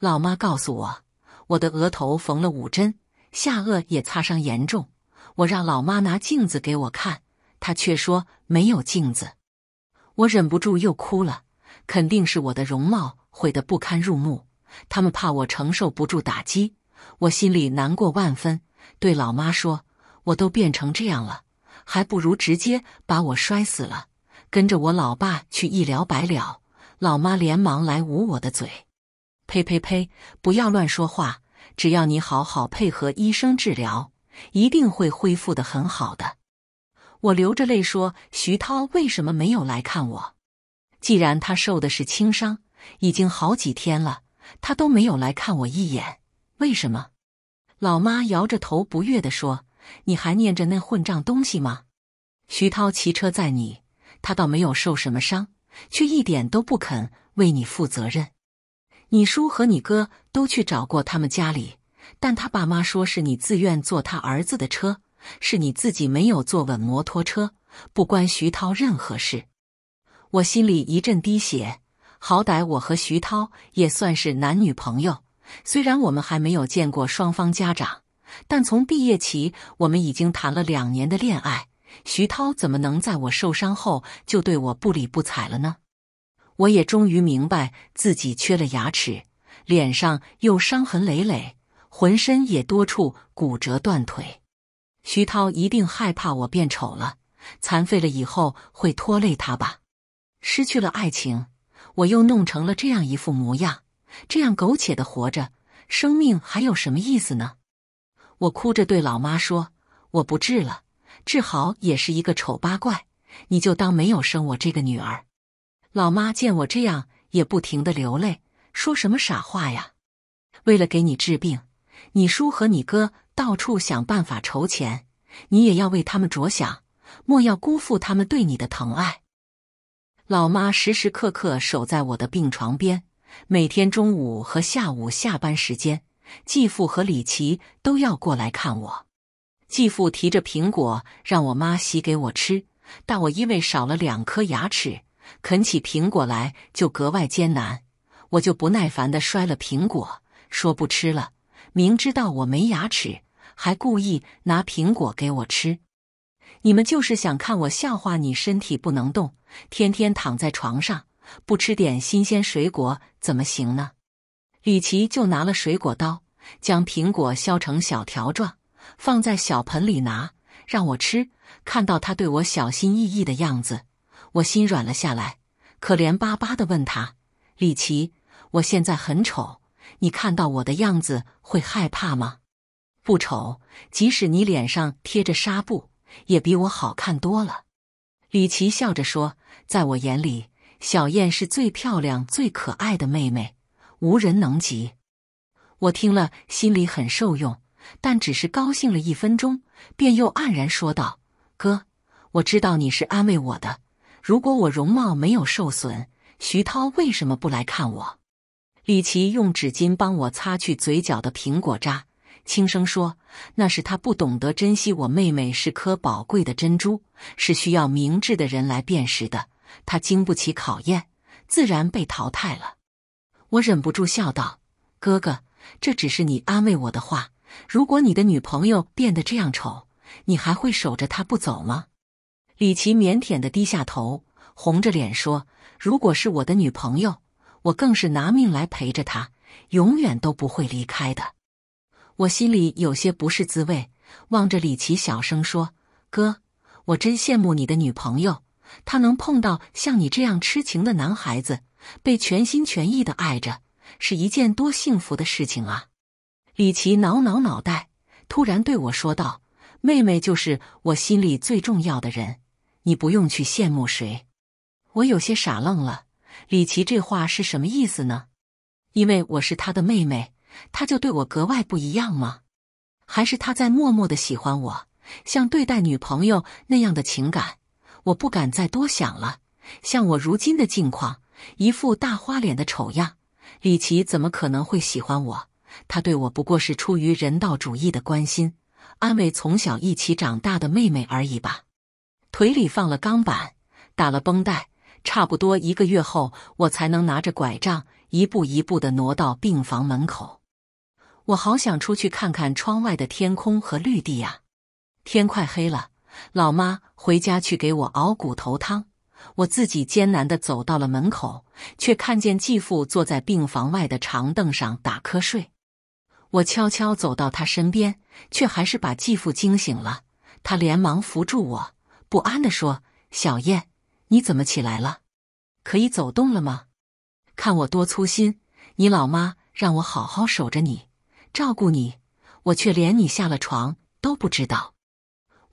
老妈告诉我，我的额头缝了五针，下颚也擦伤严重。我让老妈拿镜子给我看，她却说没有镜子。我忍不住又哭了，肯定是我的容貌毁得不堪入目。他们怕我承受不住打击，我心里难过万分，对老妈说：“我都变成这样了，还不如直接把我摔死了，跟着我老爸去一了百了。”老妈连忙来捂我的嘴：“呸呸呸，不要乱说话！只要你好好配合医生治疗，一定会恢复的很好的。”我流着泪说：“徐涛为什么没有来看我？既然他受的是轻伤，已经好几天了。”他都没有来看我一眼，为什么？老妈摇着头不悦地说：“你还念着那混账东西吗？”徐涛骑车载你，他倒没有受什么伤，却一点都不肯为你负责任。你叔和你哥都去找过他们家里，但他爸妈说是你自愿坐他儿子的车，是你自己没有坐稳摩托车，不关徐涛任何事。我心里一阵滴血。好歹我和徐涛也算是男女朋友，虽然我们还没有见过双方家长，但从毕业起我们已经谈了两年的恋爱。徐涛怎么能在我受伤后就对我不理不睬了呢？我也终于明白自己缺了牙齿，脸上又伤痕累累，浑身也多处骨折断腿。徐涛一定害怕我变丑了，残废了以后会拖累他吧？失去了爱情。我又弄成了这样一副模样，这样苟且的活着，生命还有什么意思呢？我哭着对老妈说：“我不治了，治好也是一个丑八怪，你就当没有生我这个女儿。”老妈见我这样，也不停的流泪，说什么傻话呀？为了给你治病，你叔和你哥到处想办法筹钱，你也要为他们着想，莫要辜负他们对你的疼爱。老妈时时刻刻守在我的病床边，每天中午和下午下班时间，继父和李琦都要过来看我。继父提着苹果让我妈洗给我吃，但我因为少了两颗牙齿，啃起苹果来就格外艰难。我就不耐烦的摔了苹果，说不吃了。明知道我没牙齿，还故意拿苹果给我吃，你们就是想看我笑话。你身体不能动。天天躺在床上，不吃点新鲜水果怎么行呢？李琦就拿了水果刀，将苹果削成小条状，放在小盆里拿让我吃。看到他对我小心翼翼的样子，我心软了下来，可怜巴巴地问他：“李琦，我现在很丑，你看到我的样子会害怕吗？”“不丑，即使你脸上贴着纱布，也比我好看多了。”李琦笑着说。在我眼里，小燕是最漂亮、最可爱的妹妹，无人能及。我听了心里很受用，但只是高兴了一分钟，便又黯然说道：“哥，我知道你是安慰我的。如果我容貌没有受损，徐涛为什么不来看我？”李琦用纸巾帮我擦去嘴角的苹果渣，轻声说：“那是他不懂得珍惜我妹妹，是颗宝贵的珍珠，是需要明智的人来辨识的。”他经不起考验，自然被淘汰了。我忍不住笑道：“哥哥，这只是你安慰我的话。如果你的女朋友变得这样丑，你还会守着她不走吗？”李琦腼腆的低下头，红着脸说：“如果是我的女朋友，我更是拿命来陪着她，永远都不会离开的。”我心里有些不是滋味，望着李琦小声说：“哥，我真羡慕你的女朋友。”他能碰到像你这样痴情的男孩子，被全心全意的爱着，是一件多幸福的事情啊！李琦挠挠脑袋，突然对我说道：“妹妹就是我心里最重要的人，你不用去羡慕谁。”我有些傻愣了。李琦这话是什么意思呢？因为我是他的妹妹，他就对我格外不一样吗？还是他在默默的喜欢我，像对待女朋友那样的情感？我不敢再多想了，像我如今的境况，一副大花脸的丑样，李奇怎么可能会喜欢我？他对我不过是出于人道主义的关心，安慰从小一起长大的妹妹而已吧。腿里放了钢板，打了绷带，差不多一个月后，我才能拿着拐杖一步一步的挪到病房门口。我好想出去看看窗外的天空和绿地呀！天快黑了。老妈回家去给我熬骨头汤，我自己艰难的走到了门口，却看见继父坐在病房外的长凳上打瞌睡。我悄悄走到他身边，却还是把继父惊醒了。他连忙扶住我，不安的说：“小燕，你怎么起来了？可以走动了吗？看我多粗心！你老妈让我好好守着你，照顾你，我却连你下了床都不知道。”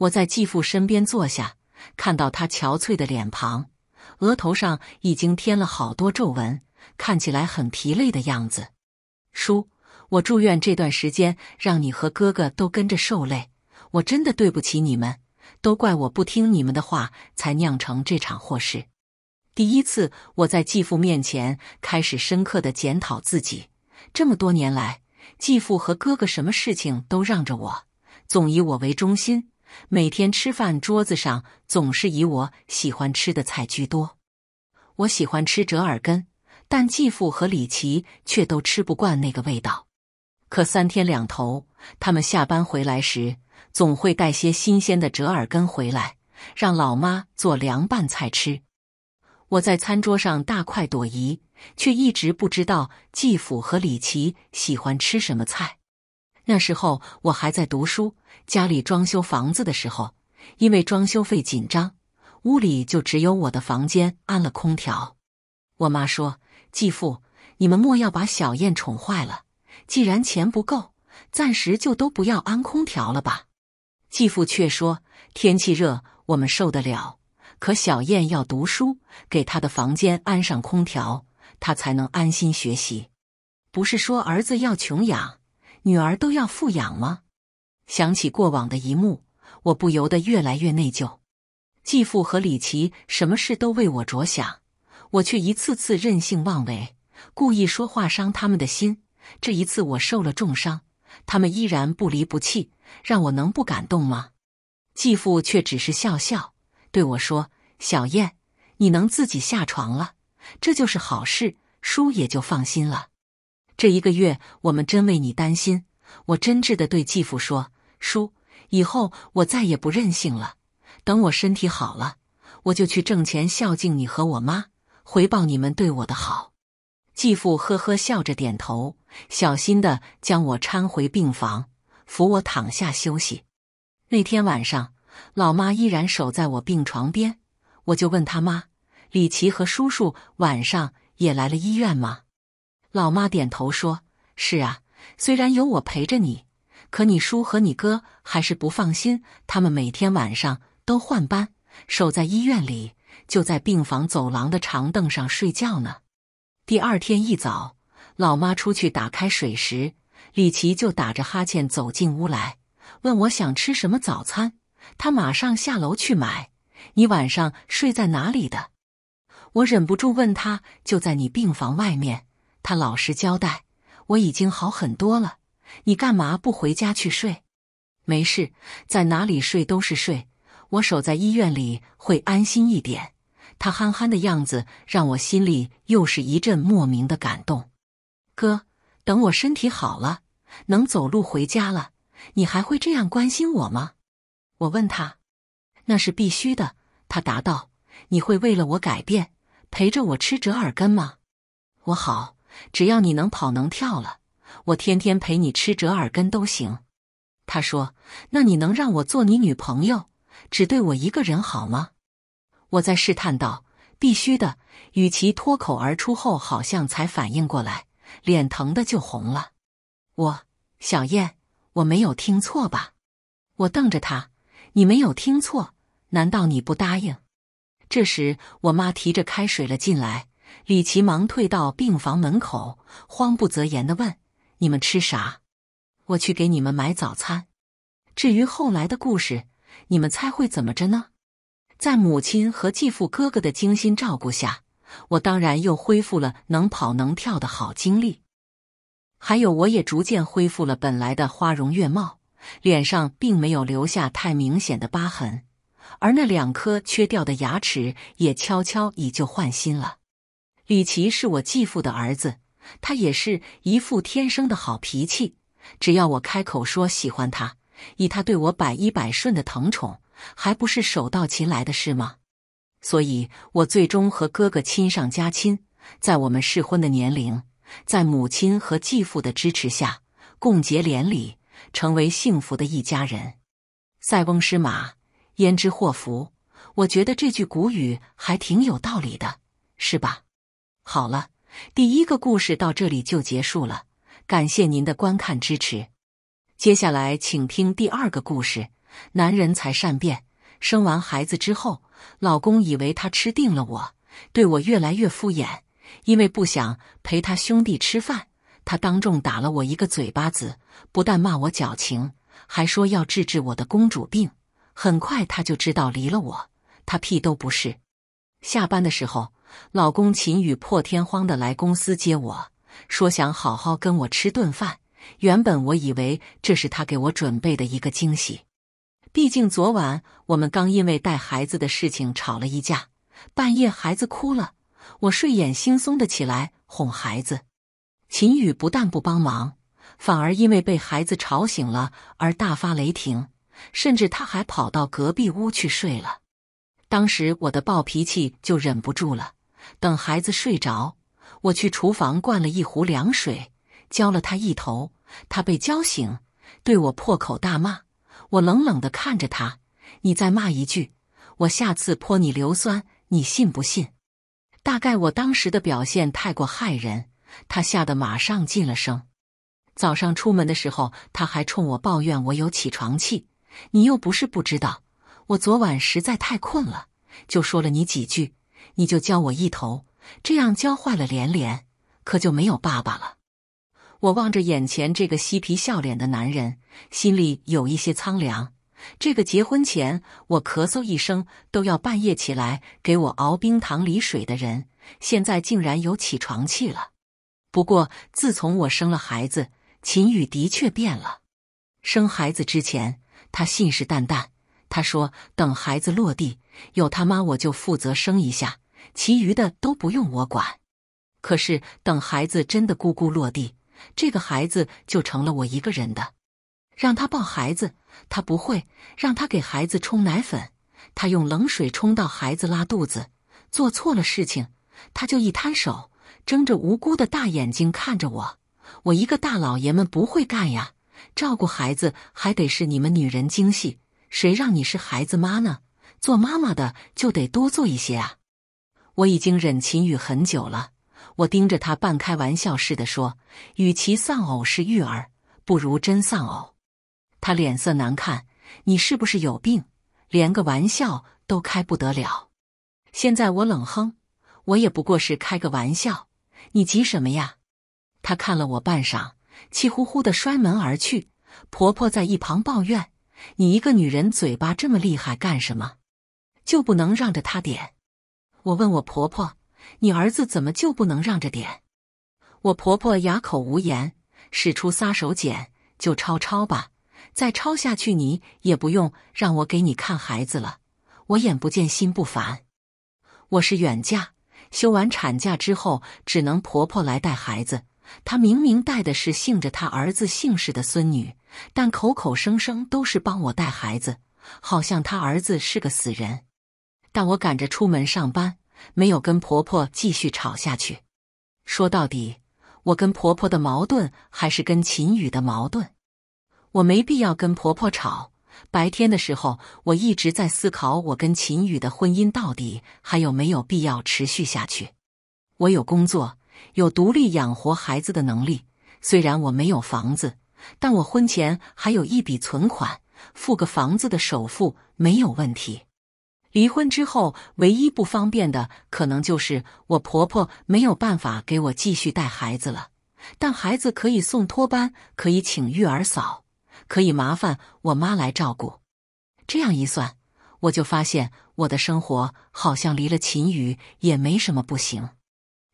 我在继父身边坐下，看到他憔悴的脸庞，额头上已经添了好多皱纹，看起来很疲累的样子。叔，我住院这段时间，让你和哥哥都跟着受累，我真的对不起你们，都怪我不听你们的话，才酿成这场祸事。第一次我在继父面前开始深刻的检讨自己，这么多年来，继父和哥哥什么事情都让着我，总以我为中心。每天吃饭，桌子上总是以我喜欢吃的菜居多。我喜欢吃折耳根，但继父和李琦却都吃不惯那个味道。可三天两头，他们下班回来时总会带些新鲜的折耳根回来，让老妈做凉拌菜吃。我在餐桌上大快朵颐，却一直不知道继父和李琦喜欢吃什么菜。那时候我还在读书，家里装修房子的时候，因为装修费紧张，屋里就只有我的房间安了空调。我妈说：“继父，你们莫要把小燕宠坏了。既然钱不够，暂时就都不要安空调了吧。”继父却说：“天气热，我们受得了，可小燕要读书，给她的房间安上空调，她才能安心学习。不是说儿子要穷养？”女儿都要富养吗？想起过往的一幕，我不由得越来越内疚。继父和李琦什么事都为我着想，我却一次次任性妄为，故意说话伤他们的心。这一次我受了重伤，他们依然不离不弃，让我能不感动吗？继父却只是笑笑，对我说：“小燕，你能自己下床了，这就是好事，叔也就放心了。”这一个月，我们真为你担心。我真挚的对继父说：“叔，以后我再也不任性了。等我身体好了，我就去挣钱孝敬你和我妈，回报你们对我的好。”继父呵呵笑着点头，小心的将我搀回病房，扶我躺下休息。那天晚上，老妈依然守在我病床边，我就问她妈：“李琦和叔叔晚上也来了医院吗？”老妈点头说：“是啊，虽然有我陪着你，可你叔和你哥还是不放心。他们每天晚上都换班守在医院里，就在病房走廊的长凳上睡觉呢。”第二天一早，老妈出去打开水时，李琦就打着哈欠走进屋来，问我想吃什么早餐。他马上下楼去买。你晚上睡在哪里的？我忍不住问他：“就在你病房外面。”他老实交代：“我已经好很多了，你干嘛不回家去睡？没事，在哪里睡都是睡。我守在医院里会安心一点。”他憨憨的样子让我心里又是一阵莫名的感动。哥，等我身体好了，能走路回家了，你还会这样关心我吗？我问他：“那是必须的。”他答道：“你会为了我改变，陪着我吃折耳根吗？”我好。只要你能跑能跳了，我天天陪你吃折耳根都行。他说：“那你能让我做你女朋友，只对我一个人好吗？”我在试探道：“必须的。”与其脱口而出后，好像才反应过来，脸疼的就红了。我小燕，我没有听错吧？我瞪着他：“你没有听错？难道你不答应？”这时，我妈提着开水了进来。李琦忙退到病房门口，慌不择言地问：“你们吃啥？我去给你们买早餐。”至于后来的故事，你们猜会怎么着呢？在母亲和继父哥哥的精心照顾下，我当然又恢复了能跑能跳的好精力。还有，我也逐渐恢复了本来的花容月貌，脸上并没有留下太明显的疤痕，而那两颗缺掉的牙齿也悄悄以旧换新了。李琦是我继父的儿子，他也是一副天生的好脾气。只要我开口说喜欢他，以他对我百依百顺的疼宠，还不是手到擒来的事吗？所以，我最终和哥哥亲上加亲，在我们适婚的年龄，在母亲和继父的支持下，共结连理，成为幸福的一家人。塞翁失马，焉知祸福？我觉得这句古语还挺有道理的，是吧？好了，第一个故事到这里就结束了。感谢您的观看支持。接下来请听第二个故事：男人才善变。生完孩子之后，老公以为他吃定了我，对我越来越敷衍。因为不想陪他兄弟吃饭，他当众打了我一个嘴巴子，不但骂我矫情，还说要治治我的公主病。很快他就知道离了我，他屁都不是。下班的时候。老公秦宇破天荒的来公司接我，说想好好跟我吃顿饭。原本我以为这是他给我准备的一个惊喜，毕竟昨晚我们刚因为带孩子的事情吵了一架。半夜孩子哭了，我睡眼惺忪的起来哄孩子，秦宇不但不帮忙，反而因为被孩子吵醒了而大发雷霆，甚至他还跑到隔壁屋去睡了。当时我的暴脾气就忍不住了。等孩子睡着，我去厨房灌了一壶凉水，浇了他一头。他被浇醒，对我破口大骂。我冷冷地看着他：“你再骂一句，我下次泼你硫酸，你信不信？”大概我当时的表现太过骇人，他吓得马上噤了声。早上出门的时候，他还冲我抱怨：“我有起床气。”你又不是不知道，我昨晚实在太困了，就说了你几句。你就教我一头，这样教坏了，连连可就没有爸爸了。我望着眼前这个嬉皮笑脸的男人，心里有一些苍凉。这个结婚前我咳嗽一声都要半夜起来给我熬冰糖梨水的人，现在竟然有起床气了。不过自从我生了孩子，秦宇的确变了。生孩子之前，他信誓旦旦，他说等孩子落地，有他妈我就负责生一下。其余的都不用我管，可是等孩子真的咕咕落地，这个孩子就成了我一个人的。让他抱孩子，他不会；让他给孩子冲奶粉，他用冷水冲到孩子拉肚子。做错了事情，他就一摊手，睁着无辜的大眼睛看着我。我一个大老爷们不会干呀，照顾孩子还得是你们女人精细。谁让你是孩子妈呢？做妈妈的就得多做一些啊。我已经忍秦宇很久了，我盯着他，半开玩笑似的说：“与其丧偶是育儿，不如真丧偶。”他脸色难看，“你是不是有病，连个玩笑都开不得了？”现在我冷哼，“我也不过是开个玩笑，你急什么呀？”他看了我半晌，气呼呼地摔门而去。婆婆在一旁抱怨：“你一个女人嘴巴这么厉害干什么？就不能让着他点？”我问我婆婆：“你儿子怎么就不能让着点？”我婆婆哑口无言，使出撒手锏：“就抄抄吧，再抄下去你也不用让我给你看孩子了，我眼不见心不烦。”我是远嫁，休完产假之后只能婆婆来带孩子。她明明带的是姓着她儿子姓氏的孙女，但口口声声都是帮我带孩子，好像她儿子是个死人。但我赶着出门上班，没有跟婆婆继续吵下去。说到底，我跟婆婆的矛盾还是跟秦宇的矛盾。我没必要跟婆婆吵。白天的时候，我一直在思考，我跟秦宇的婚姻到底还有没有必要持续下去。我有工作，有独立养活孩子的能力。虽然我没有房子，但我婚前还有一笔存款，付个房子的首付没有问题。离婚之后，唯一不方便的可能就是我婆婆没有办法给我继续带孩子了。但孩子可以送托班，可以请育儿嫂，可以麻烦我妈来照顾。这样一算，我就发现我的生活好像离了秦宇也没什么不行。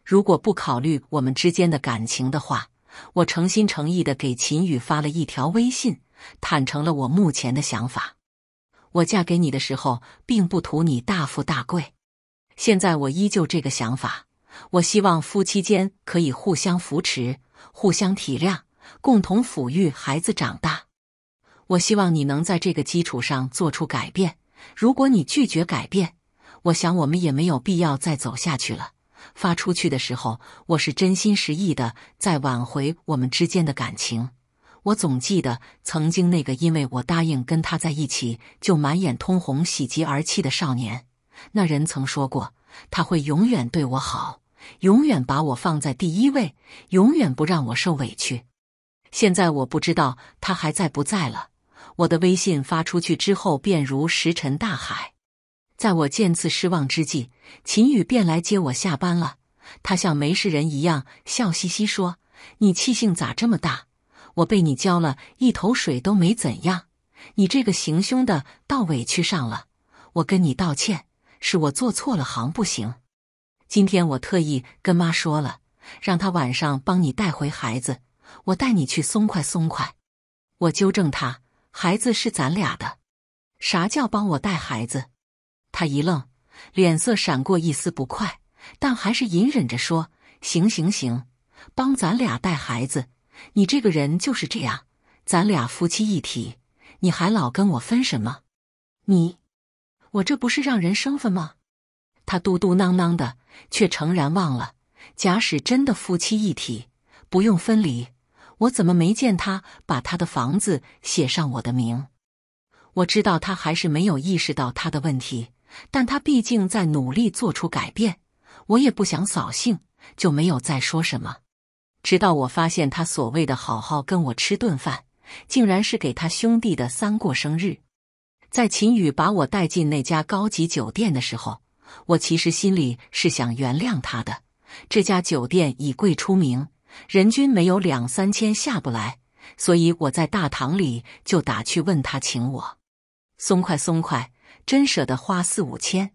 如果不考虑我们之间的感情的话，我诚心诚意的给秦宇发了一条微信，坦诚了我目前的想法。我嫁给你的时候，并不图你大富大贵。现在我依旧这个想法，我希望夫妻间可以互相扶持、互相体谅，共同抚育孩子长大。我希望你能在这个基础上做出改变。如果你拒绝改变，我想我们也没有必要再走下去了。发出去的时候，我是真心实意的在挽回我们之间的感情。我总记得曾经那个因为我答应跟他在一起就满眼通红、喜极而泣的少年。那人曾说过他会永远对我好，永远把我放在第一位，永远不让我受委屈。现在我不知道他还在不在了。我的微信发出去之后，便如石沉大海。在我见次失望之际，秦宇便来接我下班了。他像没事人一样，笑嘻嘻说：“你气性咋这么大？”我被你浇了一头水都没怎样，你这个行凶的倒委屈上了。我跟你道歉，是我做错了行不行？今天我特意跟妈说了，让她晚上帮你带回孩子，我带你去松快松快。我纠正他，孩子是咱俩的。啥叫帮我带孩子？他一愣，脸色闪过一丝不快，但还是隐忍着说：“行行行，帮咱俩带孩子。”你这个人就是这样，咱俩夫妻一体，你还老跟我分什么？你，我这不是让人生分吗？他嘟嘟囔囔的，却诚然忘了，假使真的夫妻一体，不用分离，我怎么没见他把他的房子写上我的名？我知道他还是没有意识到他的问题，但他毕竟在努力做出改变，我也不想扫兴，就没有再说什么。直到我发现他所谓的“好好跟我吃顿饭”，竟然是给他兄弟的三过生日。在秦宇把我带进那家高级酒店的时候，我其实心里是想原谅他的。这家酒店以贵出名，人均没有两三千下不来，所以我在大堂里就打趣问他请我，松快松快，真舍得花四五千？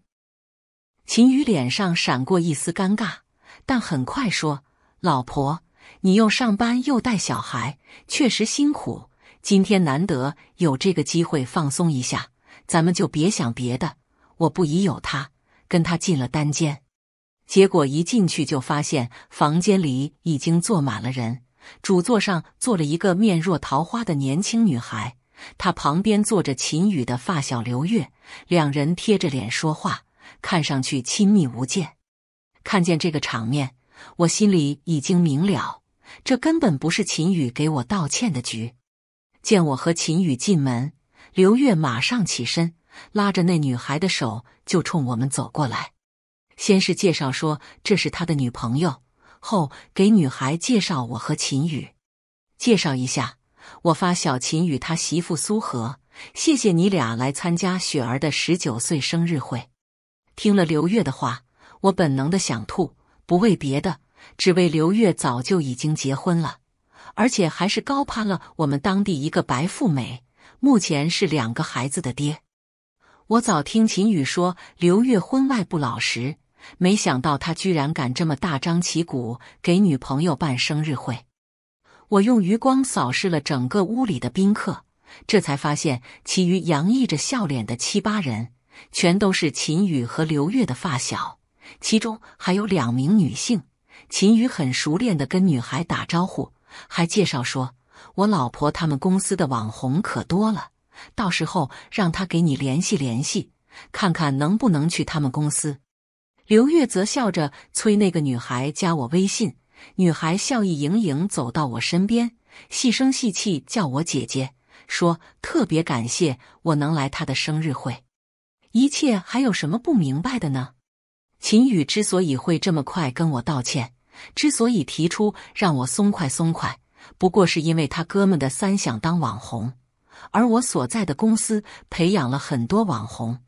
秦宇脸上闪过一丝尴尬，但很快说：“老婆。”你又上班又带小孩，确实辛苦。今天难得有这个机会放松一下，咱们就别想别的。我不疑有他，跟他进了单间。结果一进去就发现房间里已经坐满了人，主座上坐了一个面若桃花的年轻女孩，她旁边坐着秦宇的发小刘月，两人贴着脸说话，看上去亲密无间。看见这个场面，我心里已经明了。这根本不是秦宇给我道歉的局。见我和秦宇进门，刘月马上起身，拉着那女孩的手就冲我们走过来。先是介绍说这是他的女朋友，后给女孩介绍我和秦宇。介绍一下，我发小秦宇，他媳妇苏荷。谢谢你俩来参加雪儿的十九岁生日会。听了刘月的话，我本能的想吐，不为别的。只为刘月早就已经结婚了，而且还是高攀了我们当地一个白富美，目前是两个孩子的爹。我早听秦宇说刘月婚外不老实，没想到他居然敢这么大张旗鼓给女朋友办生日会。我用余光扫视了整个屋里的宾客，这才发现其余洋溢着笑脸的七八人，全都是秦宇和刘月的发小，其中还有两名女性。秦宇很熟练的跟女孩打招呼，还介绍说：“我老婆他们公司的网红可多了，到时候让他给你联系联系，看看能不能去他们公司。”刘月则笑着催那个女孩加我微信。女孩笑意盈盈走到我身边，细声细气叫我姐姐，说：“特别感谢我能来她的生日会，一切还有什么不明白的呢？”秦宇之所以会这么快跟我道歉。之所以提出让我松快松快，不过是因为他哥们的三想当网红，而我所在的公司培养了很多网红。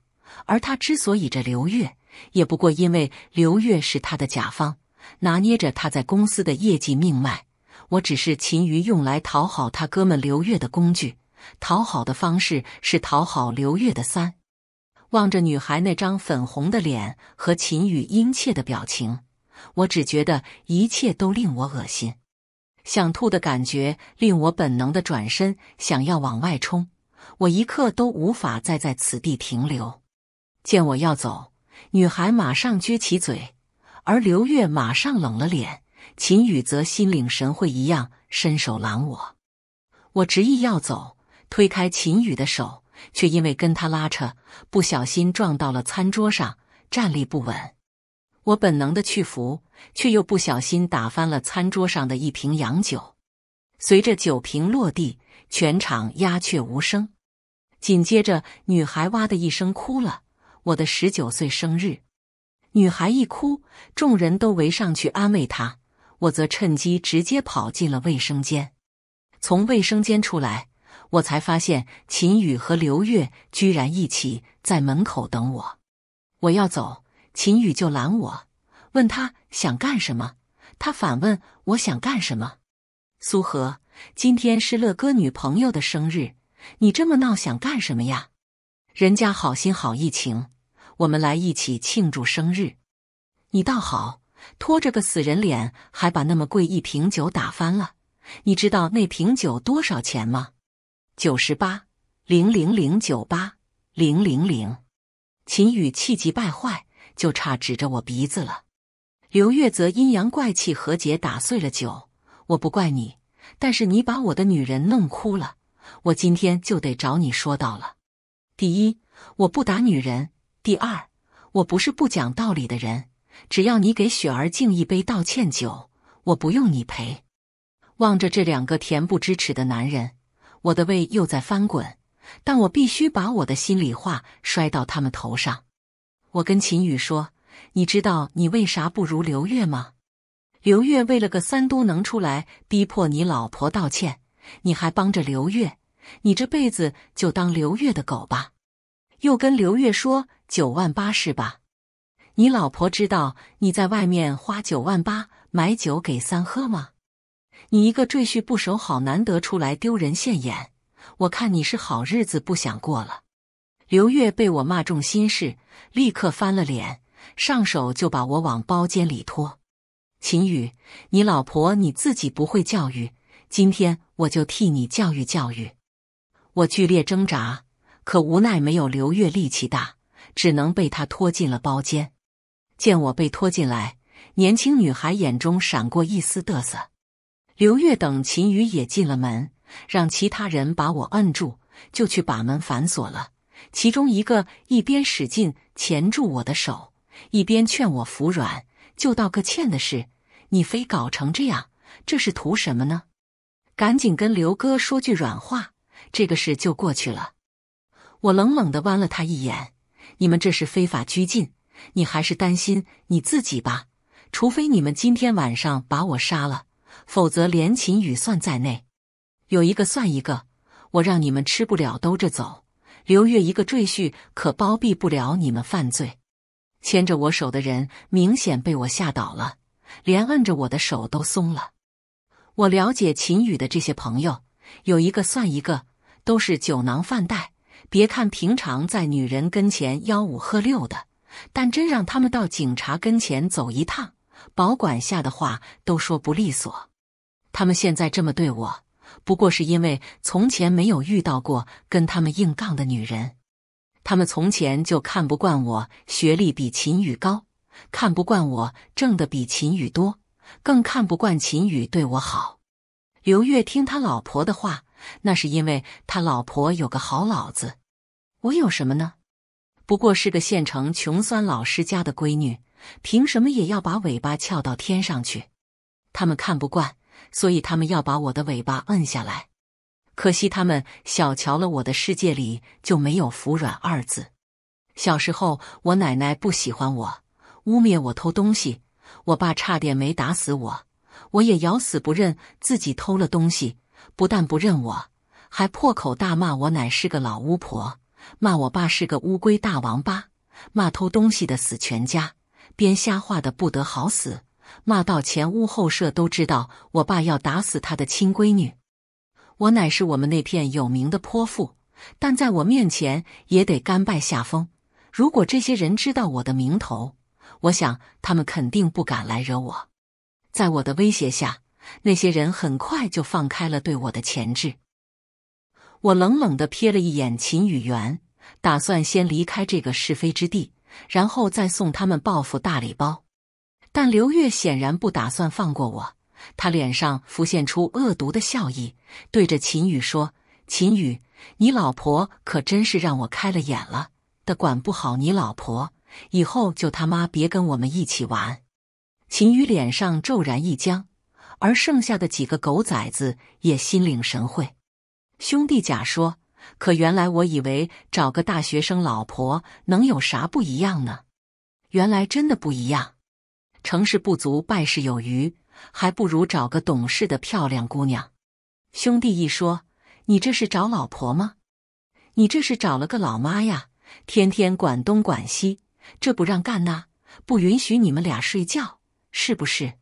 而他之所以着刘月，也不过因为刘月是他的甲方，拿捏着他在公司的业绩命脉。我只是秦于用来讨好他哥们刘月的工具，讨好的方式是讨好刘月的三。望着女孩那张粉红的脸和秦宇殷切的表情。我只觉得一切都令我恶心，想吐的感觉令我本能的转身想要往外冲。我一刻都无法再在此地停留。见我要走，女孩马上撅起嘴，而刘月马上冷了脸，秦宇则心领神会一样伸手拦我。我执意要走，推开秦宇的手，却因为跟他拉扯，不小心撞到了餐桌上，站立不稳。我本能的去扶，却又不小心打翻了餐桌上的一瓶洋酒。随着酒瓶落地，全场鸦雀无声。紧接着，女孩哇的一声哭了。我的十九岁生日，女孩一哭，众人都围上去安慰她。我则趁机直接跑进了卫生间。从卫生间出来，我才发现秦宇和刘月居然一起在门口等我。我要走。秦宇就拦我，问他想干什么？他反问我想干什么？苏荷，今天是乐哥女朋友的生日，你这么闹想干什么呀？人家好心好意请我们来一起庆祝生日，你倒好，拖着个死人脸，还把那么贵一瓶酒打翻了。你知道那瓶酒多少钱吗？九十八零零零九八零零零。秦宇气急败坏。就差指着我鼻子了。刘月则阴阳怪气：“何解打碎了酒，我不怪你，但是你把我的女人弄哭了，我今天就得找你说道了。第一，我不打女人；第二，我不是不讲道理的人。只要你给雪儿敬一杯道歉酒，我不用你赔。”望着这两个恬不知耻的男人，我的胃又在翻滚，但我必须把我的心里话摔到他们头上。我跟秦宇说：“你知道你为啥不如刘月吗？刘月为了个三都能出来逼迫你老婆道歉，你还帮着刘月，你这辈子就当刘月的狗吧。”又跟刘月说：“九万八是吧？你老婆知道你在外面花九万八买酒给三喝吗？你一个赘婿不守好，难得出来丢人现眼，我看你是好日子不想过了。”刘月被我骂中心事，立刻翻了脸，上手就把我往包间里拖。秦宇，你老婆你自己不会教育，今天我就替你教育教育。我剧烈挣扎，可无奈没有刘月力气大，只能被他拖进了包间。见我被拖进来，年轻女孩眼中闪过一丝得瑟。刘月等秦宇也进了门，让其他人把我摁住，就去把门反锁了。其中一个一边使劲钳住我的手，一边劝我服软，就道个歉的事，你非搞成这样，这是图什么呢？赶紧跟刘哥说句软话，这个事就过去了。我冷冷的剜了他一眼：“你们这是非法拘禁，你还是担心你自己吧。除非你们今天晚上把我杀了，否则连秦宇算在内，有一个算一个，我让你们吃不了兜着走。”刘月一个赘婿可包庇不了你们犯罪。牵着我手的人明显被我吓倒了，连摁着我的手都松了。我了解秦宇的这些朋友，有一个算一个，都是酒囊饭袋。别看平常在女人跟前吆五喝六的，但真让他们到警察跟前走一趟，保管下的话都说不利索。他们现在这么对我。不过是因为从前没有遇到过跟他们硬杠的女人，他们从前就看不惯我学历比秦宇高，看不惯我挣的比秦宇多，更看不惯秦宇对我好。刘月听他老婆的话，那是因为他老婆有个好老子。我有什么呢？不过是个县城穷酸老师家的闺女，凭什么也要把尾巴翘到天上去？他们看不惯。所以他们要把我的尾巴摁下来，可惜他们小瞧了我的世界里就没有服软二字。小时候我奶奶不喜欢我，污蔑我偷东西，我爸差点没打死我，我也咬死不认自己偷了东西。不但不认我，还破口大骂我奶是个老巫婆，骂我爸是个乌龟大王八，骂偷东西的死全家，编瞎话的不得好死。骂到前屋后舍都知道我爸要打死他的亲闺女。我乃是我们那片有名的泼妇，但在我面前也得甘拜下风。如果这些人知道我的名头，我想他们肯定不敢来惹我。在我的威胁下，那些人很快就放开了对我的钳制。我冷冷的瞥了一眼秦宇元，打算先离开这个是非之地，然后再送他们报复大礼包。”但刘月显然不打算放过我，他脸上浮现出恶毒的笑意，对着秦宇说：“秦宇，你老婆可真是让我开了眼了。的管不好你老婆，以后就他妈别跟我们一起玩。”秦宇脸上骤然一僵，而剩下的几个狗崽子也心领神会。兄弟甲说：“可原来我以为找个大学生老婆能有啥不一样呢？原来真的不一样。”成事不足，败事有余，还不如找个懂事的漂亮姑娘。兄弟一说，你这是找老婆吗？你这是找了个老妈呀！天天管东管西，这不让干呐，不允许你们俩睡觉，是不是？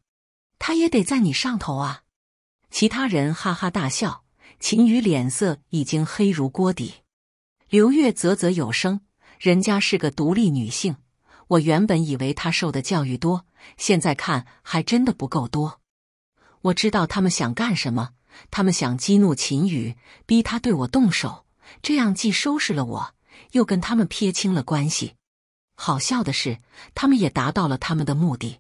他也得在你上头啊！其他人哈哈大笑，秦羽脸色已经黑如锅底，刘月啧啧有声。人家是个独立女性，我原本以为她受的教育多。现在看还真的不够多。我知道他们想干什么，他们想激怒秦宇，逼他对我动手，这样既收拾了我，又跟他们撇清了关系。好笑的是，他们也达到了他们的目的。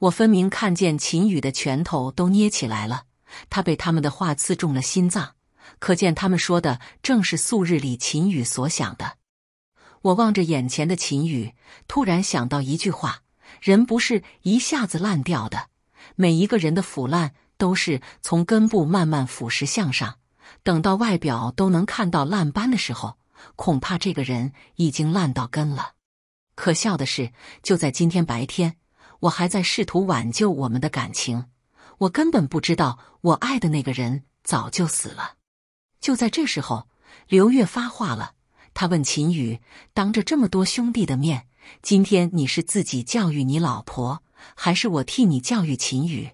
我分明看见秦宇的拳头都捏起来了，他被他们的话刺中了心脏，可见他们说的正是素日里秦宇所想的。我望着眼前的秦宇，突然想到一句话。人不是一下子烂掉的，每一个人的腐烂都是从根部慢慢腐蚀向上。等到外表都能看到烂斑的时候，恐怕这个人已经烂到根了。可笑的是，就在今天白天，我还在试图挽救我们的感情，我根本不知道我爱的那个人早就死了。就在这时候，刘越发话了，他问秦宇：“当着这么多兄弟的面。”今天你是自己教育你老婆，还是我替你教育秦宇？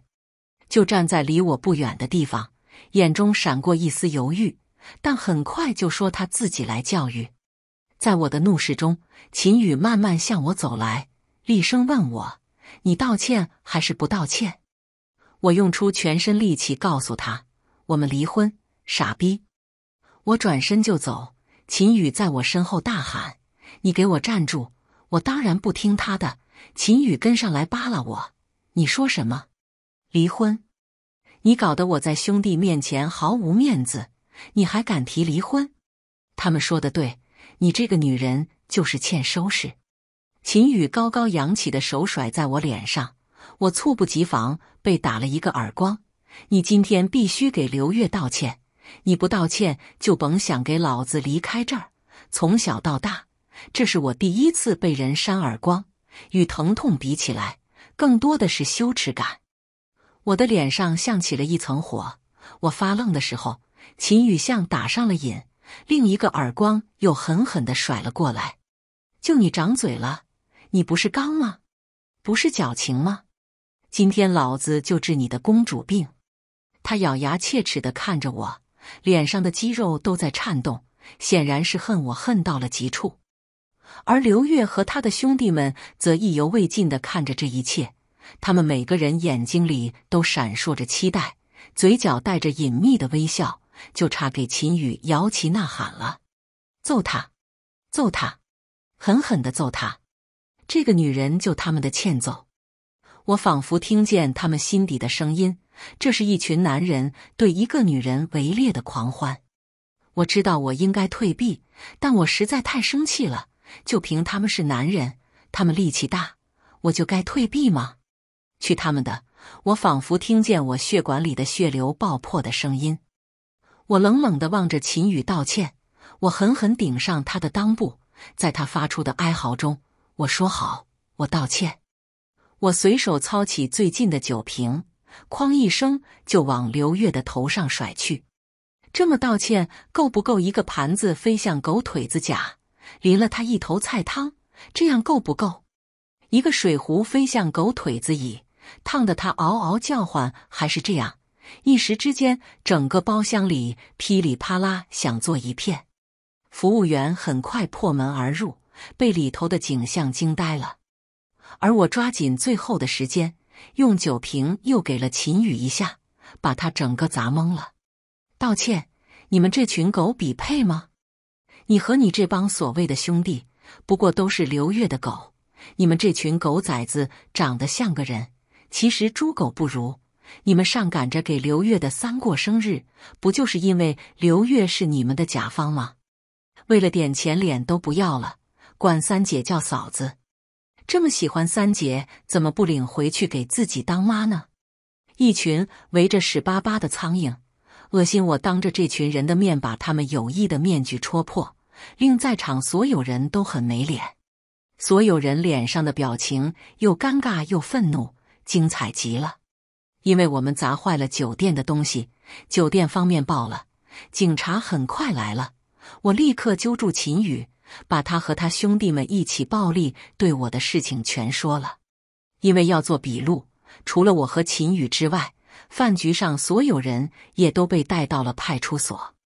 就站在离我不远的地方，眼中闪过一丝犹豫，但很快就说他自己来教育。在我的怒视中，秦宇慢慢向我走来，厉声问我：“你道歉还是不道歉？”我用出全身力气告诉他：“我们离婚，傻逼！”我转身就走，秦宇在我身后大喊：“你给我站住！”我当然不听他的。秦宇跟上来扒拉我：“你说什么？离婚？你搞得我在兄弟面前毫无面子，你还敢提离婚？他们说的对，你这个女人就是欠收拾。”秦宇高高扬起的手甩在我脸上，我猝不及防被打了一个耳光。你今天必须给刘月道歉，你不道歉就甭想给老子离开这儿。从小到大。这是我第一次被人扇耳光，与疼痛比起来，更多的是羞耻感。我的脸上像起了一层火。我发愣的时候，秦宇像打上了瘾，另一个耳光又狠狠的甩了过来。“就你长嘴了，你不是刚吗？不是矫情吗？今天老子就治你的公主病！”他咬牙切齿的看着我，脸上的肌肉都在颤动，显然是恨我恨到了极处。而刘月和他的兄弟们则意犹未尽的看着这一切，他们每个人眼睛里都闪烁着期待，嘴角带着隐秘的微笑，就差给秦宇摇旗呐喊了，揍他，揍他，狠狠的揍他！这个女人就他们的欠揍。我仿佛听见他们心底的声音，这是一群男人对一个女人围猎的狂欢。我知道我应该退避，但我实在太生气了。就凭他们是男人，他们力气大，我就该退避吗？去他们的！我仿佛听见我血管里的血流爆破的声音。我冷冷地望着秦羽道歉，我狠狠顶上他的裆部，在他发出的哀嚎中，我说：“好，我道歉。”我随手操起最近的酒瓶，哐一声就往刘月的头上甩去。这么道歉够不够？一个盘子飞向狗腿子甲。淋了他一头菜汤，这样够不够？一个水壶飞向狗腿子椅，烫得他嗷嗷叫唤。还是这样，一时之间，整个包厢里噼里啪啦响作一片。服务员很快破门而入，被里头的景象惊呆了。而我抓紧最后的时间，用酒瓶又给了秦宇一下，把他整个砸懵了。道歉，你们这群狗比配吗？你和你这帮所谓的兄弟，不过都是刘月的狗。你们这群狗崽子长得像个人，其实猪狗不如。你们上赶着给刘月的三过生日，不就是因为刘月是你们的甲方吗？为了点钱脸都不要了，管三姐叫嫂子，这么喜欢三姐，怎么不领回去给自己当妈呢？一群围着屎巴巴的苍蝇，恶心！我当着这群人的面把他们友谊的面具戳破。令在场所有人都很没脸，所有人脸上的表情又尴尬又愤怒，精彩极了。因为我们砸坏了酒店的东西，酒店方面报了，警察很快来了。我立刻揪住秦宇，把他和他兄弟们一起暴力对我的事情全说了。因为要做笔录，除了我和秦宇之外，饭局上所有人也都被带到了派出所。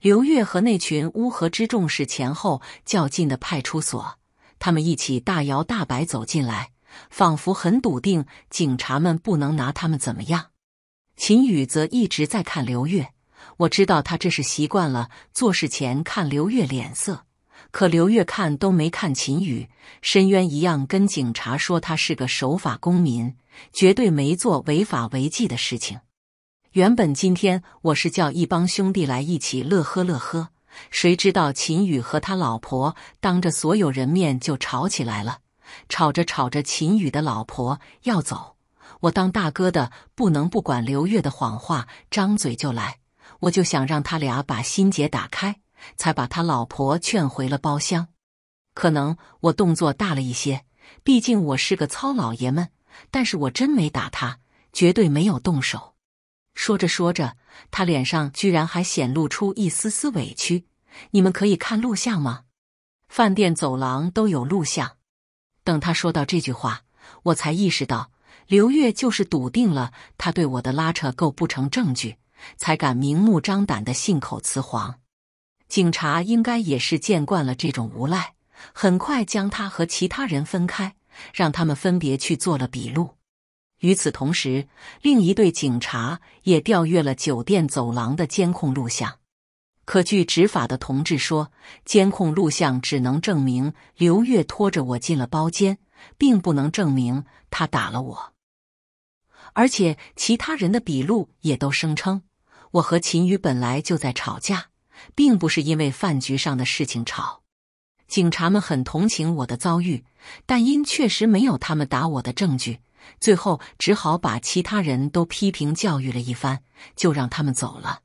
刘月和那群乌合之众是前后较近的派出所，他们一起大摇大摆走进来，仿佛很笃定警察们不能拿他们怎么样。秦宇则一直在看刘月，我知道他这是习惯了做事前看刘月脸色，可刘月看都没看秦宇，深渊一样跟警察说他是个守法公民，绝对没做违法违纪的事情。原本今天我是叫一帮兄弟来一起乐呵乐呵，谁知道秦宇和他老婆当着所有人面就吵起来了。吵着吵着，秦宇的老婆要走，我当大哥的不能不管。刘月的谎话，张嘴就来，我就想让他俩把心结打开，才把他老婆劝回了包厢。可能我动作大了一些，毕竟我是个糙老爷们，但是我真没打他，绝对没有动手。说着说着，他脸上居然还显露出一丝丝委屈。你们可以看录像吗？饭店走廊都有录像。等他说到这句话，我才意识到，刘月就是笃定了他对我的拉扯构不成证据，才敢明目张胆的信口雌黄。警察应该也是见惯了这种无赖，很快将他和其他人分开，让他们分别去做了笔录。与此同时，另一队警察也调阅了酒店走廊的监控录像。可据执法的同志说，监控录像只能证明刘月拖着我进了包间，并不能证明他打了我。而且，其他人的笔录也都声称我和秦宇本来就在吵架，并不是因为饭局上的事情吵。警察们很同情我的遭遇，但因确实没有他们打我的证据。最后只好把其他人都批评教育了一番，就让他们走了。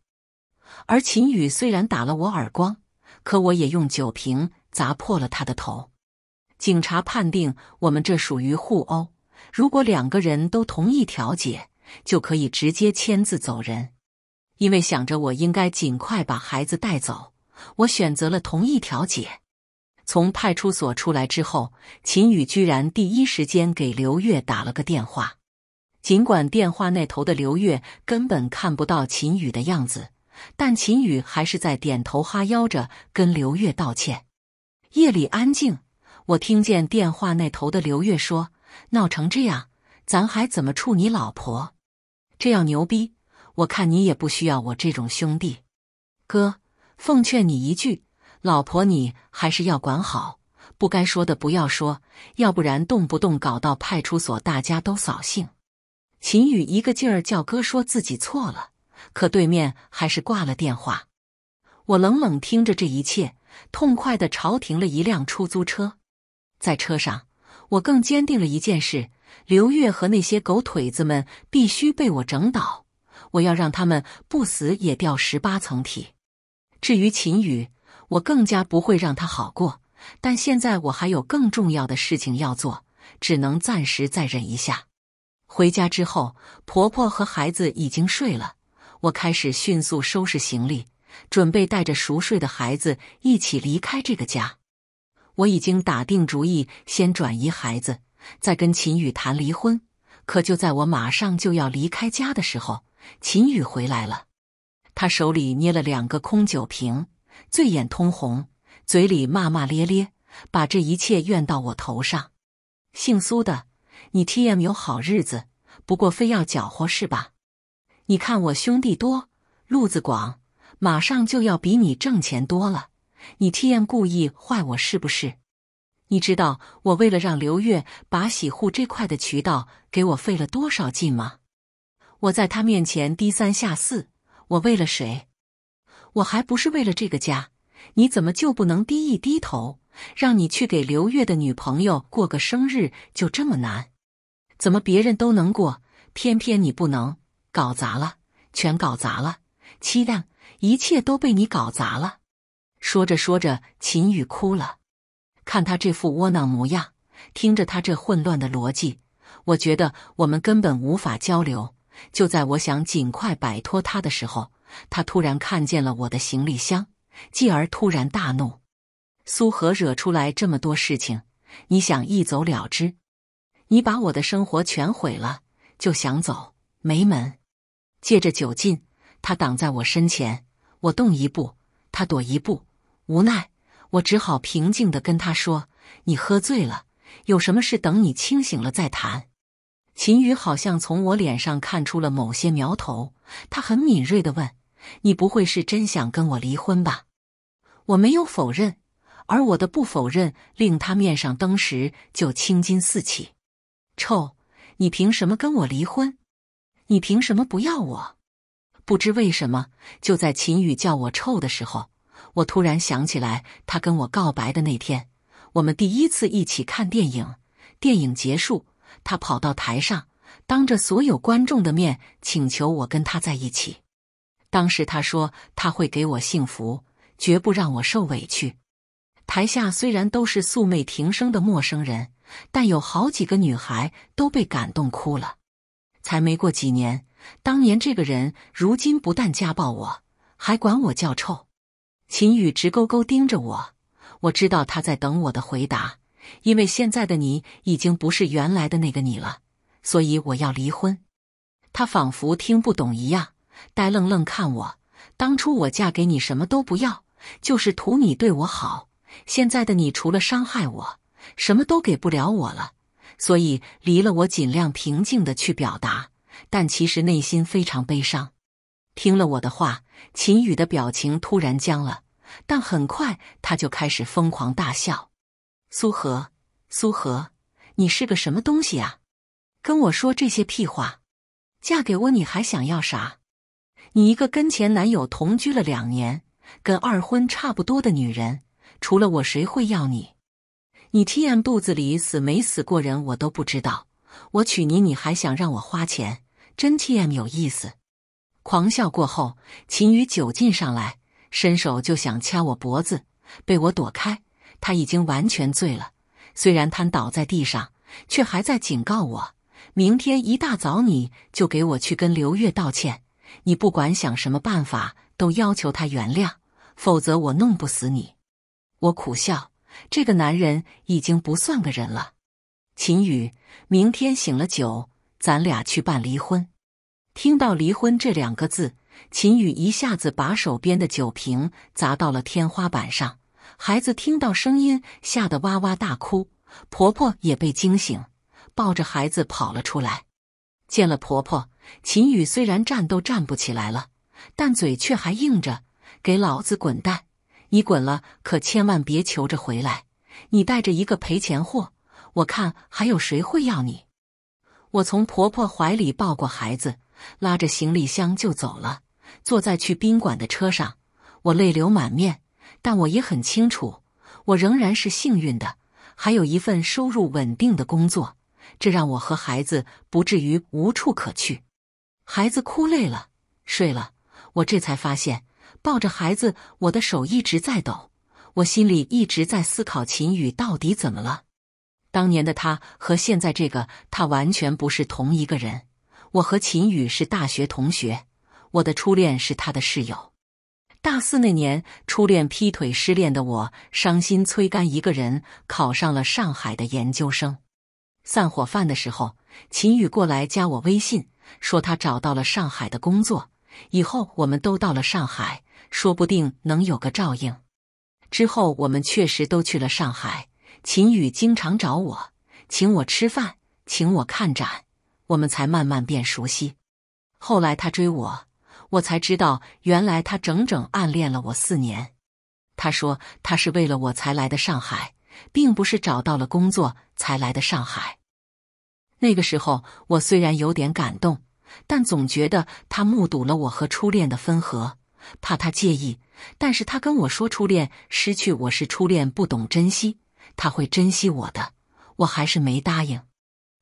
而秦宇虽然打了我耳光，可我也用酒瓶砸破了他的头。警察判定我们这属于互殴，如果两个人都同意调解，就可以直接签字走人。因为想着我应该尽快把孩子带走，我选择了同意调解。从派出所出来之后，秦宇居然第一时间给刘月打了个电话。尽管电话那头的刘月根本看不到秦宇的样子，但秦宇还是在点头哈腰着跟刘月道歉。夜里安静，我听见电话那头的刘月说：“闹成这样，咱还怎么处你老婆？这样牛逼，我看你也不需要我这种兄弟。哥，奉劝你一句。”老婆，你还是要管好，不该说的不要说，要不然动不动搞到派出所，大家都扫兴。秦宇一个劲儿叫哥，说自己错了，可对面还是挂了电话。我冷冷听着这一切，痛快的朝停了一辆出租车。在车上，我更坚定了一件事：刘月和那些狗腿子们必须被我整倒，我要让他们不死也掉十八层体。至于秦宇。我更加不会让他好过，但现在我还有更重要的事情要做，只能暂时再忍一下。回家之后，婆婆和孩子已经睡了，我开始迅速收拾行李，准备带着熟睡的孩子一起离开这个家。我已经打定主意，先转移孩子，再跟秦宇谈离婚。可就在我马上就要离开家的时候，秦宇回来了，他手里捏了两个空酒瓶。醉眼通红，嘴里骂骂咧咧，把这一切怨到我头上。姓苏的，你 TM 有好日子，不过非要搅和是吧？你看我兄弟多，路子广，马上就要比你挣钱多了。你 TM 故意坏我是不是？你知道我为了让刘月把洗护这块的渠道给我费了多少劲吗？我在他面前低三下四，我为了谁？我还不是为了这个家，你怎么就不能低一低头？让你去给刘月的女朋友过个生日就这么难？怎么别人都能过，偏偏你不能？搞砸了，全搞砸了！七蛋，一切都被你搞砸了。说着说着，秦宇哭了。看他这副窝囊模样，听着他这混乱的逻辑，我觉得我们根本无法交流。就在我想尽快摆脱他的时候。他突然看见了我的行李箱，继而突然大怒：“苏荷惹出来这么多事情，你想一走了之？你把我的生活全毁了，就想走？没门！”借着酒劲，他挡在我身前，我动一步，他躲一步。无奈，我只好平静地跟他说：“你喝醉了，有什么事等你清醒了再谈。”秦宇好像从我脸上看出了某些苗头，他很敏锐地问。你不会是真想跟我离婚吧？我没有否认，而我的不否认令他面上登时就青筋四起。臭！你凭什么跟我离婚？你凭什么不要我？不知为什么，就在秦宇叫我臭的时候，我突然想起来，他跟我告白的那天，我们第一次一起看电影，电影结束，他跑到台上，当着所有观众的面请求我跟他在一起。当时他说他会给我幸福，绝不让我受委屈。台下虽然都是素昧平生的陌生人，但有好几个女孩都被感动哭了。才没过几年，当年这个人如今不但家暴我，还管我叫臭秦宇，直勾勾盯着我。我知道他在等我的回答，因为现在的你已经不是原来的那个你了，所以我要离婚。他仿佛听不懂一样。呆愣愣看我。当初我嫁给你，什么都不要，就是图你对我好。现在的你除了伤害我，什么都给不了我了。所以离了我，尽量平静的去表达，但其实内心非常悲伤。听了我的话，秦宇的表情突然僵了，但很快他就开始疯狂大笑。苏荷，苏荷，你是个什么东西啊？跟我说这些屁话！嫁给我，你还想要啥？你一个跟前男友同居了两年，跟二婚差不多的女人，除了我谁会要你？你 TM 肚子里死没死过人我都不知道。我娶你，你还想让我花钱？真 TM 有意思！狂笑过后，秦宇酒劲上来，伸手就想掐我脖子，被我躲开。他已经完全醉了，虽然瘫倒在地上，却还在警告我：明天一大早你就给我去跟刘月道歉。你不管想什么办法，都要求他原谅，否则我弄不死你。我苦笑，这个男人已经不算个人了。秦宇，明天醒了酒，咱俩去办离婚。听到离婚这两个字，秦宇一下子把手边的酒瓶砸到了天花板上。孩子听到声音，吓得哇哇大哭。婆婆也被惊醒，抱着孩子跑了出来，见了婆婆。秦宇虽然站都站不起来了，但嘴却还硬着：“给老子滚蛋！你滚了，可千万别求着回来。你带着一个赔钱货，我看还有谁会要你？”我从婆婆怀里抱过孩子，拉着行李箱就走了。坐在去宾馆的车上，我泪流满面，但我也很清楚，我仍然是幸运的，还有一份收入稳定的工作，这让我和孩子不至于无处可去。孩子哭累了，睡了。我这才发现，抱着孩子，我的手一直在抖。我心里一直在思考：秦宇到底怎么了？当年的他和现在这个他完全不是同一个人。我和秦宇是大学同学，我的初恋是他的室友。大四那年，初恋劈腿失恋的我，伤心催干一个人考上了上海的研究生。散伙饭的时候，秦宇过来加我微信。说他找到了上海的工作，以后我们都到了上海，说不定能有个照应。之后我们确实都去了上海，秦宇经常找我，请我吃饭，请我看展，我们才慢慢变熟悉。后来他追我，我才知道原来他整整暗恋了我四年。他说他是为了我才来的上海，并不是找到了工作才来的上海。那个时候，我虽然有点感动，但总觉得他目睹了我和初恋的分合，怕他介意。但是他跟我说，初恋失去我是初恋不懂珍惜，他会珍惜我的。我还是没答应。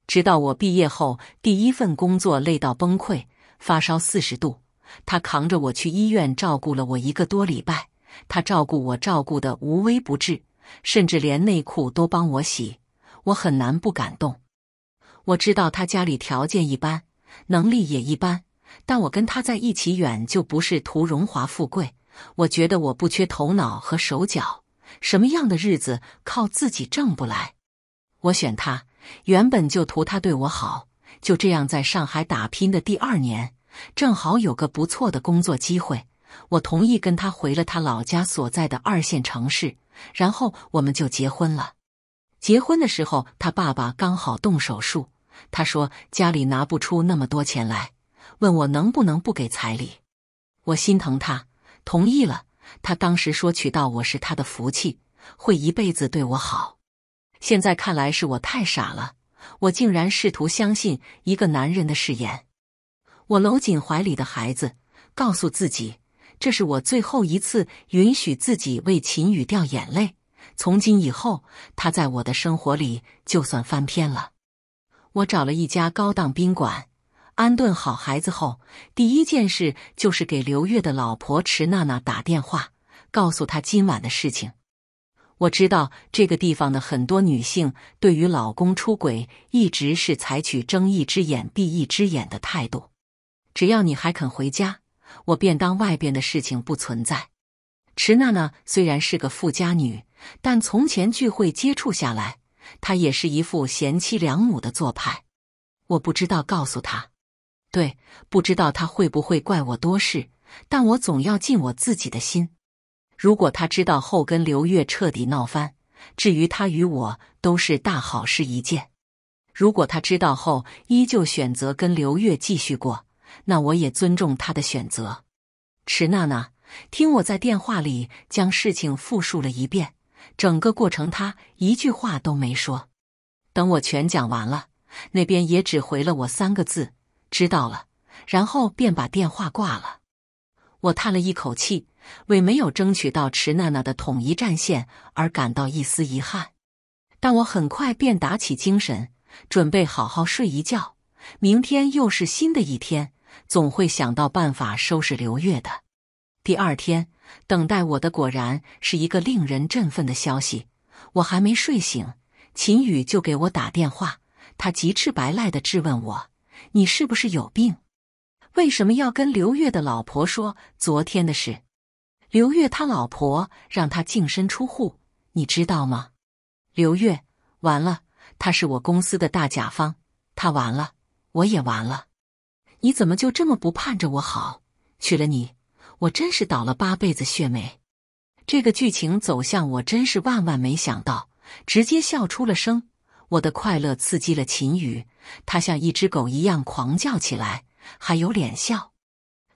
直到我毕业后第一份工作累到崩溃，发烧四十度，他扛着我去医院照顾了我一个多礼拜。他照顾我，照顾得无微不至，甚至连内裤都帮我洗。我很难不感动。我知道他家里条件一般，能力也一般，但我跟他在一起远就不是图荣华富贵。我觉得我不缺头脑和手脚，什么样的日子靠自己挣不来。我选他原本就图他对我好，就这样在上海打拼的第二年，正好有个不错的工作机会，我同意跟他回了他老家所在的二线城市，然后我们就结婚了。结婚的时候，他爸爸刚好动手术。他说家里拿不出那么多钱来，问我能不能不给彩礼。我心疼他，同意了。他当时说娶到我是他的福气，会一辈子对我好。现在看来是我太傻了，我竟然试图相信一个男人的誓言。我搂紧怀里的孩子，告诉自己，这是我最后一次允许自己为秦宇掉眼泪。从今以后，他在我的生活里就算翻篇了。我找了一家高档宾馆，安顿好孩子后，第一件事就是给刘月的老婆池娜娜打电话，告诉她今晚的事情。我知道这个地方的很多女性对于老公出轨，一直是采取睁一只眼闭一只眼的态度。只要你还肯回家，我便当外边的事情不存在。池娜娜虽然是个富家女，但从前聚会接触下来。他也是一副贤妻良母的做派，我不知道告诉他，对，不知道他会不会怪我多事，但我总要尽我自己的心。如果他知道后跟刘月彻底闹翻，至于他与我都是大好事一件；如果他知道后依旧选择跟刘月继续过，那我也尊重他的选择。迟娜娜，听我在电话里将事情复述了一遍。整个过程，他一句话都没说。等我全讲完了，那边也只回了我三个字：“知道了。”然后便把电话挂了。我叹了一口气，为没有争取到池娜娜的统一战线而感到一丝遗憾。但我很快便打起精神，准备好好睡一觉。明天又是新的一天，总会想到办法收拾刘月的。第二天。等待我的果然是一个令人振奋的消息。我还没睡醒，秦宇就给我打电话。他急赤白赖的质问我：“你是不是有病？为什么要跟刘月的老婆说昨天的事？刘月他老婆让他净身出户，你知道吗？”刘月完了，他是我公司的大甲方，他完了，我也完了。你怎么就这么不盼着我好？娶了你。我真是倒了八辈子血霉，这个剧情走向我真是万万没想到，直接笑出了声。我的快乐刺激了秦宇，他像一只狗一样狂叫起来，还有脸笑？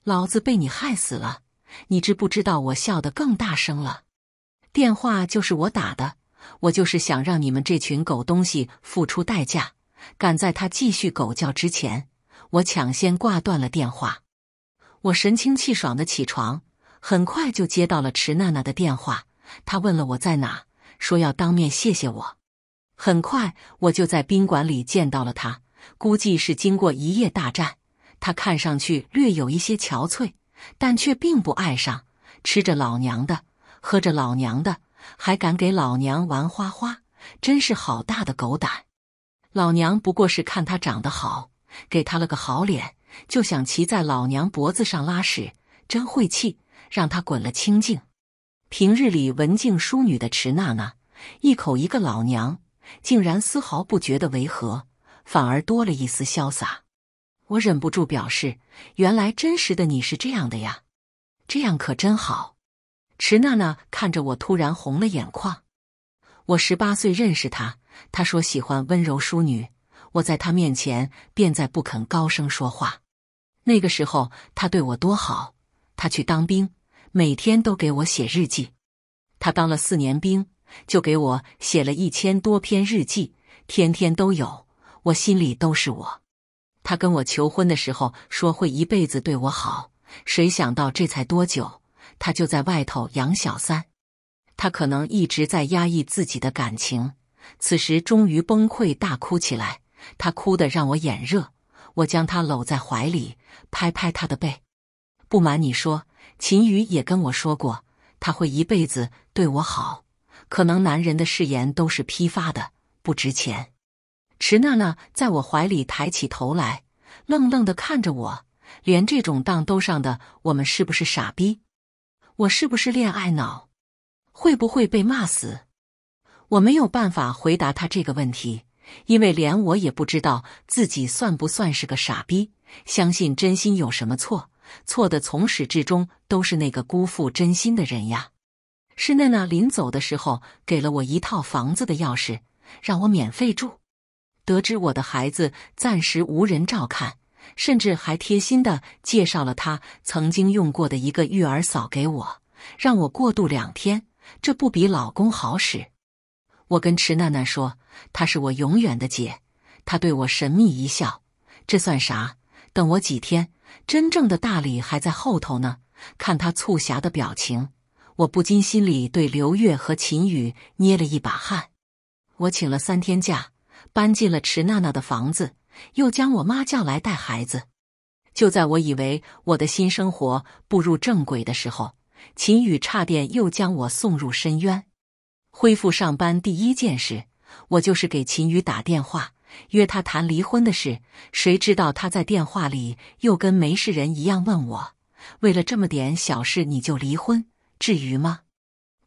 老子被你害死了，你知不知道？我笑得更大声了。电话就是我打的，我就是想让你们这群狗东西付出代价。赶在他继续狗叫之前，我抢先挂断了电话。我神清气爽的起床，很快就接到了池娜娜的电话。她问了我在哪，说要当面谢谢我。很快，我就在宾馆里见到了她。估计是经过一夜大战，她看上去略有一些憔悴，但却并不爱上。吃着老娘的，喝着老娘的，还敢给老娘玩花花，真是好大的狗胆！老娘不过是看他长得好，给他了个好脸。就想骑在老娘脖子上拉屎，真晦气！让他滚了，清净。平日里文静淑女的池娜娜，一口一个老娘，竟然丝毫不觉得违和，反而多了一丝潇洒。我忍不住表示，原来真实的你是这样的呀，这样可真好。池娜娜看着我，突然红了眼眶。我十八岁认识他，他说喜欢温柔淑女，我在他面前便再不肯高声说话。那个时候他对我多好，他去当兵，每天都给我写日记。他当了四年兵，就给我写了一千多篇日记，天天都有。我心里都是我。他跟我求婚的时候说会一辈子对我好，谁想到这才多久，他就在外头养小三。他可能一直在压抑自己的感情，此时终于崩溃大哭起来。他哭得让我眼热。我将他搂在怀里，拍拍他的背。不瞒你说，秦宇也跟我说过，他会一辈子对我好。可能男人的誓言都是批发的，不值钱。池娜娜在我怀里抬起头来，愣愣的看着我，连这种当都上的，我们是不是傻逼？我是不是恋爱脑？会不会被骂死？我没有办法回答他这个问题。因为连我也不知道自己算不算是个傻逼，相信真心有什么错？错的从始至终都是那个辜负真心的人呀。是娜娜临走的时候给了我一套房子的钥匙，让我免费住。得知我的孩子暂时无人照看，甚至还贴心的介绍了她曾经用过的一个育儿嫂给我，让我过渡两天。这不比老公好使？我跟池娜娜说。她是我永远的姐，她对我神秘一笑，这算啥？等我几天，真正的大礼还在后头呢。看她促狭的表情，我不禁心里对刘月和秦宇捏了一把汗。我请了三天假，搬进了迟娜娜的房子，又将我妈叫来带孩子。就在我以为我的新生活步入正轨的时候，秦宇差点又将我送入深渊。恢复上班第一件事。我就是给秦宇打电话，约他谈离婚的事。谁知道他在电话里又跟没事人一样问我：“为了这么点小事你就离婚，至于吗？”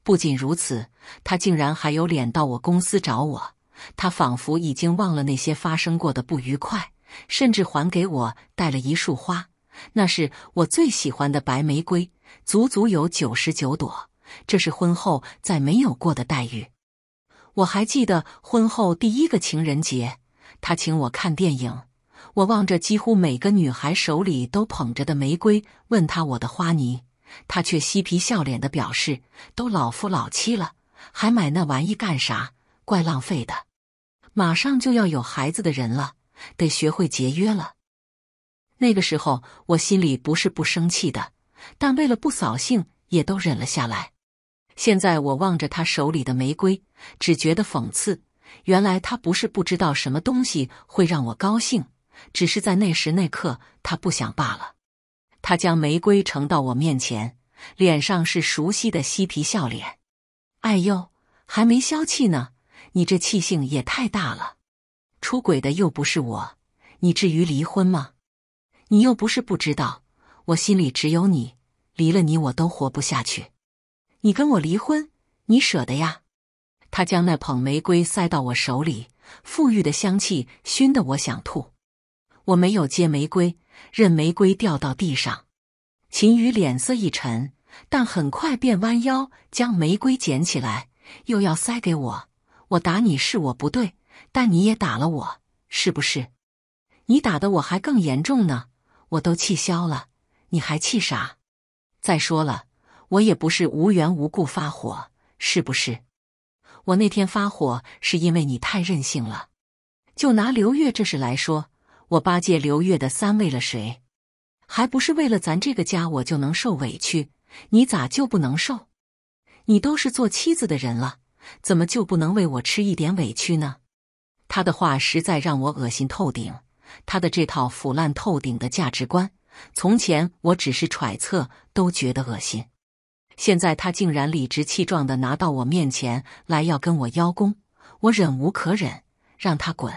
不仅如此，他竟然还有脸到我公司找我。他仿佛已经忘了那些发生过的不愉快，甚至还给我带了一束花，那是我最喜欢的白玫瑰，足足有九十九朵。这是婚后再没有过的待遇。我还记得婚后第一个情人节，他请我看电影。我望着几乎每个女孩手里都捧着的玫瑰，问他我的花泥，他却嬉皮笑脸的表示：“都老夫老妻了，还买那玩意干啥？怪浪费的。马上就要有孩子的人了，得学会节约了。”那个时候我心里不是不生气的，但为了不扫兴，也都忍了下来。现在我望着他手里的玫瑰。只觉得讽刺。原来他不是不知道什么东西会让我高兴，只是在那时那刻他不想罢了。他将玫瑰呈到我面前，脸上是熟悉的嬉皮笑脸。哎呦，还没消气呢，你这气性也太大了。出轨的又不是我，你至于离婚吗？你又不是不知道，我心里只有你，离了你我都活不下去。你跟我离婚，你舍得呀？他将那捧玫瑰塞到我手里，馥郁的香气熏得我想吐。我没有接玫瑰，任玫瑰掉到地上。秦宇脸色一沉，但很快便弯腰将玫瑰捡起来，又要塞给我。我打你是我不对，但你也打了我，是不是？你打的我还更严重呢。我都气消了，你还气啥？再说了，我也不是无缘无故发火，是不是？我那天发火是因为你太任性了，就拿刘月这事来说，我巴结刘月的三为了谁？还不是为了咱这个家？我就能受委屈，你咋就不能受？你都是做妻子的人了，怎么就不能为我吃一点委屈呢？他的话实在让我恶心透顶，他的这套腐烂透顶的价值观，从前我只是揣测都觉得恶心。现在他竟然理直气壮的拿到我面前来，要跟我邀功，我忍无可忍，让他滚。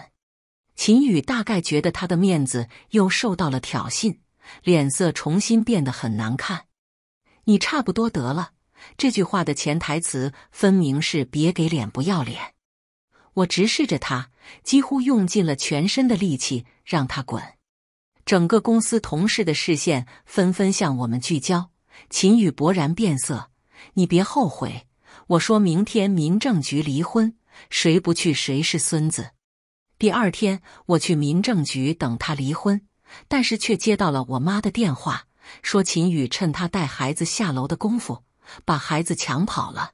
秦宇大概觉得他的面子又受到了挑衅，脸色重新变得很难看。你差不多得了，这句话的潜台词分明是别给脸不要脸。我直视着他，几乎用尽了全身的力气让他滚。整个公司同事的视线纷纷向我们聚焦。秦宇勃然变色，你别后悔！我说明天民政局离婚，谁不去谁是孙子。第二天我去民政局等他离婚，但是却接到了我妈的电话，说秦宇趁他带孩子下楼的功夫，把孩子抢跑了。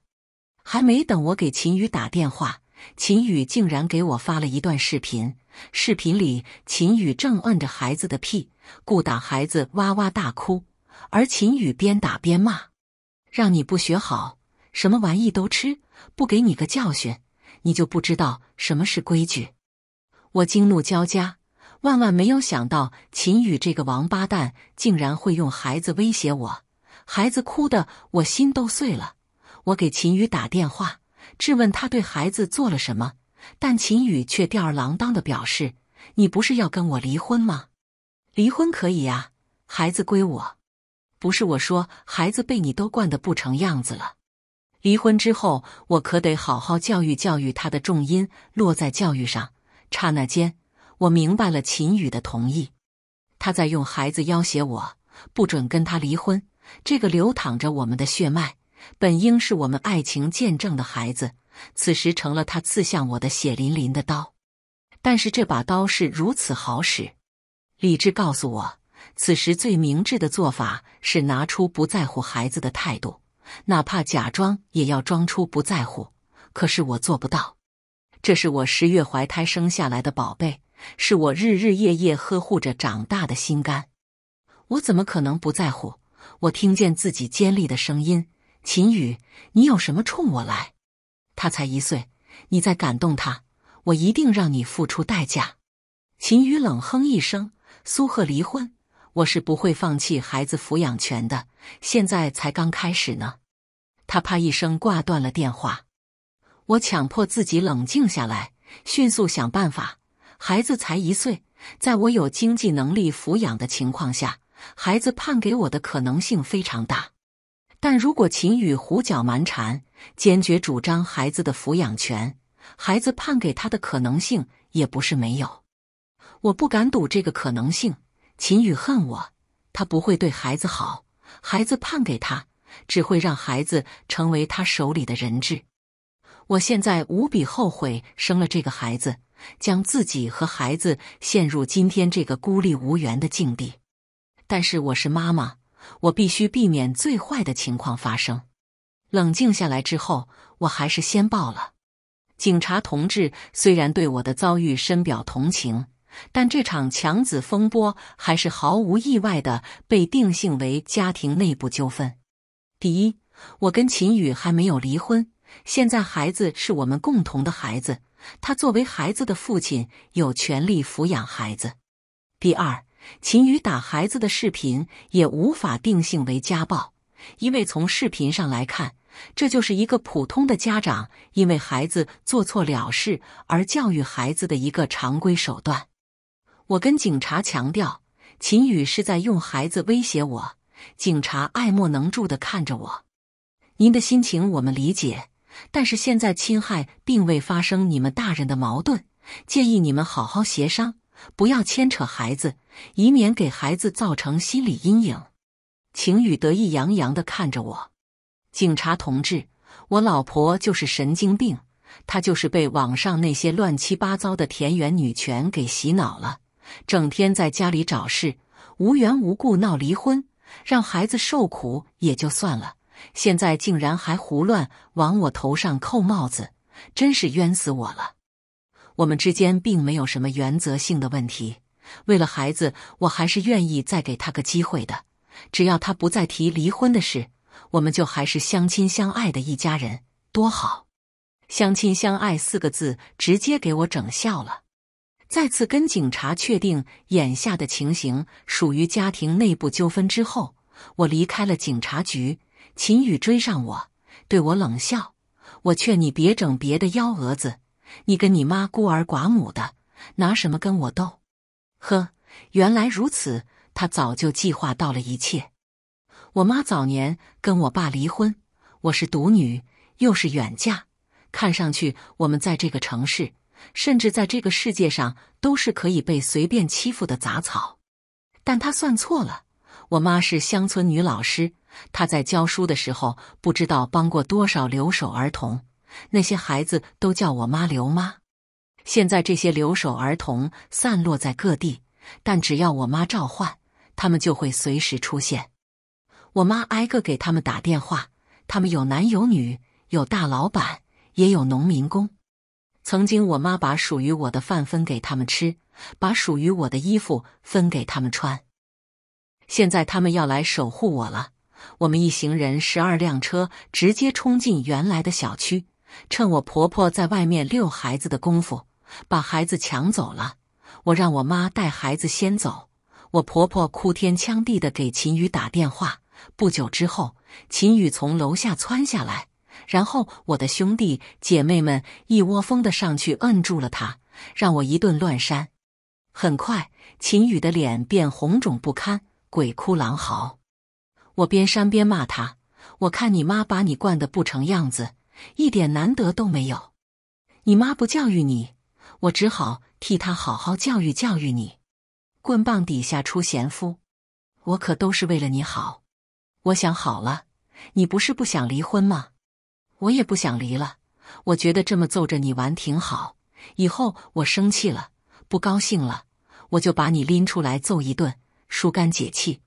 还没等我给秦宇打电话，秦宇竟然给我发了一段视频，视频里秦宇正摁着孩子的屁，故打孩子哇哇大哭。而秦宇边打边骂：“让你不学好，什么玩意都吃，不给你个教训，你就不知道什么是规矩！”我惊怒交加，万万没有想到秦宇这个王八蛋竟然会用孩子威胁我。孩子哭得我心都碎了。我给秦宇打电话质问他对孩子做了什么，但秦宇却吊儿郎当的表示：“你不是要跟我离婚吗？离婚可以呀，孩子归我。”不是我说，孩子被你都惯得不成样子了。离婚之后，我可得好好教育教育他。的重音落在教育上。刹那间，我明白了秦宇的同意，他在用孩子要挟我，不准跟他离婚。这个流淌着我们的血脉，本应是我们爱情见证的孩子，此时成了他刺向我的血淋淋的刀。但是这把刀是如此好使，理智告诉我。此时最明智的做法是拿出不在乎孩子的态度，哪怕假装也要装出不在乎。可是我做不到，这是我十月怀胎生下来的宝贝，是我日日夜夜呵护着长大的心肝，我怎么可能不在乎？我听见自己尖利的声音：“秦宇，你有什么冲我来？”他才一岁，你在感动他，我一定让你付出代价。”秦宇冷哼一声：“苏荷，离婚。”我是不会放弃孩子抚养权的，现在才刚开始呢。他啪一声挂断了电话，我强迫自己冷静下来，迅速想办法。孩子才一岁，在我有经济能力抚养的情况下，孩子判给我的可能性非常大。但如果秦宇胡搅蛮缠，坚决主张孩子的抚养权，孩子判给他的可能性也不是没有。我不敢赌这个可能性。秦宇恨我，他不会对孩子好。孩子判给他，只会让孩子成为他手里的人质。我现在无比后悔生了这个孩子，将自己和孩子陷入今天这个孤立无援的境地。但是我是妈妈，我必须避免最坏的情况发生。冷静下来之后，我还是先报了。警察同志虽然对我的遭遇深表同情。但这场强子风波还是毫无意外的被定性为家庭内部纠纷。第一，我跟秦宇还没有离婚，现在孩子是我们共同的孩子，他作为孩子的父亲有权利抚养孩子。第二，秦宇打孩子的视频也无法定性为家暴，因为从视频上来看，这就是一个普通的家长因为孩子做错了事而教育孩子的一个常规手段。我跟警察强调，秦宇是在用孩子威胁我。警察爱莫能助的看着我。您的心情我们理解，但是现在侵害并未发生，你们大人的矛盾建议你们好好协商，不要牵扯孩子，以免给孩子造成心理阴影。秦宇得意洋洋的看着我。警察同志，我老婆就是神经病，她就是被网上那些乱七八糟的田园女权给洗脑了。整天在家里找事，无缘无故闹离婚，让孩子受苦也就算了，现在竟然还胡乱往我头上扣帽子，真是冤死我了。我们之间并没有什么原则性的问题，为了孩子，我还是愿意再给他个机会的。只要他不再提离婚的事，我们就还是相亲相爱的一家人，多好！相亲相爱四个字直接给我整笑了。再次跟警察确定眼下的情形属于家庭内部纠纷之后，我离开了警察局。秦宇追上我，对我冷笑：“我劝你别整别的幺蛾子，你跟你妈孤儿寡母的，拿什么跟我斗？”呵，原来如此，他早就计划到了一切。我妈早年跟我爸离婚，我是独女，又是远嫁，看上去我们在这个城市。甚至在这个世界上都是可以被随便欺负的杂草，但他算错了。我妈是乡村女老师，她在教书的时候不知道帮过多少留守儿童，那些孩子都叫我妈“刘妈”。现在这些留守儿童散落在各地，但只要我妈召唤，他们就会随时出现。我妈挨个给他们打电话，他们有男有女，有大老板，也有农民工。曾经，我妈把属于我的饭分给他们吃，把属于我的衣服分给他们穿。现在，他们要来守护我了。我们一行人十二辆车直接冲进原来的小区，趁我婆婆在外面遛孩子的功夫，把孩子抢走了。我让我妈带孩子先走，我婆婆哭天抢地的给秦宇打电话。不久之后，秦宇从楼下窜下来。然后我的兄弟姐妹们一窝蜂的上去摁住了他，让我一顿乱扇。很快，秦宇的脸变红肿不堪，鬼哭狼嚎。我边扇边骂他：“我看你妈把你惯得不成样子，一点难得都没有。你妈不教育你，我只好替她好好教育教育你。棍棒底下出贤夫，我可都是为了你好。我想好了，你不是不想离婚吗？”我也不想离了，我觉得这么揍着你玩挺好。以后我生气了、不高兴了，我就把你拎出来揍一顿，疏肝解气。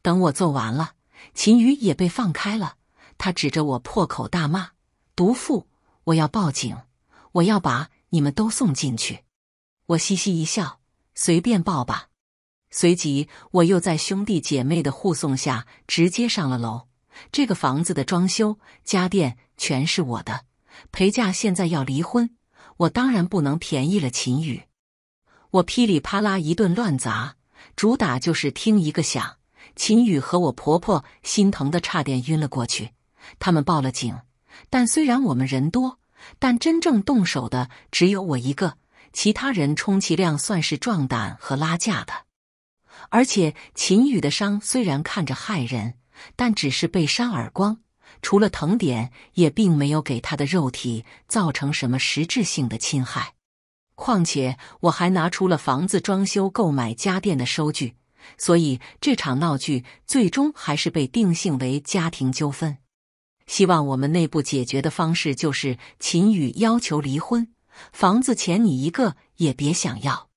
等我揍完了，秦宇也被放开了。他指着我破口大骂：“毒妇！我要报警！我要把你们都送进去！”我嘻嘻一笑，随便报吧。随即，我又在兄弟姐妹的护送下直接上了楼。这个房子的装修、家电。全是我的陪嫁，现在要离婚，我当然不能便宜了秦宇。我噼里啪啦一顿乱砸，主打就是听一个响。秦宇和我婆婆心疼的差点晕了过去，他们报了警。但虽然我们人多，但真正动手的只有我一个，其他人充其量算是壮胆和拉架的。而且秦宇的伤虽然看着骇人，但只是被扇耳光。除了疼点，也并没有给他的肉体造成什么实质性的侵害。况且我还拿出了房子装修、购买家电的收据，所以这场闹剧最终还是被定性为家庭纠纷。希望我们内部解决的方式就是秦宇要求离婚，房子钱你一个也别想要。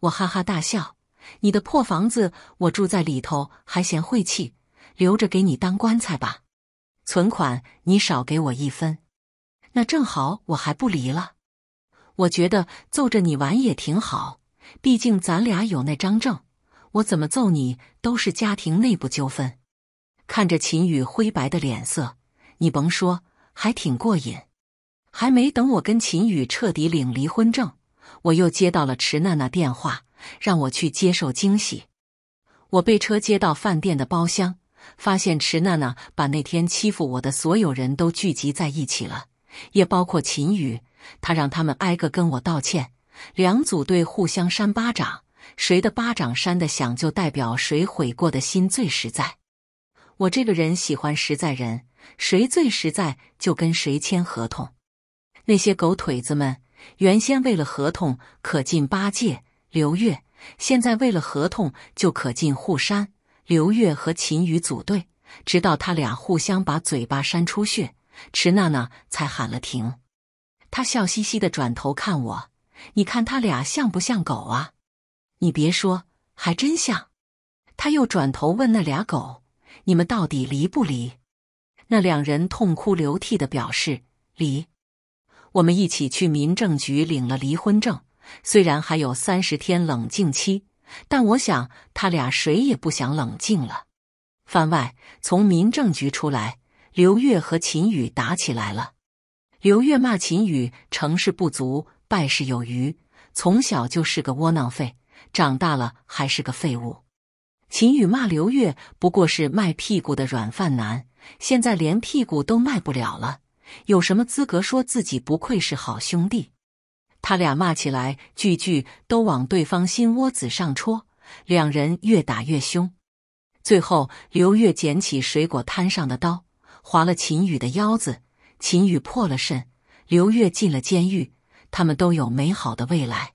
我哈哈大笑：“你的破房子，我住在里头还嫌晦气，留着给你当棺材吧。”存款，你少给我一分，那正好我还不离了。我觉得揍着你玩也挺好，毕竟咱俩有那张证，我怎么揍你都是家庭内部纠纷。看着秦宇灰白的脸色，你甭说，还挺过瘾。还没等我跟秦宇彻底领离婚证，我又接到了池娜娜电话，让我去接受惊喜。我被车接到饭店的包厢。发现池娜娜把那天欺负我的所有人都聚集在一起了，也包括秦宇。他让他们挨个跟我道歉，两组队互相扇巴掌，谁的巴掌扇的响，就代表谁悔过的心最实在。我这个人喜欢实在人，谁最实在就跟谁签合同。那些狗腿子们，原先为了合同可进八戒、刘月，现在为了合同就可进护山。刘月和秦宇组队，直到他俩互相把嘴巴扇出血，池娜娜才喊了停。她笑嘻嘻的转头看我，你看他俩像不像狗啊？你别说，还真像。他又转头问那俩狗：“你们到底离不离？”那两人痛哭流涕的表示离。我们一起去民政局领了离婚证，虽然还有三十天冷静期。但我想，他俩谁也不想冷静了。番外，从民政局出来，刘月和秦宇打起来了。刘月骂秦宇成事不足，败事有余，从小就是个窝囊废，长大了还是个废物。秦宇骂刘月不过是卖屁股的软饭男，现在连屁股都卖不了了，有什么资格说自己不愧是好兄弟？他俩骂起来，句句都往对方心窝子上戳，两人越打越凶。最后，刘月捡起水果摊上的刀，划了秦宇的腰子，秦宇破了肾，刘月进了监狱。他们都有美好的未来。